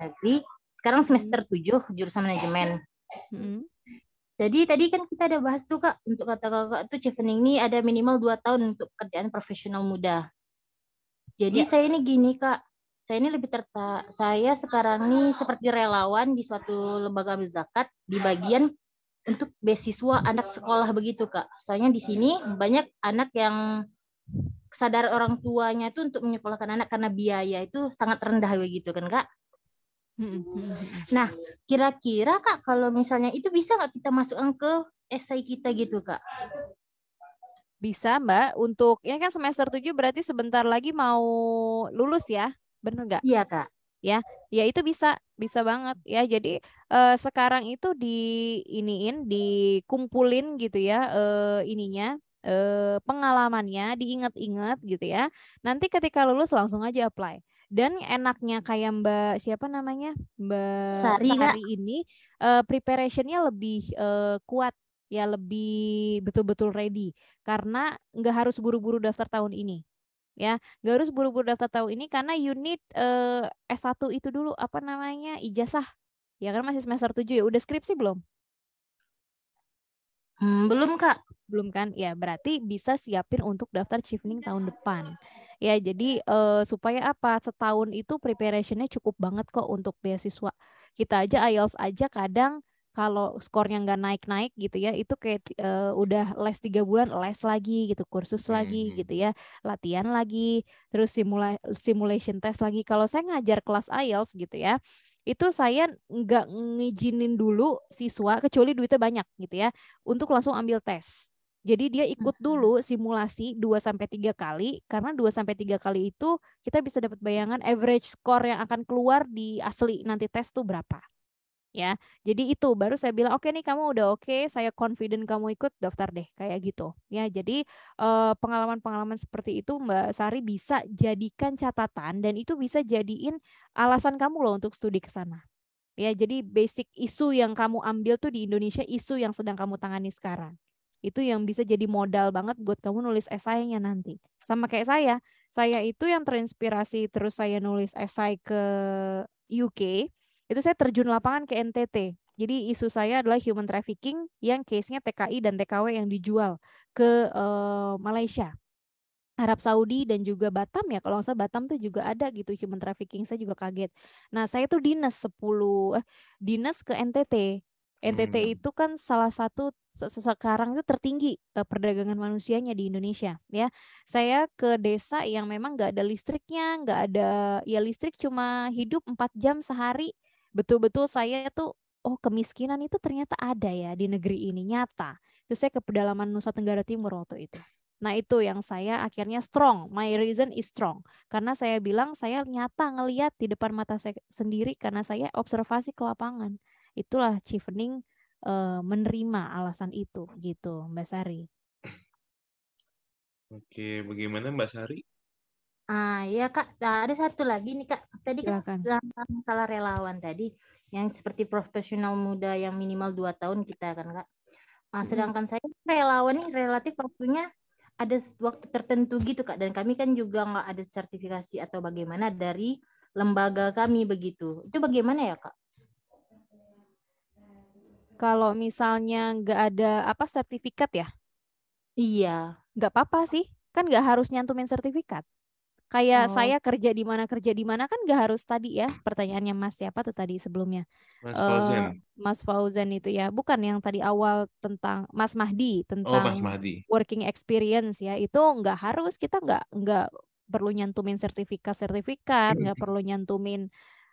Negeri. Sekarang hmm. semester 7 jurusan manajemen. Hmm. Jadi tadi kan kita ada bahas tuh Kak, untuk kata kakak tuh chevening ini ada minimal 2 tahun untuk pekerjaan profesional muda. Jadi ya. saya ini gini Kak, saya ini lebih tertarik, saya sekarang ini seperti relawan di suatu lembaga zakat di bagian untuk beasiswa anak sekolah begitu kak. Soalnya di sini banyak anak yang sadar orang tuanya itu untuk menyekolahkan anak karena biaya itu sangat rendah begitu kan kak. Hmm, hmm, hmm. Nah kira-kira kak kalau misalnya itu bisa nggak kita masukkan ke esai kita gitu kak? Bisa Mbak, untuk ini kan semester 7 berarti sebentar lagi mau lulus ya, bener nggak? Iya Kak. Ya, ya itu bisa bisa banget ya jadi uh, sekarang itu di iniin dikumpulin gitu ya uh, ininya uh, pengalamannya diingat-ingat gitu ya nanti ketika lulus langsung aja apply dan enaknya kayak Mbak siapa namanya Mbak Sari, Sari ini uh, preparationnya lebih uh, kuat ya lebih betul-betul ready karena nggak harus buru-buru daftar tahun ini ya nggak harus buru-buru daftar tahun ini karena unit uh, eh, S1 itu dulu apa namanya ijazah ya kan masih semester 7 ya udah skripsi belum hmm, belum kak belum kan ya berarti bisa siapin untuk daftar chiefling iya. tahun depan ya jadi uh, supaya apa setahun itu preparationnya cukup banget kok untuk beasiswa kita aja IELTS aja kadang kalau skornya nggak naik-naik gitu ya itu kayak uh, udah les tiga bulan les lagi gitu kursus hmm, lagi hmm. gitu ya latihan lagi terus simula simulation test lagi kalau saya ngajar kelas IELTS gitu ya itu saya nggak ngizinin dulu siswa kecuali duitnya banyak gitu ya untuk langsung ambil tes jadi dia ikut dulu hmm. simulasi 2 sampai tiga kali karena 2 sampai tiga kali itu kita bisa dapat bayangan average score yang akan keluar di asli nanti tes tuh berapa ya. Jadi itu baru saya bilang oke okay nih kamu udah oke, okay, saya confident kamu ikut daftar deh kayak gitu. Ya, jadi pengalaman-pengalaman seperti itu Mbak Sari bisa jadikan catatan dan itu bisa jadiin alasan kamu loh untuk studi ke sana. Ya, jadi basic isu yang kamu ambil tuh di Indonesia isu yang sedang kamu tangani sekarang. Itu yang bisa jadi modal banget buat kamu nulis esainya nanti. Sama kayak saya, saya itu yang terinspirasi terus saya nulis esai ke UK itu saya terjun lapangan ke NTT. Jadi isu saya adalah human trafficking yang case-nya TKI dan TKW yang dijual ke uh, Malaysia. Arab Saudi dan juga Batam ya kalau nggak Batam tuh juga ada gitu human trafficking saya juga kaget. Nah saya tuh dinas 10 eh, dinas ke NTT NTT hmm. itu kan salah satu sekarang itu tertinggi eh, perdagangan manusianya di Indonesia ya. Saya ke desa yang memang nggak ada listriknya, nggak ada ya listrik cuma hidup 4 jam sehari betul-betul saya tuh oh kemiskinan itu ternyata ada ya di negeri ini nyata. Terus saya ke pedalaman Nusa Tenggara Timur waktu itu. Nah itu yang saya akhirnya strong. My reason is strong. Karena saya bilang saya nyata ngeliat di depan mata saya sendiri karena saya observasi ke lapangan. Itulah chevening uh, eh, menerima alasan itu gitu Mbak Sari. Oke, bagaimana Mbak Sari Ah, ya Kak, nah, ada satu lagi nih Kak. Tadi kan masalah relawan tadi yang seperti profesional muda yang minimal 2 tahun kita kan Kak. Nah, sedangkan saya kan relawan nih relatif waktunya ada waktu tertentu gitu Kak dan kami kan juga nggak ada sertifikasi atau bagaimana dari lembaga kami begitu. Itu bagaimana ya Kak? Kalau misalnya nggak ada apa sertifikat ya? Iya. Nggak apa-apa sih, kan nggak harus nyantumin sertifikat. Kayak oh. saya kerja di mana kerja di mana kan gak harus tadi ya pertanyaannya Mas siapa tuh tadi sebelumnya Mas uh, Fauzan Mas Fauzan itu ya bukan yang tadi awal tentang Mas Mahdi tentang oh, Mas Mahdi. working experience ya itu nggak harus kita nggak nggak perlu nyantumin sertifikat-sertifikat nggak (clears throat) perlu nyantumin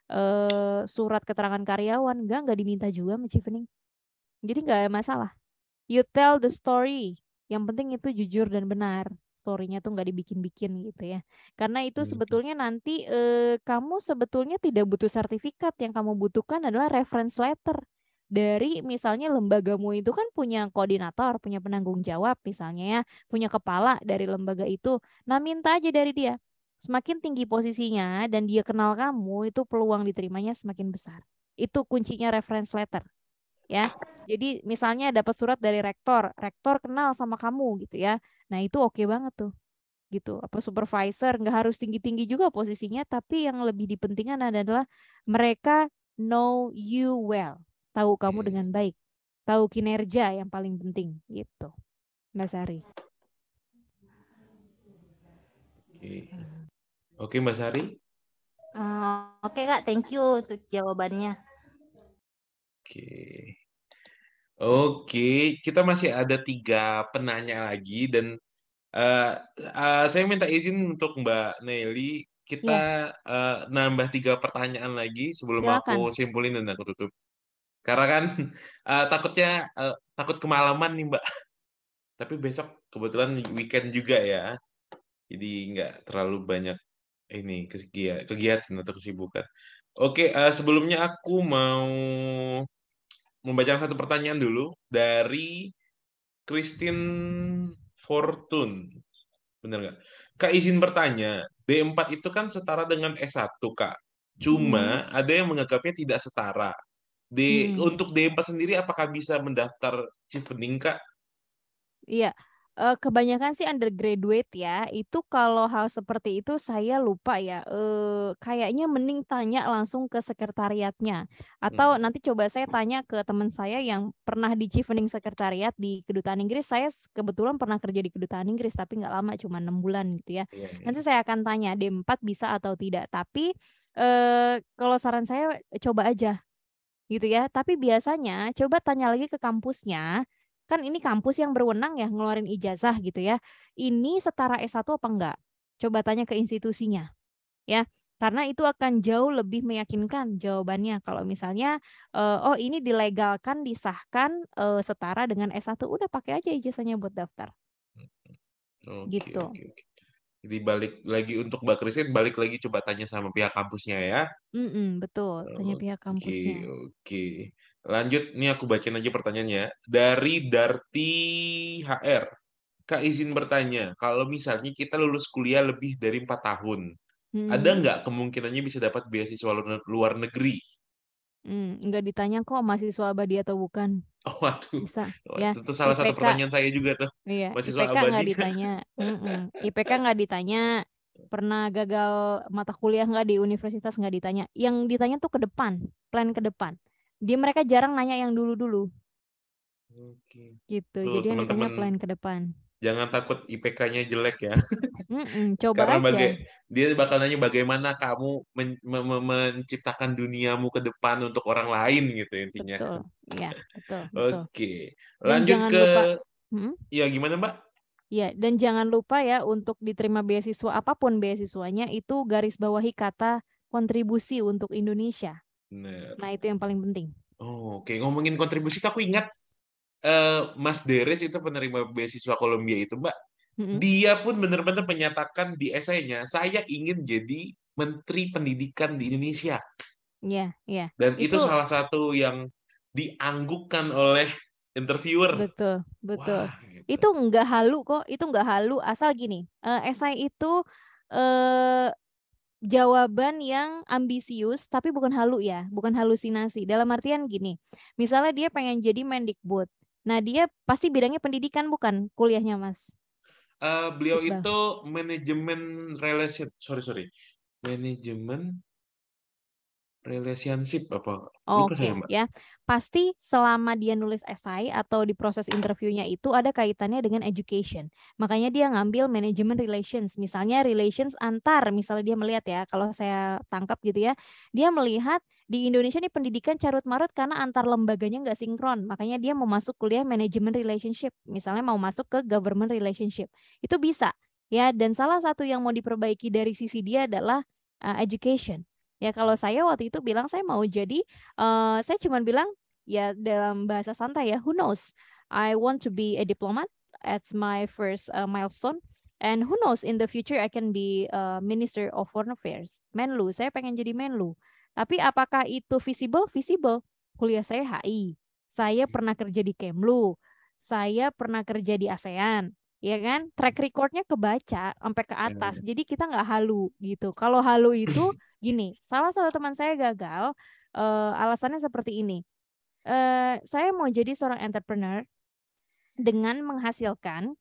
uh, surat keterangan karyawan nggak nggak diminta juga Mas Chevening jadi nggak masalah you tell the story yang penting itu jujur dan benar story-nya tuh nggak dibikin-bikin gitu ya. Karena itu hmm. sebetulnya nanti eh, kamu sebetulnya tidak butuh sertifikat, yang kamu butuhkan adalah reference letter dari misalnya lembagamu itu kan punya koordinator, punya penanggung jawab misalnya ya, punya kepala dari lembaga itu. Nah, minta aja dari dia. Semakin tinggi posisinya dan dia kenal kamu, itu peluang diterimanya semakin besar. Itu kuncinya reference letter. Ya. Jadi misalnya dapat surat dari rektor, rektor kenal sama kamu gitu ya. Nah, itu oke okay banget tuh. Gitu. Apa supervisor nggak harus tinggi-tinggi juga posisinya, tapi yang lebih dipentingkan adalah mereka know you well. Tahu kamu iya. dengan baik. Tahu kinerja yang paling penting gitu. Mbak Sari. Oke. Okay. Oke, okay, Mbak Sari. Uh, oke, okay, Kak. Thank you untuk jawabannya. Oke. Okay. Oke, kita masih ada tiga penanya lagi dan uh, uh, saya minta izin untuk Mbak Nelly kita ya. uh, nambah tiga pertanyaan lagi sebelum Silakan. aku simpulin dan aku tutup. Karena kan uh, (laughs) takutnya uh, takut kemalaman nih Mbak. Tapi besok kebetulan weekend juga ya, jadi nggak terlalu banyak ini kegiatan atau kesibukan. Oke, uh, sebelumnya aku mau membaca satu pertanyaan dulu dari Christine Fortune. benar nggak? Kak izin bertanya, D4 itu kan setara dengan S1, Kak. Cuma hmm. ada yang menganggapnya tidak setara. D hmm. untuk D4 sendiri apakah bisa mendaftar Civening, Kak? Iya. Uh, kebanyakan sih undergraduate ya. Itu kalau hal seperti itu saya lupa ya. Uh, kayaknya mending tanya langsung ke sekretariatnya atau hmm. nanti coba saya tanya ke teman saya yang pernah di chiefening sekretariat di kedutaan Inggris. Saya kebetulan pernah kerja di kedutaan Inggris tapi nggak lama cuma enam bulan gitu ya. Iya, iya. Nanti saya akan tanya D4 bisa atau tidak. Tapi uh, kalau saran saya coba aja gitu ya. Tapi biasanya coba tanya lagi ke kampusnya kan ini kampus yang berwenang ya ngeluarin ijazah gitu ya. Ini setara S1 apa enggak? Coba tanya ke institusinya. Ya, karena itu akan jauh lebih meyakinkan jawabannya kalau misalnya eh, oh ini dilegalkan disahkan uh, setara dengan S1 udah pakai aja ijazahnya buat daftar. Hmm, okay, gitu. Okay, okay. Jadi balik lagi untuk Mbak Krisin, balik lagi coba tanya sama pihak kampusnya ya. Mm -mm, betul, tanya pihak kampusnya. Oke, okay. Lanjut, ini aku bacain aja pertanyaannya. Dari Darti HR. Kak izin bertanya, kalau misalnya kita lulus kuliah lebih dari empat tahun, hmm. ada nggak kemungkinannya bisa dapat beasiswa luar negeri? Hmm, nggak ditanya kok mahasiswa abadi atau bukan. Oh, waduh. Bisa. ya. Itu salah IPK. satu pertanyaan saya juga tuh. Iya. Mahasiswa IPK abadi. nggak ditanya. (laughs) mm -mm. IPK nggak ditanya. Pernah gagal mata kuliah nggak di universitas nggak ditanya. Yang ditanya tuh ke depan, plan ke depan dia mereka jarang nanya yang dulu-dulu. Oke. Gitu. Tuh, Jadi teman -teman, plan ke depan. Jangan takut IPK-nya jelek ya. (laughs) coba Karena aja. Baga- dia bakal nanya bagaimana kamu men- men- men- menciptakan duniamu ke depan untuk orang lain gitu intinya. Betul. Ya, betul. (laughs) betul. Oke. Lanjut ke lupa, hmm? Ya gimana, Mbak? Ya, dan jangan lupa ya untuk diterima beasiswa apapun beasiswanya itu garis bawahi kata kontribusi untuk Indonesia. Bener. Nah, itu yang paling penting. Oh, Oke, okay. ngomongin kontribusi, aku ingat uh, Mas Deres itu penerima beasiswa Kolombia itu, Mbak. Mm-hmm. Dia pun benar-benar menyatakan di esainya, saya ingin jadi Menteri Pendidikan di Indonesia. Iya, yeah, iya. Yeah. Dan itu, itu salah satu yang dianggukkan oleh interviewer. Betul, betul. Wah, gitu. Itu nggak halu kok, itu nggak halu asal gini. Uh, eh, esai itu uh, jawaban yang ambisius tapi bukan halu ya, bukan halusinasi. Dalam artian gini, misalnya dia pengen jadi Mendikbud. Nah, dia pasti bidangnya pendidikan bukan kuliahnya, Mas? Uh, beliau Iqbal. itu manajemen relationship, sorry sorry, manajemen relationship apa? Oke, okay, ya. Pasti selama dia nulis esai atau di proses interviewnya itu ada kaitannya dengan education. Makanya dia ngambil management relations, misalnya relations antar, misalnya dia melihat ya, kalau saya tangkap gitu ya, dia melihat di Indonesia nih pendidikan carut marut karena antar lembaganya nggak sinkron. Makanya dia mau masuk kuliah management relationship, misalnya mau masuk ke government relationship. Itu bisa. Ya, dan salah satu yang mau diperbaiki dari sisi dia adalah uh, education Ya kalau saya waktu itu bilang saya mau jadi, uh, saya cuma bilang ya dalam bahasa santai ya, who knows? I want to be a diplomat. That's my first uh, milestone. And who knows in the future I can be uh, Minister of Foreign Affairs. Menlu, saya pengen jadi Menlu. Tapi apakah itu visible? Visible. Kuliah saya HI. Saya iya. pernah kerja di Kemlu. Saya pernah kerja di ASEAN ya kan track recordnya kebaca sampai ke iya, atas iya. jadi kita nggak halu gitu kalau halu itu (clears throat) gini salah satu teman saya gagal uh, alasannya seperti ini uh, saya mau jadi seorang entrepreneur dengan menghasilkan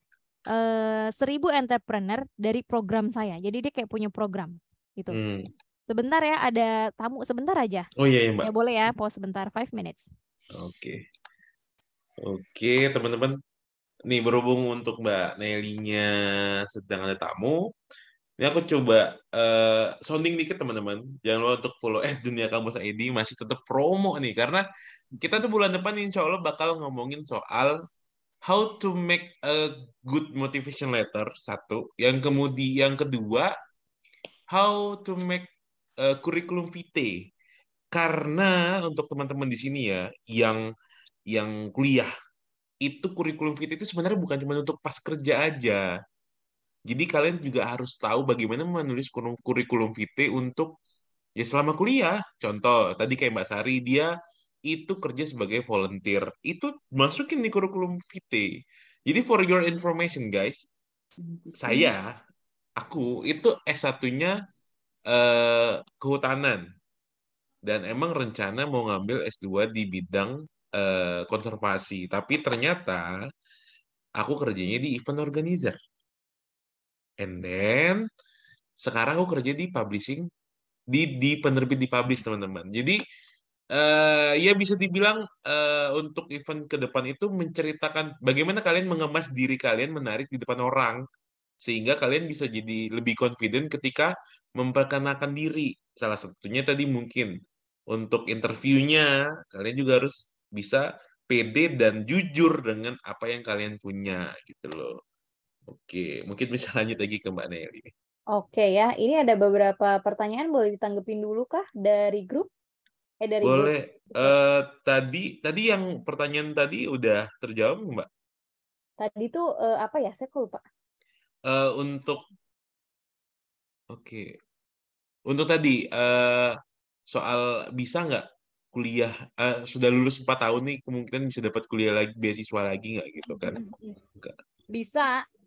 uh, seribu entrepreneur dari program saya jadi dia kayak punya program gitu hmm. sebentar ya ada tamu sebentar aja oh iya, iya mbak ya boleh ya pause sebentar five minutes oke okay. oke okay, teman-teman nih berhubung untuk Mbak Nelinya sedang ada tamu, ini aku coba uh, sounding dikit teman-teman. Jangan lupa untuk follow eh dunia Kamus ID masih tetap promo nih karena kita tuh bulan depan insya Allah bakal ngomongin soal how to make a good motivation letter satu. Yang kemudian yang kedua how to make a curriculum vitae. Karena untuk teman-teman di sini ya yang yang kuliah itu kurikulum vitae itu sebenarnya bukan cuma untuk pas kerja aja. Jadi kalian juga harus tahu bagaimana menulis kurikulum vitae untuk ya selama kuliah. Contoh, tadi kayak Mbak Sari, dia itu kerja sebagai volunteer. Itu masukin di kurikulum vitae. Jadi for your information guys, saya, aku itu S1-nya eh, kehutanan. Dan emang rencana mau ngambil S2 di bidang Eh, konservasi, tapi ternyata aku kerjanya di event organizer. And then sekarang aku kerja di publishing di di penerbit di publish teman-teman. Jadi uh, ya bisa dibilang uh, untuk event ke depan itu menceritakan bagaimana kalian mengemas diri kalian menarik di depan orang sehingga kalian bisa jadi lebih confident ketika memperkenalkan diri. Salah satunya tadi mungkin untuk interviewnya kalian juga harus bisa pede dan jujur dengan apa yang kalian punya gitu loh. Oke, mungkin bisa lanjut lagi ke Mbak Nelly. Oke ya, ini ada beberapa pertanyaan boleh ditanggepin dulu kah dari grup? Eh dari Boleh. Grup. Uh, eh, tadi tadi yang pertanyaan tadi udah terjawab Mbak? Tadi tuh uh, apa ya? Saya lupa. Uh, untuk Oke. Okay. Untuk tadi uh, soal bisa nggak kuliah uh, sudah lulus 4 tahun nih kemungkinan bisa dapat kuliah lagi beasiswa lagi nggak gitu kan iya. bisa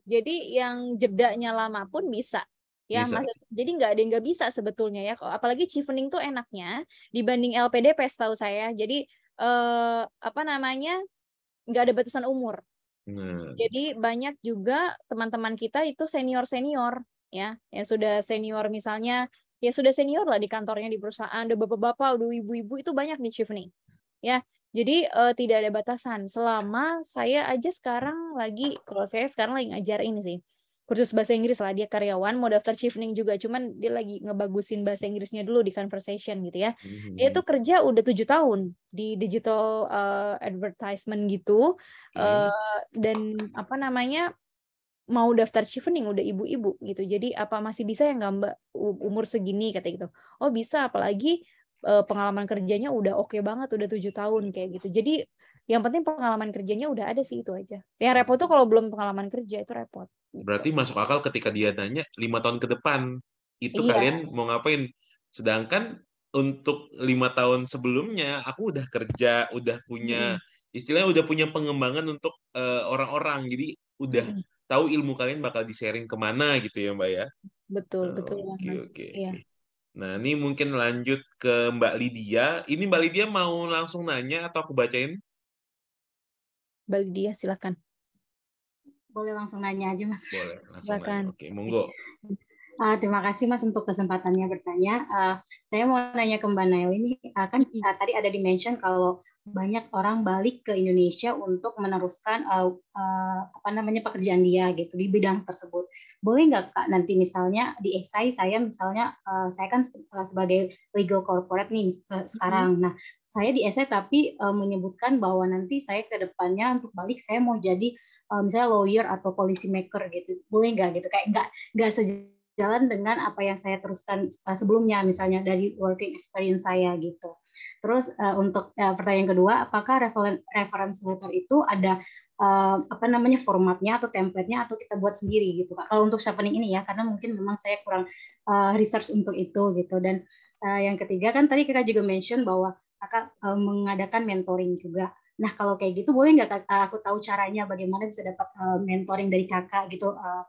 jadi yang jedanya lama pun bisa ya bisa. Maksud, jadi nggak ada yang nggak bisa sebetulnya ya apalagi chevening tuh enaknya dibanding LPDP setahu saya jadi eh, apa namanya nggak ada batasan umur nah. jadi banyak juga teman-teman kita itu senior senior ya yang sudah senior misalnya ya sudah senior lah di kantornya di perusahaan, Udah bapak-bapak, udah ibu-ibu itu banyak di chief nih. Ya, jadi uh, tidak ada batasan. Selama saya aja sekarang lagi kalau saya sekarang lagi ngajar ini sih kursus bahasa Inggris lah dia karyawan mau daftar shifting juga cuman dia lagi ngebagusin bahasa Inggrisnya dulu di conversation gitu ya mm-hmm. dia hmm. tuh kerja udah tujuh tahun di digital uh, advertisement gitu mm uh, dan apa namanya mau daftar chevening udah ibu-ibu gitu. Jadi apa masih bisa yang nggak mbak umur segini kata gitu. Oh bisa apalagi eh, pengalaman kerjanya udah oke okay banget udah tujuh tahun kayak gitu. Jadi yang penting pengalaman kerjanya udah ada sih itu aja. Yang repot tuh kalau belum pengalaman kerja itu repot. Gitu. Berarti masuk akal ketika dia tanya lima tahun ke depan itu iya. kalian mau ngapain? Sedangkan untuk lima tahun sebelumnya aku udah kerja udah punya hmm. istilahnya udah punya pengembangan untuk eh, orang-orang uh, jadi udah hmm tahu ilmu kalian bakal di-sharing kemana gitu ya Mbak ya. Betul, oh, betul. Oke, okay, oke. Okay, iya. Nah, ini mungkin lanjut ke Mbak Lydia. Ini Mbak Lydia mau langsung nanya atau aku bacain? Mbak Lydia, silakan. Boleh langsung nanya aja, Mas. Boleh, silakan. nanya. Oke, monggo. Uh, terima kasih Mas untuk kesempatannya bertanya. Uh, saya mau nanya ke Mbak Nail ini, uh, ah, kan uh, tadi ada di mention kalau banyak orang balik ke Indonesia untuk meneruskan uh, uh, apa namanya pekerjaan dia gitu di bidang tersebut. Boleh nggak kak nanti misalnya di SI saya misalnya uh, saya kan uh, sebagai legal corporate nih mm-hmm. sekarang. Mm-hmm. Nah saya di SI tapi uh, menyebutkan bahwa nanti saya ke depannya untuk balik saya mau jadi uh, misalnya lawyer atau policy maker gitu. Boleh nggak gitu kayak nggak nggak sejalan dengan apa yang saya teruskan uh, sebelumnya misalnya dari working experience saya gitu. Terus uh, untuk uh, pertanyaan kedua, apakah referen reference letter itu ada uh, apa namanya formatnya atau templatenya atau kita buat sendiri gitu Pak? Kalau untuk sharpening ini ya, karena mungkin memang saya kurang uh, research untuk itu gitu. Dan uh, yang ketiga kan tadi kita juga mention bahwa kakak uh, mengadakan mentoring juga. Nah kalau kayak gitu boleh nggak aku tahu caranya bagaimana bisa dapat uh, mentoring dari kakak gitu? Uh,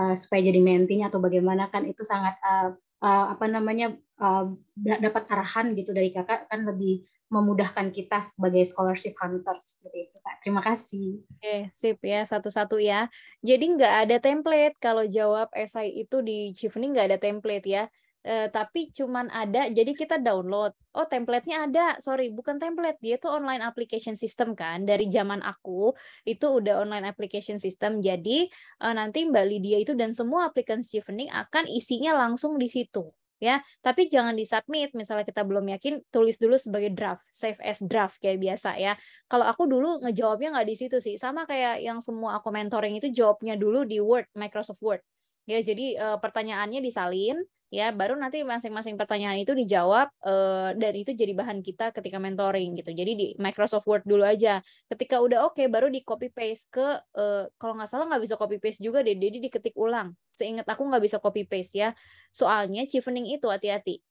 uh, supaya jadi mentinya atau bagaimana kan itu sangat uh, uh, apa namanya uh, dapat arahan gitu dari kakak kan lebih memudahkan kita sebagai scholarship hunter seperti itu kak. Terima kasih. Oke sip ya satu-satu ya. Jadi nggak ada template kalau jawab esai itu di Chivni nggak ada template ya. Uh, tapi cuman ada jadi kita download oh templatenya ada sorry bukan template dia tuh online application system kan dari zaman aku itu udah online application system jadi uh, nanti mbak Lydia itu dan semua aplikasi chevening akan isinya langsung di situ ya tapi jangan disubmit misalnya kita belum yakin tulis dulu sebagai draft save as draft kayak biasa ya kalau aku dulu ngejawabnya nggak di situ sih sama kayak yang semua aku mentoring itu jawabnya dulu di Word Microsoft Word ya jadi eh, pertanyaannya disalin ya baru nanti masing-masing pertanyaan itu dijawab uh, dan itu jadi bahan kita ketika mentoring gitu jadi di Microsoft Word dulu aja ketika udah oke okay, baru di copy paste ke uh, kalau nggak salah nggak bisa copy paste juga deh jadi diketik ulang seingat aku nggak bisa copy paste ya soalnya chevening itu hati-hati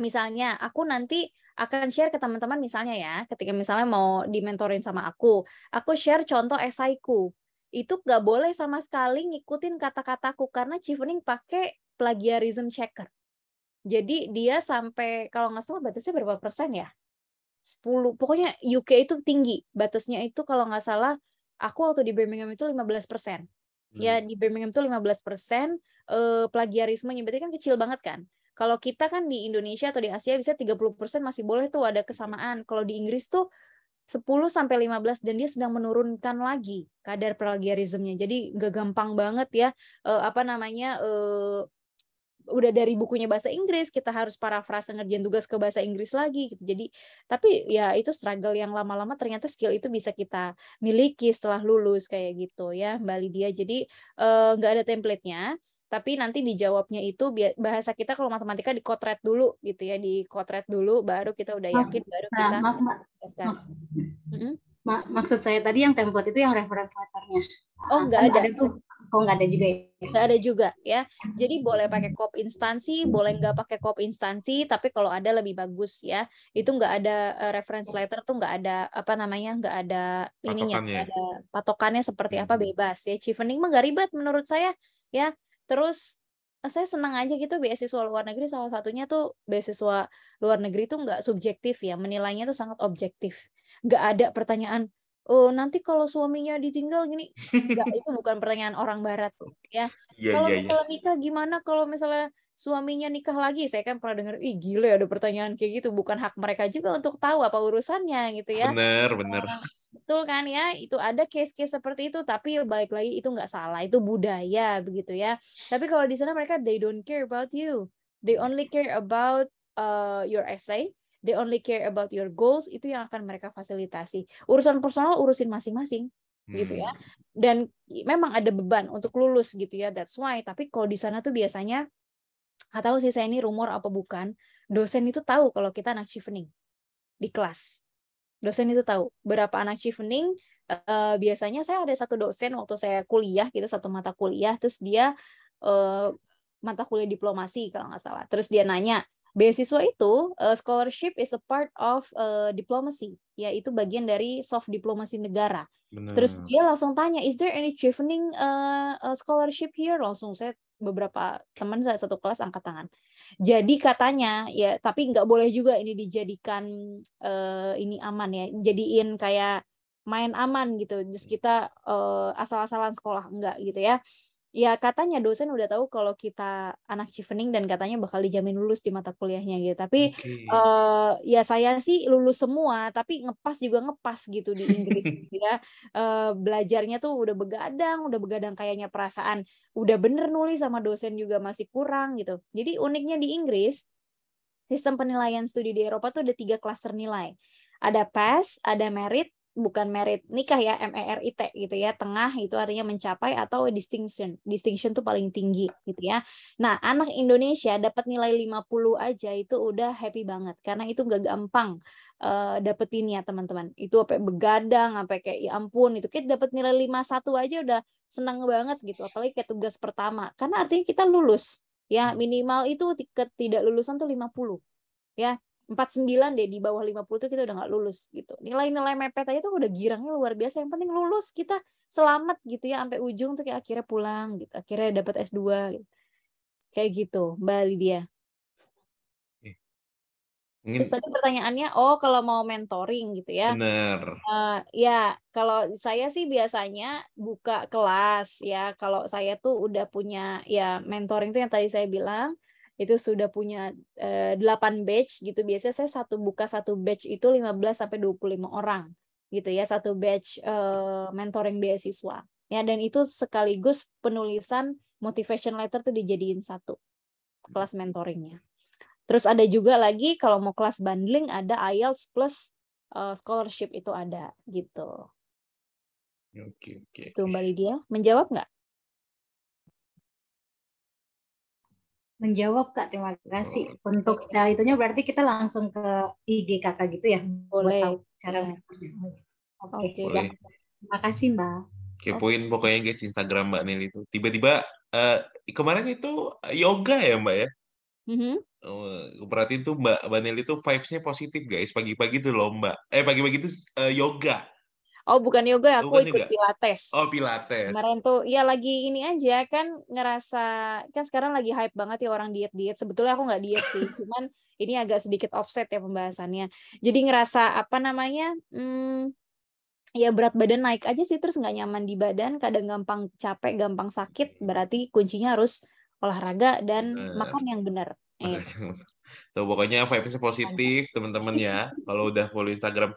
misalnya aku nanti akan share ke teman-teman misalnya ya ketika misalnya mau dimentorin sama aku aku share contoh esaiku itu nggak boleh sama sekali ngikutin kata-kataku karena chevening pakai plagiarism checker. Jadi dia sampai kalau nggak salah batasnya berapa persen ya? 10. Pokoknya UK itu tinggi. Batasnya itu kalau nggak salah aku waktu di Birmingham itu 15 persen. Hmm. Ya di Birmingham itu 15 persen eh, plagiarismenya. Berarti kan kecil banget kan? Kalau kita kan di Indonesia atau di Asia bisa 30 persen masih boleh tuh ada kesamaan. Kalau di Inggris tuh 10 sampai 15 dan dia sedang menurunkan lagi kadar plagiarismenya. Jadi gak gampang banget ya eh, apa namanya eh, udah dari bukunya bahasa Inggris kita harus parafrase ngerjain tugas ke bahasa Inggris lagi gitu jadi tapi ya itu struggle yang lama-lama ternyata skill itu bisa kita miliki setelah lulus kayak gitu ya Mbak Lydia jadi eh, nggak uh, ada nya tapi nanti dijawabnya itu bahasa kita kalau matematika dikotret dulu gitu ya dikotret dulu baru kita udah yakin maaf, baru nah, kita maaf, maaf, maksud, mm -hmm. maksud saya tadi yang template itu yang reference letternya oh nggak kan ada, ada tuh Oh nggak ada juga ya? Nggak ada juga ya. Iya. Jadi boleh pakai kop instansi, boleh nggak pakai kop instansi, tapi kalau ada lebih bagus ya. Itu nggak ada uh, reference letter tuh nggak ada apa namanya nggak ada ininya, patokannya. ada patokannya seperti apa hmm. bebas ya. Chevening mah nggak ribet menurut saya ya. Terus eh, saya senang aja gitu beasiswa luar negeri salah satunya tuh beasiswa luar negeri tuh nggak subjektif ya menilainya tuh sangat objektif nggak ada pertanyaan oh, nanti kalau suaminya ditinggal gini enggak (laughs) itu bukan pertanyaan orang barat ya yeah, kalau yeah, yeah. nikah gimana kalau misalnya suaminya nikah lagi saya kan pernah dengar ih gila ya ada pertanyaan kayak gitu bukan hak mereka juga untuk tahu apa urusannya gitu ya benar eh, benar betul kan ya itu ada case-case seperti itu tapi baik balik lagi itu nggak salah itu budaya begitu ya tapi kalau di sana mereka they don't care about you they only care about uh, your essay they only care about your goals itu yang akan mereka fasilitasi urusan personal urusin masing-masing hmm. gitu ya hmm. dan memang ada beban untuk lulus gitu ya that's why tapi kalau di sana tuh biasanya nggak tahu sih saya ini rumor apa bukan dosen itu tahu kalau kita anak chevening di kelas dosen itu tahu berapa anak chevening uh, eh, biasanya saya ada satu dosen waktu saya kuliah gitu satu mata kuliah terus dia uh, mata kuliah diplomasi kalau nggak salah terus dia nanya Beasiswa itu, uh, scholarship is a part of uh, diplomacy, yaitu bagian dari soft diplomasi negara. Benar. Terus dia langsung tanya, is there any chevening uh, eh, scholarship here? Langsung saya beberapa teman saya satu kelas angkat tangan. Jadi katanya ya, tapi nggak boleh juga ini dijadikan uh, ini aman ya, jadiin kayak main aman gitu. Terus kita uh, asal-asalan sekolah enggak gitu ya ya katanya dosen udah tahu kalau kita anak chevening dan katanya bakal dijamin lulus di mata kuliahnya gitu tapi okay. uh, eh, ya saya sih lulus semua tapi ngepas juga ngepas gitu di Inggris (laughs) gitu ya uh, belajarnya tuh udah begadang udah begadang kayaknya perasaan udah bener nulis sama dosen juga masih kurang gitu jadi uniknya di Inggris sistem penilaian studi di Eropa tuh ada tiga klaster nilai ada pass, ada merit bukan merit nikah ya M E gitu ya tengah itu artinya mencapai atau distinction distinction tuh paling tinggi gitu ya nah anak Indonesia dapat nilai 50 aja itu udah happy banget karena itu gak gampang uh, ya teman-teman itu apa ya, begadang apa ya, kayak ya ampun itu kita dapat nilai 51 aja udah senang banget gitu apalagi kayak tugas pertama karena artinya kita lulus ya hmm. minimal itu ketidaklulusan tuh 50 ya 49 deh di bawah 50 tuh kita udah nggak lulus gitu. Nilai-nilai mepet aja tuh udah girangnya luar biasa. Yang penting lulus kita selamat gitu ya sampai ujung tuh kayak akhirnya pulang gitu. Akhirnya dapat S2 gitu. Kayak gitu, Bali dia Ingin... Terus tadi pertanyaannya, oh kalau mau mentoring gitu ya? Benar. Uh, eh, ya, kalau saya sih biasanya buka kelas ya. Kalau saya tuh udah punya ya mentoring tuh yang tadi saya bilang itu sudah punya uh, eh, 8 batch gitu. Biasanya saya satu buka satu batch itu 15 sampai 25 orang gitu ya, satu batch eh, mentoring beasiswa. Ya dan itu sekaligus penulisan motivation letter tuh dijadiin satu kelas mentoringnya. Terus ada juga lagi kalau mau kelas bundling ada IELTS plus uh, scholarship itu ada gitu. Oke okay, oke. Okay. Itu Mbak Lydia menjawab nggak? menjawab Kak. Terima kasih. Oh, Untuk ya, itunya berarti kita langsung ke IG Kakak gitu ya. Boleh. cara iya. Oke. Okay. Terima kasih Mbak. Kepoin okay. pokoknya guys Instagram Mbak Nil itu. Tiba-tiba uh, kemarin itu yoga ya Mbak ya? Mm-hmm. Uh, berarti itu Mbak Mbak itu vibesnya positif guys. Pagi-pagi itu lomba. Eh pagi-pagi itu uh, eh, yoga. Oh bukan yoga, ya, oh, aku bukan ikut juga. pilates. Oh pilates. Kemarin tuh ya lagi ini aja kan ngerasa kan sekarang lagi hype banget ya orang diet diet. Sebetulnya aku nggak diet sih, (laughs) cuman ini agak sedikit offset ya pembahasannya. Jadi ngerasa apa namanya? Hmm, ya berat badan naik aja sih terus nggak nyaman di badan kadang gampang capek gampang sakit berarti kuncinya harus olahraga dan uh, makan yang benar eh. Tuh, pokoknya vibes positif teman-teman ya kalau udah follow Instagram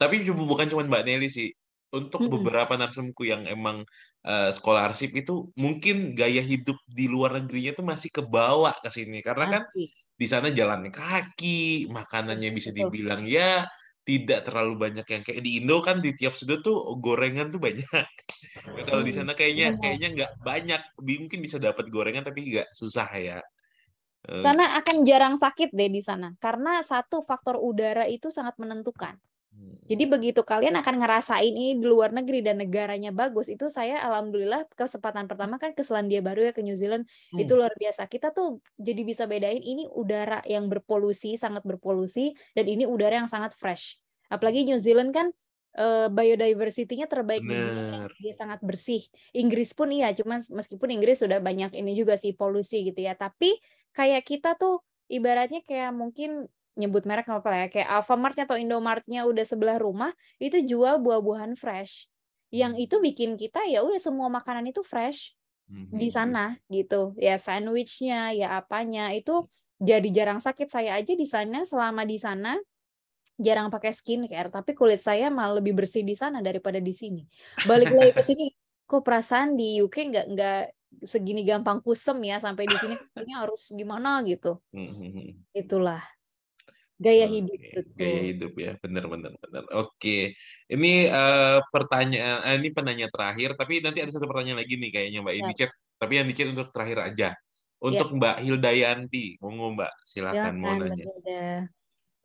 tapi bukan cuma Mbak Nelly sih untuk mm -hmm. beberapa narsumku yang emang uh, sekolah arsip itu mungkin gaya hidup di luar negerinya tuh masih kebawa ke sini karena kan di sana jalan kaki makanannya bisa dibilang ya tidak terlalu banyak yang kayak di Indo kan di tiap sudut tuh gorengan tuh banyak (laughs) kalau di sana kayaknya iya. kayaknya nggak banyak mungkin bisa dapat gorengan tapi nggak susah ya sana akan jarang sakit deh di sana karena satu faktor udara itu sangat menentukan jadi hmm. begitu kalian akan ngerasain ini di luar negeri dan negaranya bagus, itu saya alhamdulillah kesempatan pertama kan ke Selandia Baru ya ke New Zealand hmm. itu luar biasa. Kita tuh jadi bisa bedain ini udara yang berpolusi sangat berpolusi dan ini udara yang sangat fresh. Apalagi New Zealand kan uh, eh, biodiversity terbaik di dunia. Ya. Dia sangat bersih. Inggris pun iya, cuman meskipun Inggris sudah banyak ini juga sih polusi gitu ya, tapi kayak kita tuh ibaratnya kayak mungkin nyebut merek apa ya kayak Alfamartnya atau Indomartnya udah sebelah rumah itu jual buah-buahan fresh yang hmm. itu bikin kita ya udah semua makanan itu fresh hmm, di hmm, sana gitu ya sandwichnya ya apanya itu jadi jarang sakit saya aja di sana selama di sana jarang pakai skincare tapi kulit saya malah lebih bersih di sana daripada di sini balik lagi ke sini (laughs) kok perasaan di UK nggak nggak segini gampang kusem ya sampai di sini (laughs) harus gimana gitu itulah gaya hidup itu. gaya hidup ya benar benar benar oke okay. ini uh, pertanyaan uh, ini penanya terakhir tapi nanti ada satu pertanyaan lagi nih kayaknya mbak ya. ini chat tapi yang dicet untuk terakhir aja untuk ya. mbak Hildayanti monggo mbak silakan ya, mau nanya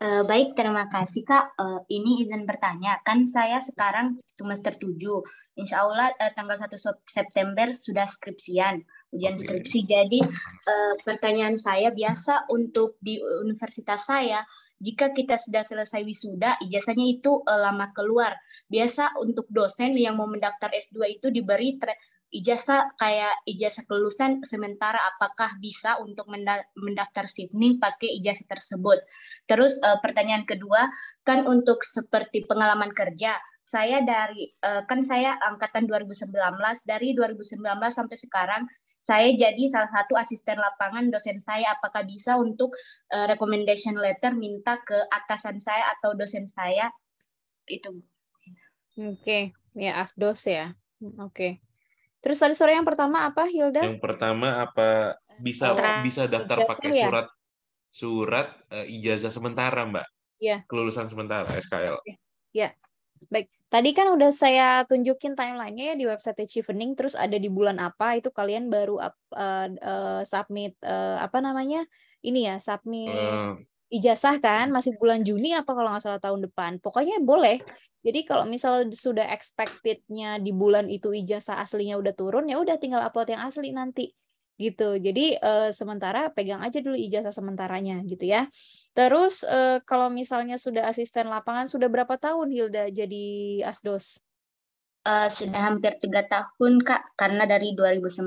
uh, baik terima kasih kak uh, ini izin bertanya kan saya sekarang semester 7 insya Allah uh, tanggal 1 September sudah skripsian ujian skripsi. Jadi uh, pertanyaan saya biasa untuk di universitas saya jika kita sudah selesai wisuda, ijazahnya itu uh, lama keluar. Biasa untuk dosen yang mau mendaftar S2 itu diberi ijazah kayak ijazah kelulusan sementara apakah bisa untuk mendaftar Sydney pakai ijazah tersebut. Terus uh, pertanyaan kedua kan untuk seperti pengalaman kerja saya dari eh, kan saya angkatan 2019 dari 2019 sampai sekarang saya jadi salah satu asisten lapangan dosen saya apakah bisa untuk uh, recommendation letter minta ke atasan saya atau dosen saya itu oke okay. ya asdos ya hmm, oke okay. terus tadi sore yang pertama apa Hilda yang pertama apa bisa Tra bisa daftar pakai ya? surat surat uh, ijazah sementara mbak ya kelulusan sementara SKL ya baik Tadi kan udah saya tunjukin timelinenya ya di website Chevening, terus ada di bulan apa itu kalian baru up, uh, uh, submit uh, apa namanya ini ya submit uh. ijazah kan masih hmm. bulan Juni apa kalau nggak salah tahun depan. Pokoknya boleh. Jadi kalau misal sudah expectednya di bulan itu ijazah aslinya udah turun ya udah tinggal upload yang asli nanti gitu. Jadi uh, sementara pegang aja dulu ijazah sementaranya gitu ya. Terus uh, kalau misalnya sudah asisten lapangan sudah berapa tahun Hilda jadi asdos? Uh, sudah hampir tiga tahun kak, karena dari 2019.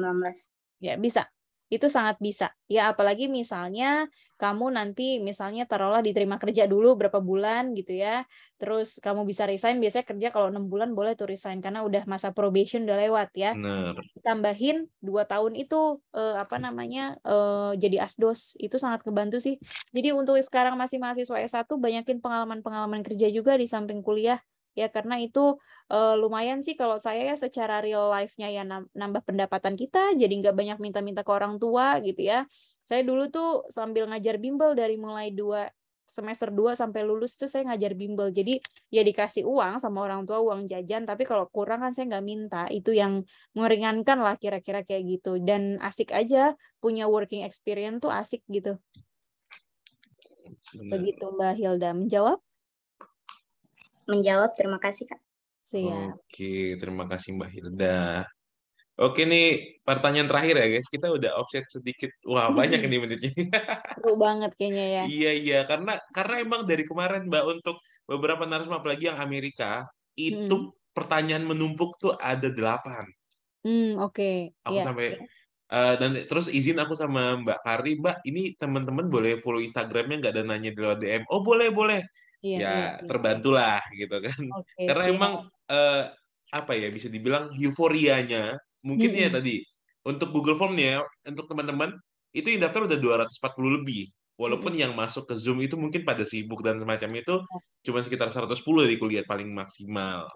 Ya bisa itu sangat bisa ya apalagi misalnya kamu nanti misalnya taruhlah diterima kerja dulu berapa bulan gitu ya terus kamu bisa resign biasanya kerja kalau enam bulan boleh tuh resign karena udah masa probation udah lewat ya Bener. tambahin dua tahun itu eh, apa namanya eh, jadi asdos itu sangat kebantu sih jadi untuk sekarang masih mahasiswa S1 banyakin pengalaman-pengalaman kerja juga di samping kuliah ya karena itu uh, lumayan sih kalau saya ya secara real life-nya ya nambah pendapatan kita jadi nggak banyak minta-minta ke orang tua gitu ya saya dulu tuh sambil ngajar bimbel dari mulai dua semester 2 sampai lulus tuh saya ngajar bimbel jadi ya dikasih uang sama orang tua uang jajan tapi kalau kurang kan saya nggak minta itu yang meringankan lah kira-kira kayak gitu dan asik aja punya working experience tuh asik gitu Benar. begitu Mbak Hilda menjawab menjawab. Terima kasih, Kak. Siap. Oke, terima kasih Mbak Hilda. Oke nih, pertanyaan terakhir ya guys. Kita udah offset sedikit. Wah, banyak nih menitnya. (laughs) Seru banget kayaknya ya. Iya, iya. Karena karena emang dari kemarin Mbak untuk beberapa narasumber apalagi yang Amerika, itu hmm. pertanyaan menumpuk tuh ada delapan. Hmm, oke. Okay. Aku yeah. sampai Uh, dan terus izin aku sama Mbak Kari, Mbak, ini teman-teman boleh follow Instagramnya nggak dan nanya di lewat DM. Oh boleh boleh yeah, ya yeah, iya. terbantulah gitu kan okay, karena yeah. emang uh, apa ya bisa dibilang euforianya mungkin mm -hmm. ya tadi untuk Google Form ya untuk teman-teman itu yang daftar udah 240 lebih walaupun mm -hmm. yang masuk ke Zoom itu mungkin pada sibuk dan semacam itu iya. cuma sekitar 110 dari kuliah paling maksimal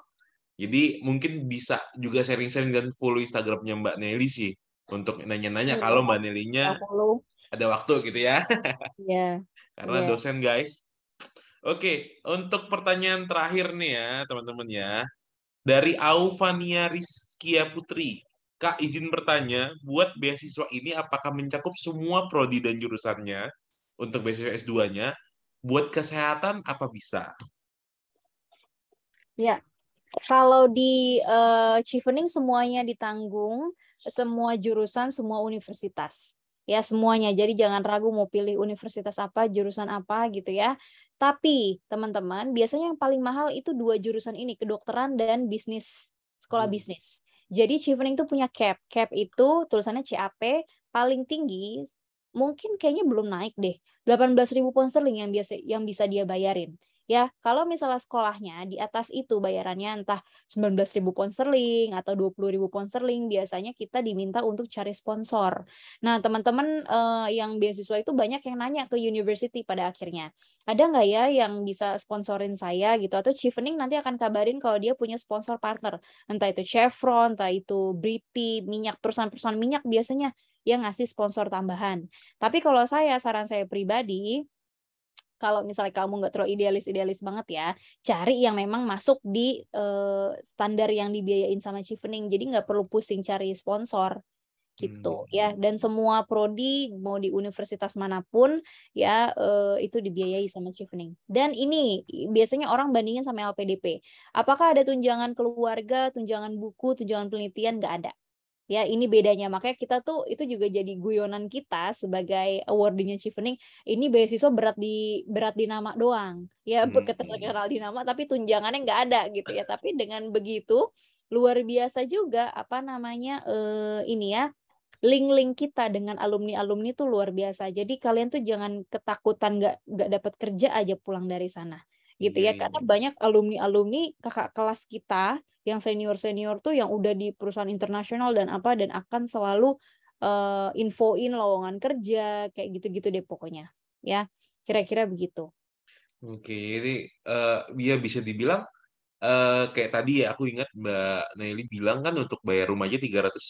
jadi mungkin bisa juga sharing-sharing dan follow Instagramnya Mbak Nelly sih untuk nanya-nanya iya. kalau Mbak Nelly-nya ada waktu gitu ya. Iya. (laughs) Karena yeah. dosen guys, Oke, untuk pertanyaan terakhir nih ya, teman-teman ya. Dari Aufania Rizkia Putri. Kak, izin bertanya, buat beasiswa ini apakah mencakup semua prodi dan jurusannya untuk beasiswa S2-nya? Buat kesehatan apa bisa? Ya, kalau di uh, eh, Chevening semuanya ditanggung, semua jurusan, semua universitas ya semuanya. Jadi jangan ragu mau pilih universitas apa, jurusan apa gitu ya. Tapi teman-teman, biasanya yang paling mahal itu dua jurusan ini, kedokteran dan bisnis, sekolah hmm. bisnis. Jadi Chevening itu punya cap. Cap itu tulisannya CAP paling tinggi mungkin kayaknya belum naik deh. 18.000 pound sterling yang biasa yang bisa dia bayarin. Ya, kalau misalnya sekolahnya di atas itu bayarannya entah 19.000 pound sterling atau 20.000 pound sterling, biasanya kita diminta untuk cari sponsor. Nah, teman-teman uh, yang beasiswa itu banyak yang nanya ke university pada akhirnya. Ada nggak ya yang bisa sponsorin saya gitu atau Chevening nanti akan kabarin kalau dia punya sponsor partner. Entah itu Chevron, entah itu BP, minyak perusahaan-perusahaan minyak biasanya yang ngasih sponsor tambahan. Tapi kalau saya saran saya pribadi, kalau misalnya kamu nggak terlalu idealis-idealis banget ya, cari yang memang masuk di uh, standar yang dibiayain sama Chevening. Jadi nggak perlu pusing cari sponsor gitu hmm. ya. Dan semua prodi mau di universitas manapun ya uh, itu dibiayai sama Chevening. Dan ini biasanya orang bandingin sama LPDP. Apakah ada tunjangan keluarga, tunjangan buku, tunjangan penelitian? Nggak ada ya ini bedanya makanya kita tuh itu juga jadi guyonan kita sebagai awardingnya Chevening ini beasiswa berat di berat di nama doang ya hmm, hmm, hmm. terkenal di nama tapi tunjangannya nggak ada gitu ya tapi dengan begitu luar biasa juga apa namanya uh, ini ya link-link kita dengan alumni-alumni tuh luar biasa. Jadi kalian tuh jangan ketakutan nggak nggak dapat kerja aja pulang dari sana gitu ya iya, karena iya. banyak alumni alumni kakak kelas kita yang senior-senior tuh yang udah di perusahaan internasional dan apa dan akan selalu uh, infoin lowongan kerja kayak gitu-gitu deh pokoknya ya kira-kira begitu. Oke, ini uh, ya bisa dibilang uh, kayak tadi ya aku ingat Mbak Nelly bilang kan untuk bayar rumahnya tiga ratus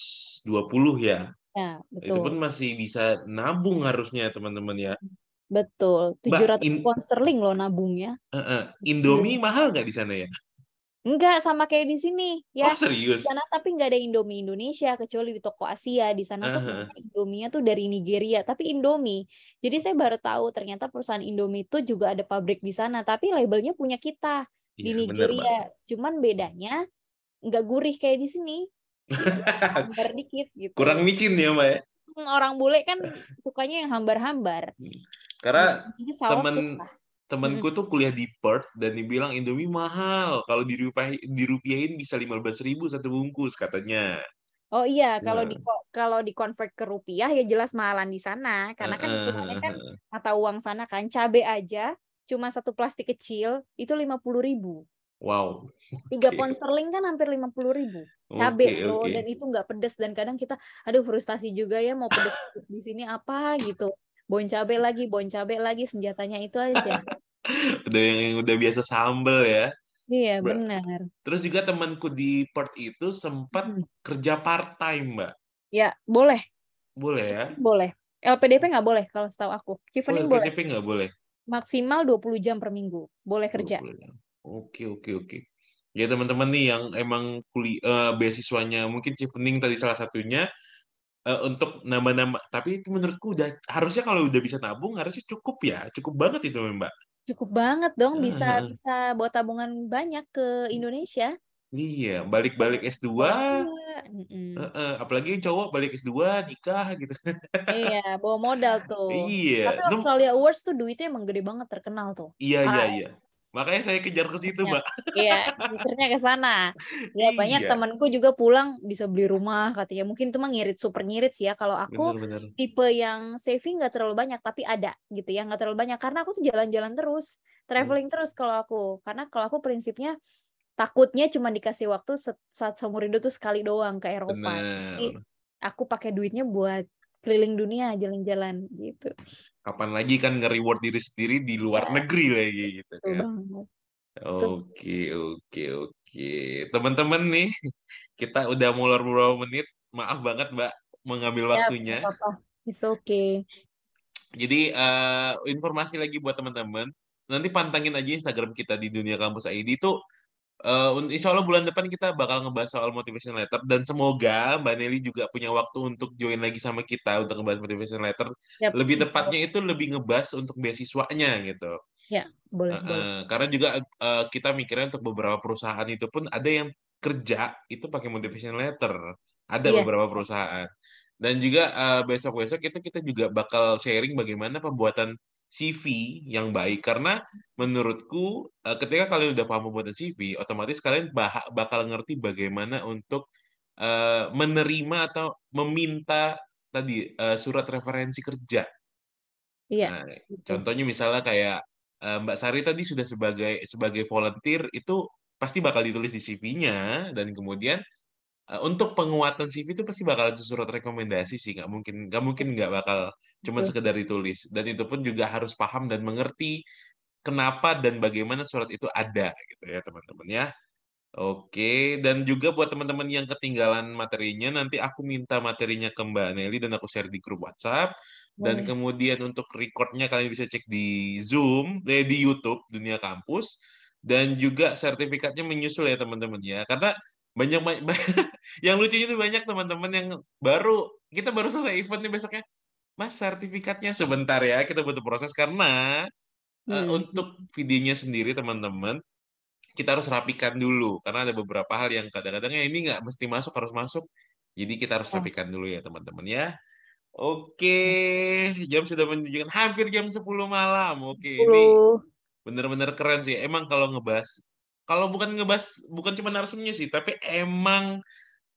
dua puluh ya. Ya, betul. Itu pun masih bisa nabung harusnya teman-teman ya. Betul, tujuh ratus in, pound sterling loh nabungnya. Uh, uh, Indomie mahal nggak di sana ya? Enggak, sama kayak di sini. Ya, oh, serius? Di sana tapi enggak ada Indomie Indonesia, kecuali di toko Asia. Di sana tuh uh-huh. Indomie-nya tuh dari Nigeria, tapi Indomie. Jadi saya baru tahu ternyata perusahaan Indomie itu juga ada pabrik di sana, tapi labelnya punya kita ya, di iya, Nigeria. Cuman bedanya enggak gurih kayak di sini. (laughs) hambar dikit gitu. Kurang micin ya, Mbak? Ya? Hmm, orang bule kan sukanya yang hambar-hambar. Hmm. Karena temen, temanku tuh kuliah di Perth dan dibilang Indomie mahal kalau dirupiah, dirupiahin bisa lima belas ribu satu bungkus katanya oh iya kalau nah. di kalau di convert ke rupiah ya jelas mahalan di sana karena kan hitungannya uh, kan mata uang sana kan cabe aja cuma satu plastik kecil itu lima puluh ribu Wow. Tiga okay. pound sterling kan hampir lima puluh ribu. Cabe okay, loh, okay. dan itu nggak pedas dan kadang kita, aduh frustasi juga ya mau pedas di sini apa gitu. Bon cabe lagi, bon cabe lagi, senjatanya itu aja. (laughs) udah yang, yang udah biasa sambel ya. Iya, benar. Terus juga temanku di Perth itu sempat hmm. kerja part time, Mbak. Ya, boleh. Boleh ya? Boleh. LPDP nggak boleh kalau setahu aku. Chevening oh, LPDP boleh. nggak boleh? Maksimal 20 jam per minggu. Boleh kerja. Oke, oke, oke. Ya teman-teman nih yang emang kuliah eh, uh, beasiswanya mungkin Cifening tadi salah satunya uh, untuk nama-nama tapi itu menurutku udah harusnya kalau udah bisa nabung harusnya cukup ya cukup banget itu mbak cukup banget dong bisa uh. bisa buat tabungan banyak ke Indonesia iya balik-balik S2 uh, uh, apalagi cowok balik S2 nikah gitu (laughs) iya bawa modal tuh iya tapi Australia Awards tuh duitnya emang gede banget terkenal tuh iya iya iya Makanya saya kejar ke situ, Mbak. (laughs) Iya, ngincernya ke sana. Ya, iya. banyak temanku juga pulang bisa beli rumah katanya. Mungkin itu mah ngirit, super ngirit sih ya. Kalau aku bener, bener. tipe yang saving nggak terlalu banyak, tapi ada gitu ya. Nggak terlalu banyak karena aku tuh jalan-jalan terus, hmm. traveling hmm. terus kalau aku. Karena kalau aku prinsipnya takutnya cuma dikasih waktu saat seumur hidup tuh sekali doang ke Eropa. Jadi aku pakai duitnya buat keliling dunia jalan-jalan gitu. Kapan lagi kan nge-reward diri sendiri di luar ya. negeri lagi gitu kan. Oke, oke, oke. Teman-teman nih, (laughs) kita udah mulai beberapa menit. Maaf banget, Mbak, mengambil ya, waktunya. Apa-apa. It's okay. Jadi uh, informasi lagi buat teman-teman. Nanti pantangin aja Instagram kita di Dunia Kampus ID itu Uh, insya Allah bulan depan kita bakal ngebahas soal motivation letter dan semoga Mbak Nelly juga punya waktu untuk join lagi sama kita untuk ngebahas motivation letter. Yep. Lebih tepatnya itu lebih ngebahas untuk beasiswanya gitu. Ya, boleh. Uh, boleh. karena juga uh, kita mikirnya untuk beberapa perusahaan itu pun ada yang kerja itu pakai motivation letter. Ada yeah. beberapa perusahaan. Dan juga eh, besok-besok uh, besok -besok itu kita juga bakal sharing bagaimana pembuatan CV yang baik karena menurutku eh, ketika kalian udah paham pembuatan CV otomatis kalian bakal ngerti bagaimana untuk eh, menerima atau meminta tadi eh, surat referensi kerja. Iya. Nah, contohnya misalnya kayak Mbak Sari tadi sudah sebagai sebagai volunteer itu pasti bakal ditulis di CV-nya dan kemudian Eh, untuk penguatan CV itu pasti bakal surat rekomendasi sih nggak mungkin nggak mungkin nggak bakal cuman sekedar ditulis dan itu pun juga harus paham dan mengerti kenapa dan bagaimana surat itu ada gitu ya teman-teman ya Oke, dan juga buat teman-teman yang ketinggalan materinya, nanti aku minta materinya ke Mbak Nelly dan aku share di grup WhatsApp. Dan kemudian untuk recordnya kalian bisa cek di Zoom, eh, di YouTube Dunia Kampus. Dan juga sertifikatnya menyusul ya teman-teman ya. Karena banyak, banyak (laughs) yang lucunya itu banyak teman-teman yang baru kita baru selesai event nih besoknya mas sertifikatnya sebentar ya kita butuh proses karena eh, hmm. uh, untuk videonya sendiri teman-teman kita harus rapikan dulu karena ada beberapa hal yang kadang-kadang ya ini nggak mesti masuk harus masuk jadi kita harus iya. rapikan dulu ya teman-teman ya Oke, iya. jam sudah menunjukkan hampir jam 10 malam. Oke, ini benar-benar keren sih. Emang kalau ngebahas kalau bukan ngebahas bukan cuma narsumnya sih tapi emang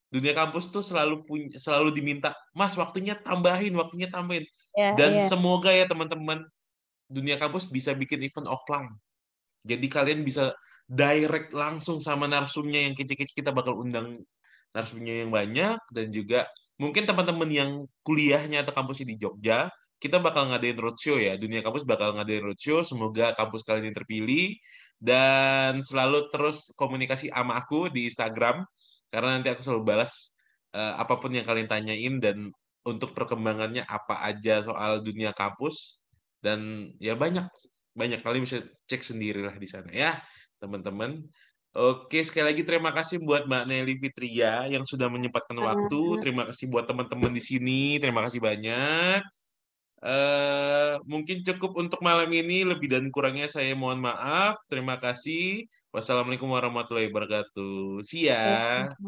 dunia kampus tuh selalu punya selalu diminta mas waktunya tambahin waktunya tambahin yeah, dan yeah. semoga ya teman-teman dunia kampus bisa bikin event offline jadi kalian bisa direct langsung sama narsumnya yang kecil-kecil. kita bakal undang narsumnya yang banyak dan juga mungkin teman-teman yang kuliahnya atau kampusnya di Jogja kita bakal ngadain roadshow ya. Dunia Kampus bakal ngadain roadshow. Semoga kampus kalian yang terpilih dan selalu terus komunikasi sama aku di Instagram karena nanti aku selalu balas uh, apapun yang kalian tanyain dan untuk perkembangannya apa aja soal dunia kampus dan ya banyak banyak kalian bisa cek sendirilah di sana ya teman-teman. Oke, sekali lagi terima kasih buat Mbak Nelly Fitria yang sudah menyempatkan waktu. Terima kasih buat teman-teman di sini. Terima kasih banyak. Uh, mungkin cukup untuk malam ini. Lebih dan kurangnya saya mohon maaf. Terima kasih. Wassalamualaikum warahmatullahi wabarakatuh. Siap.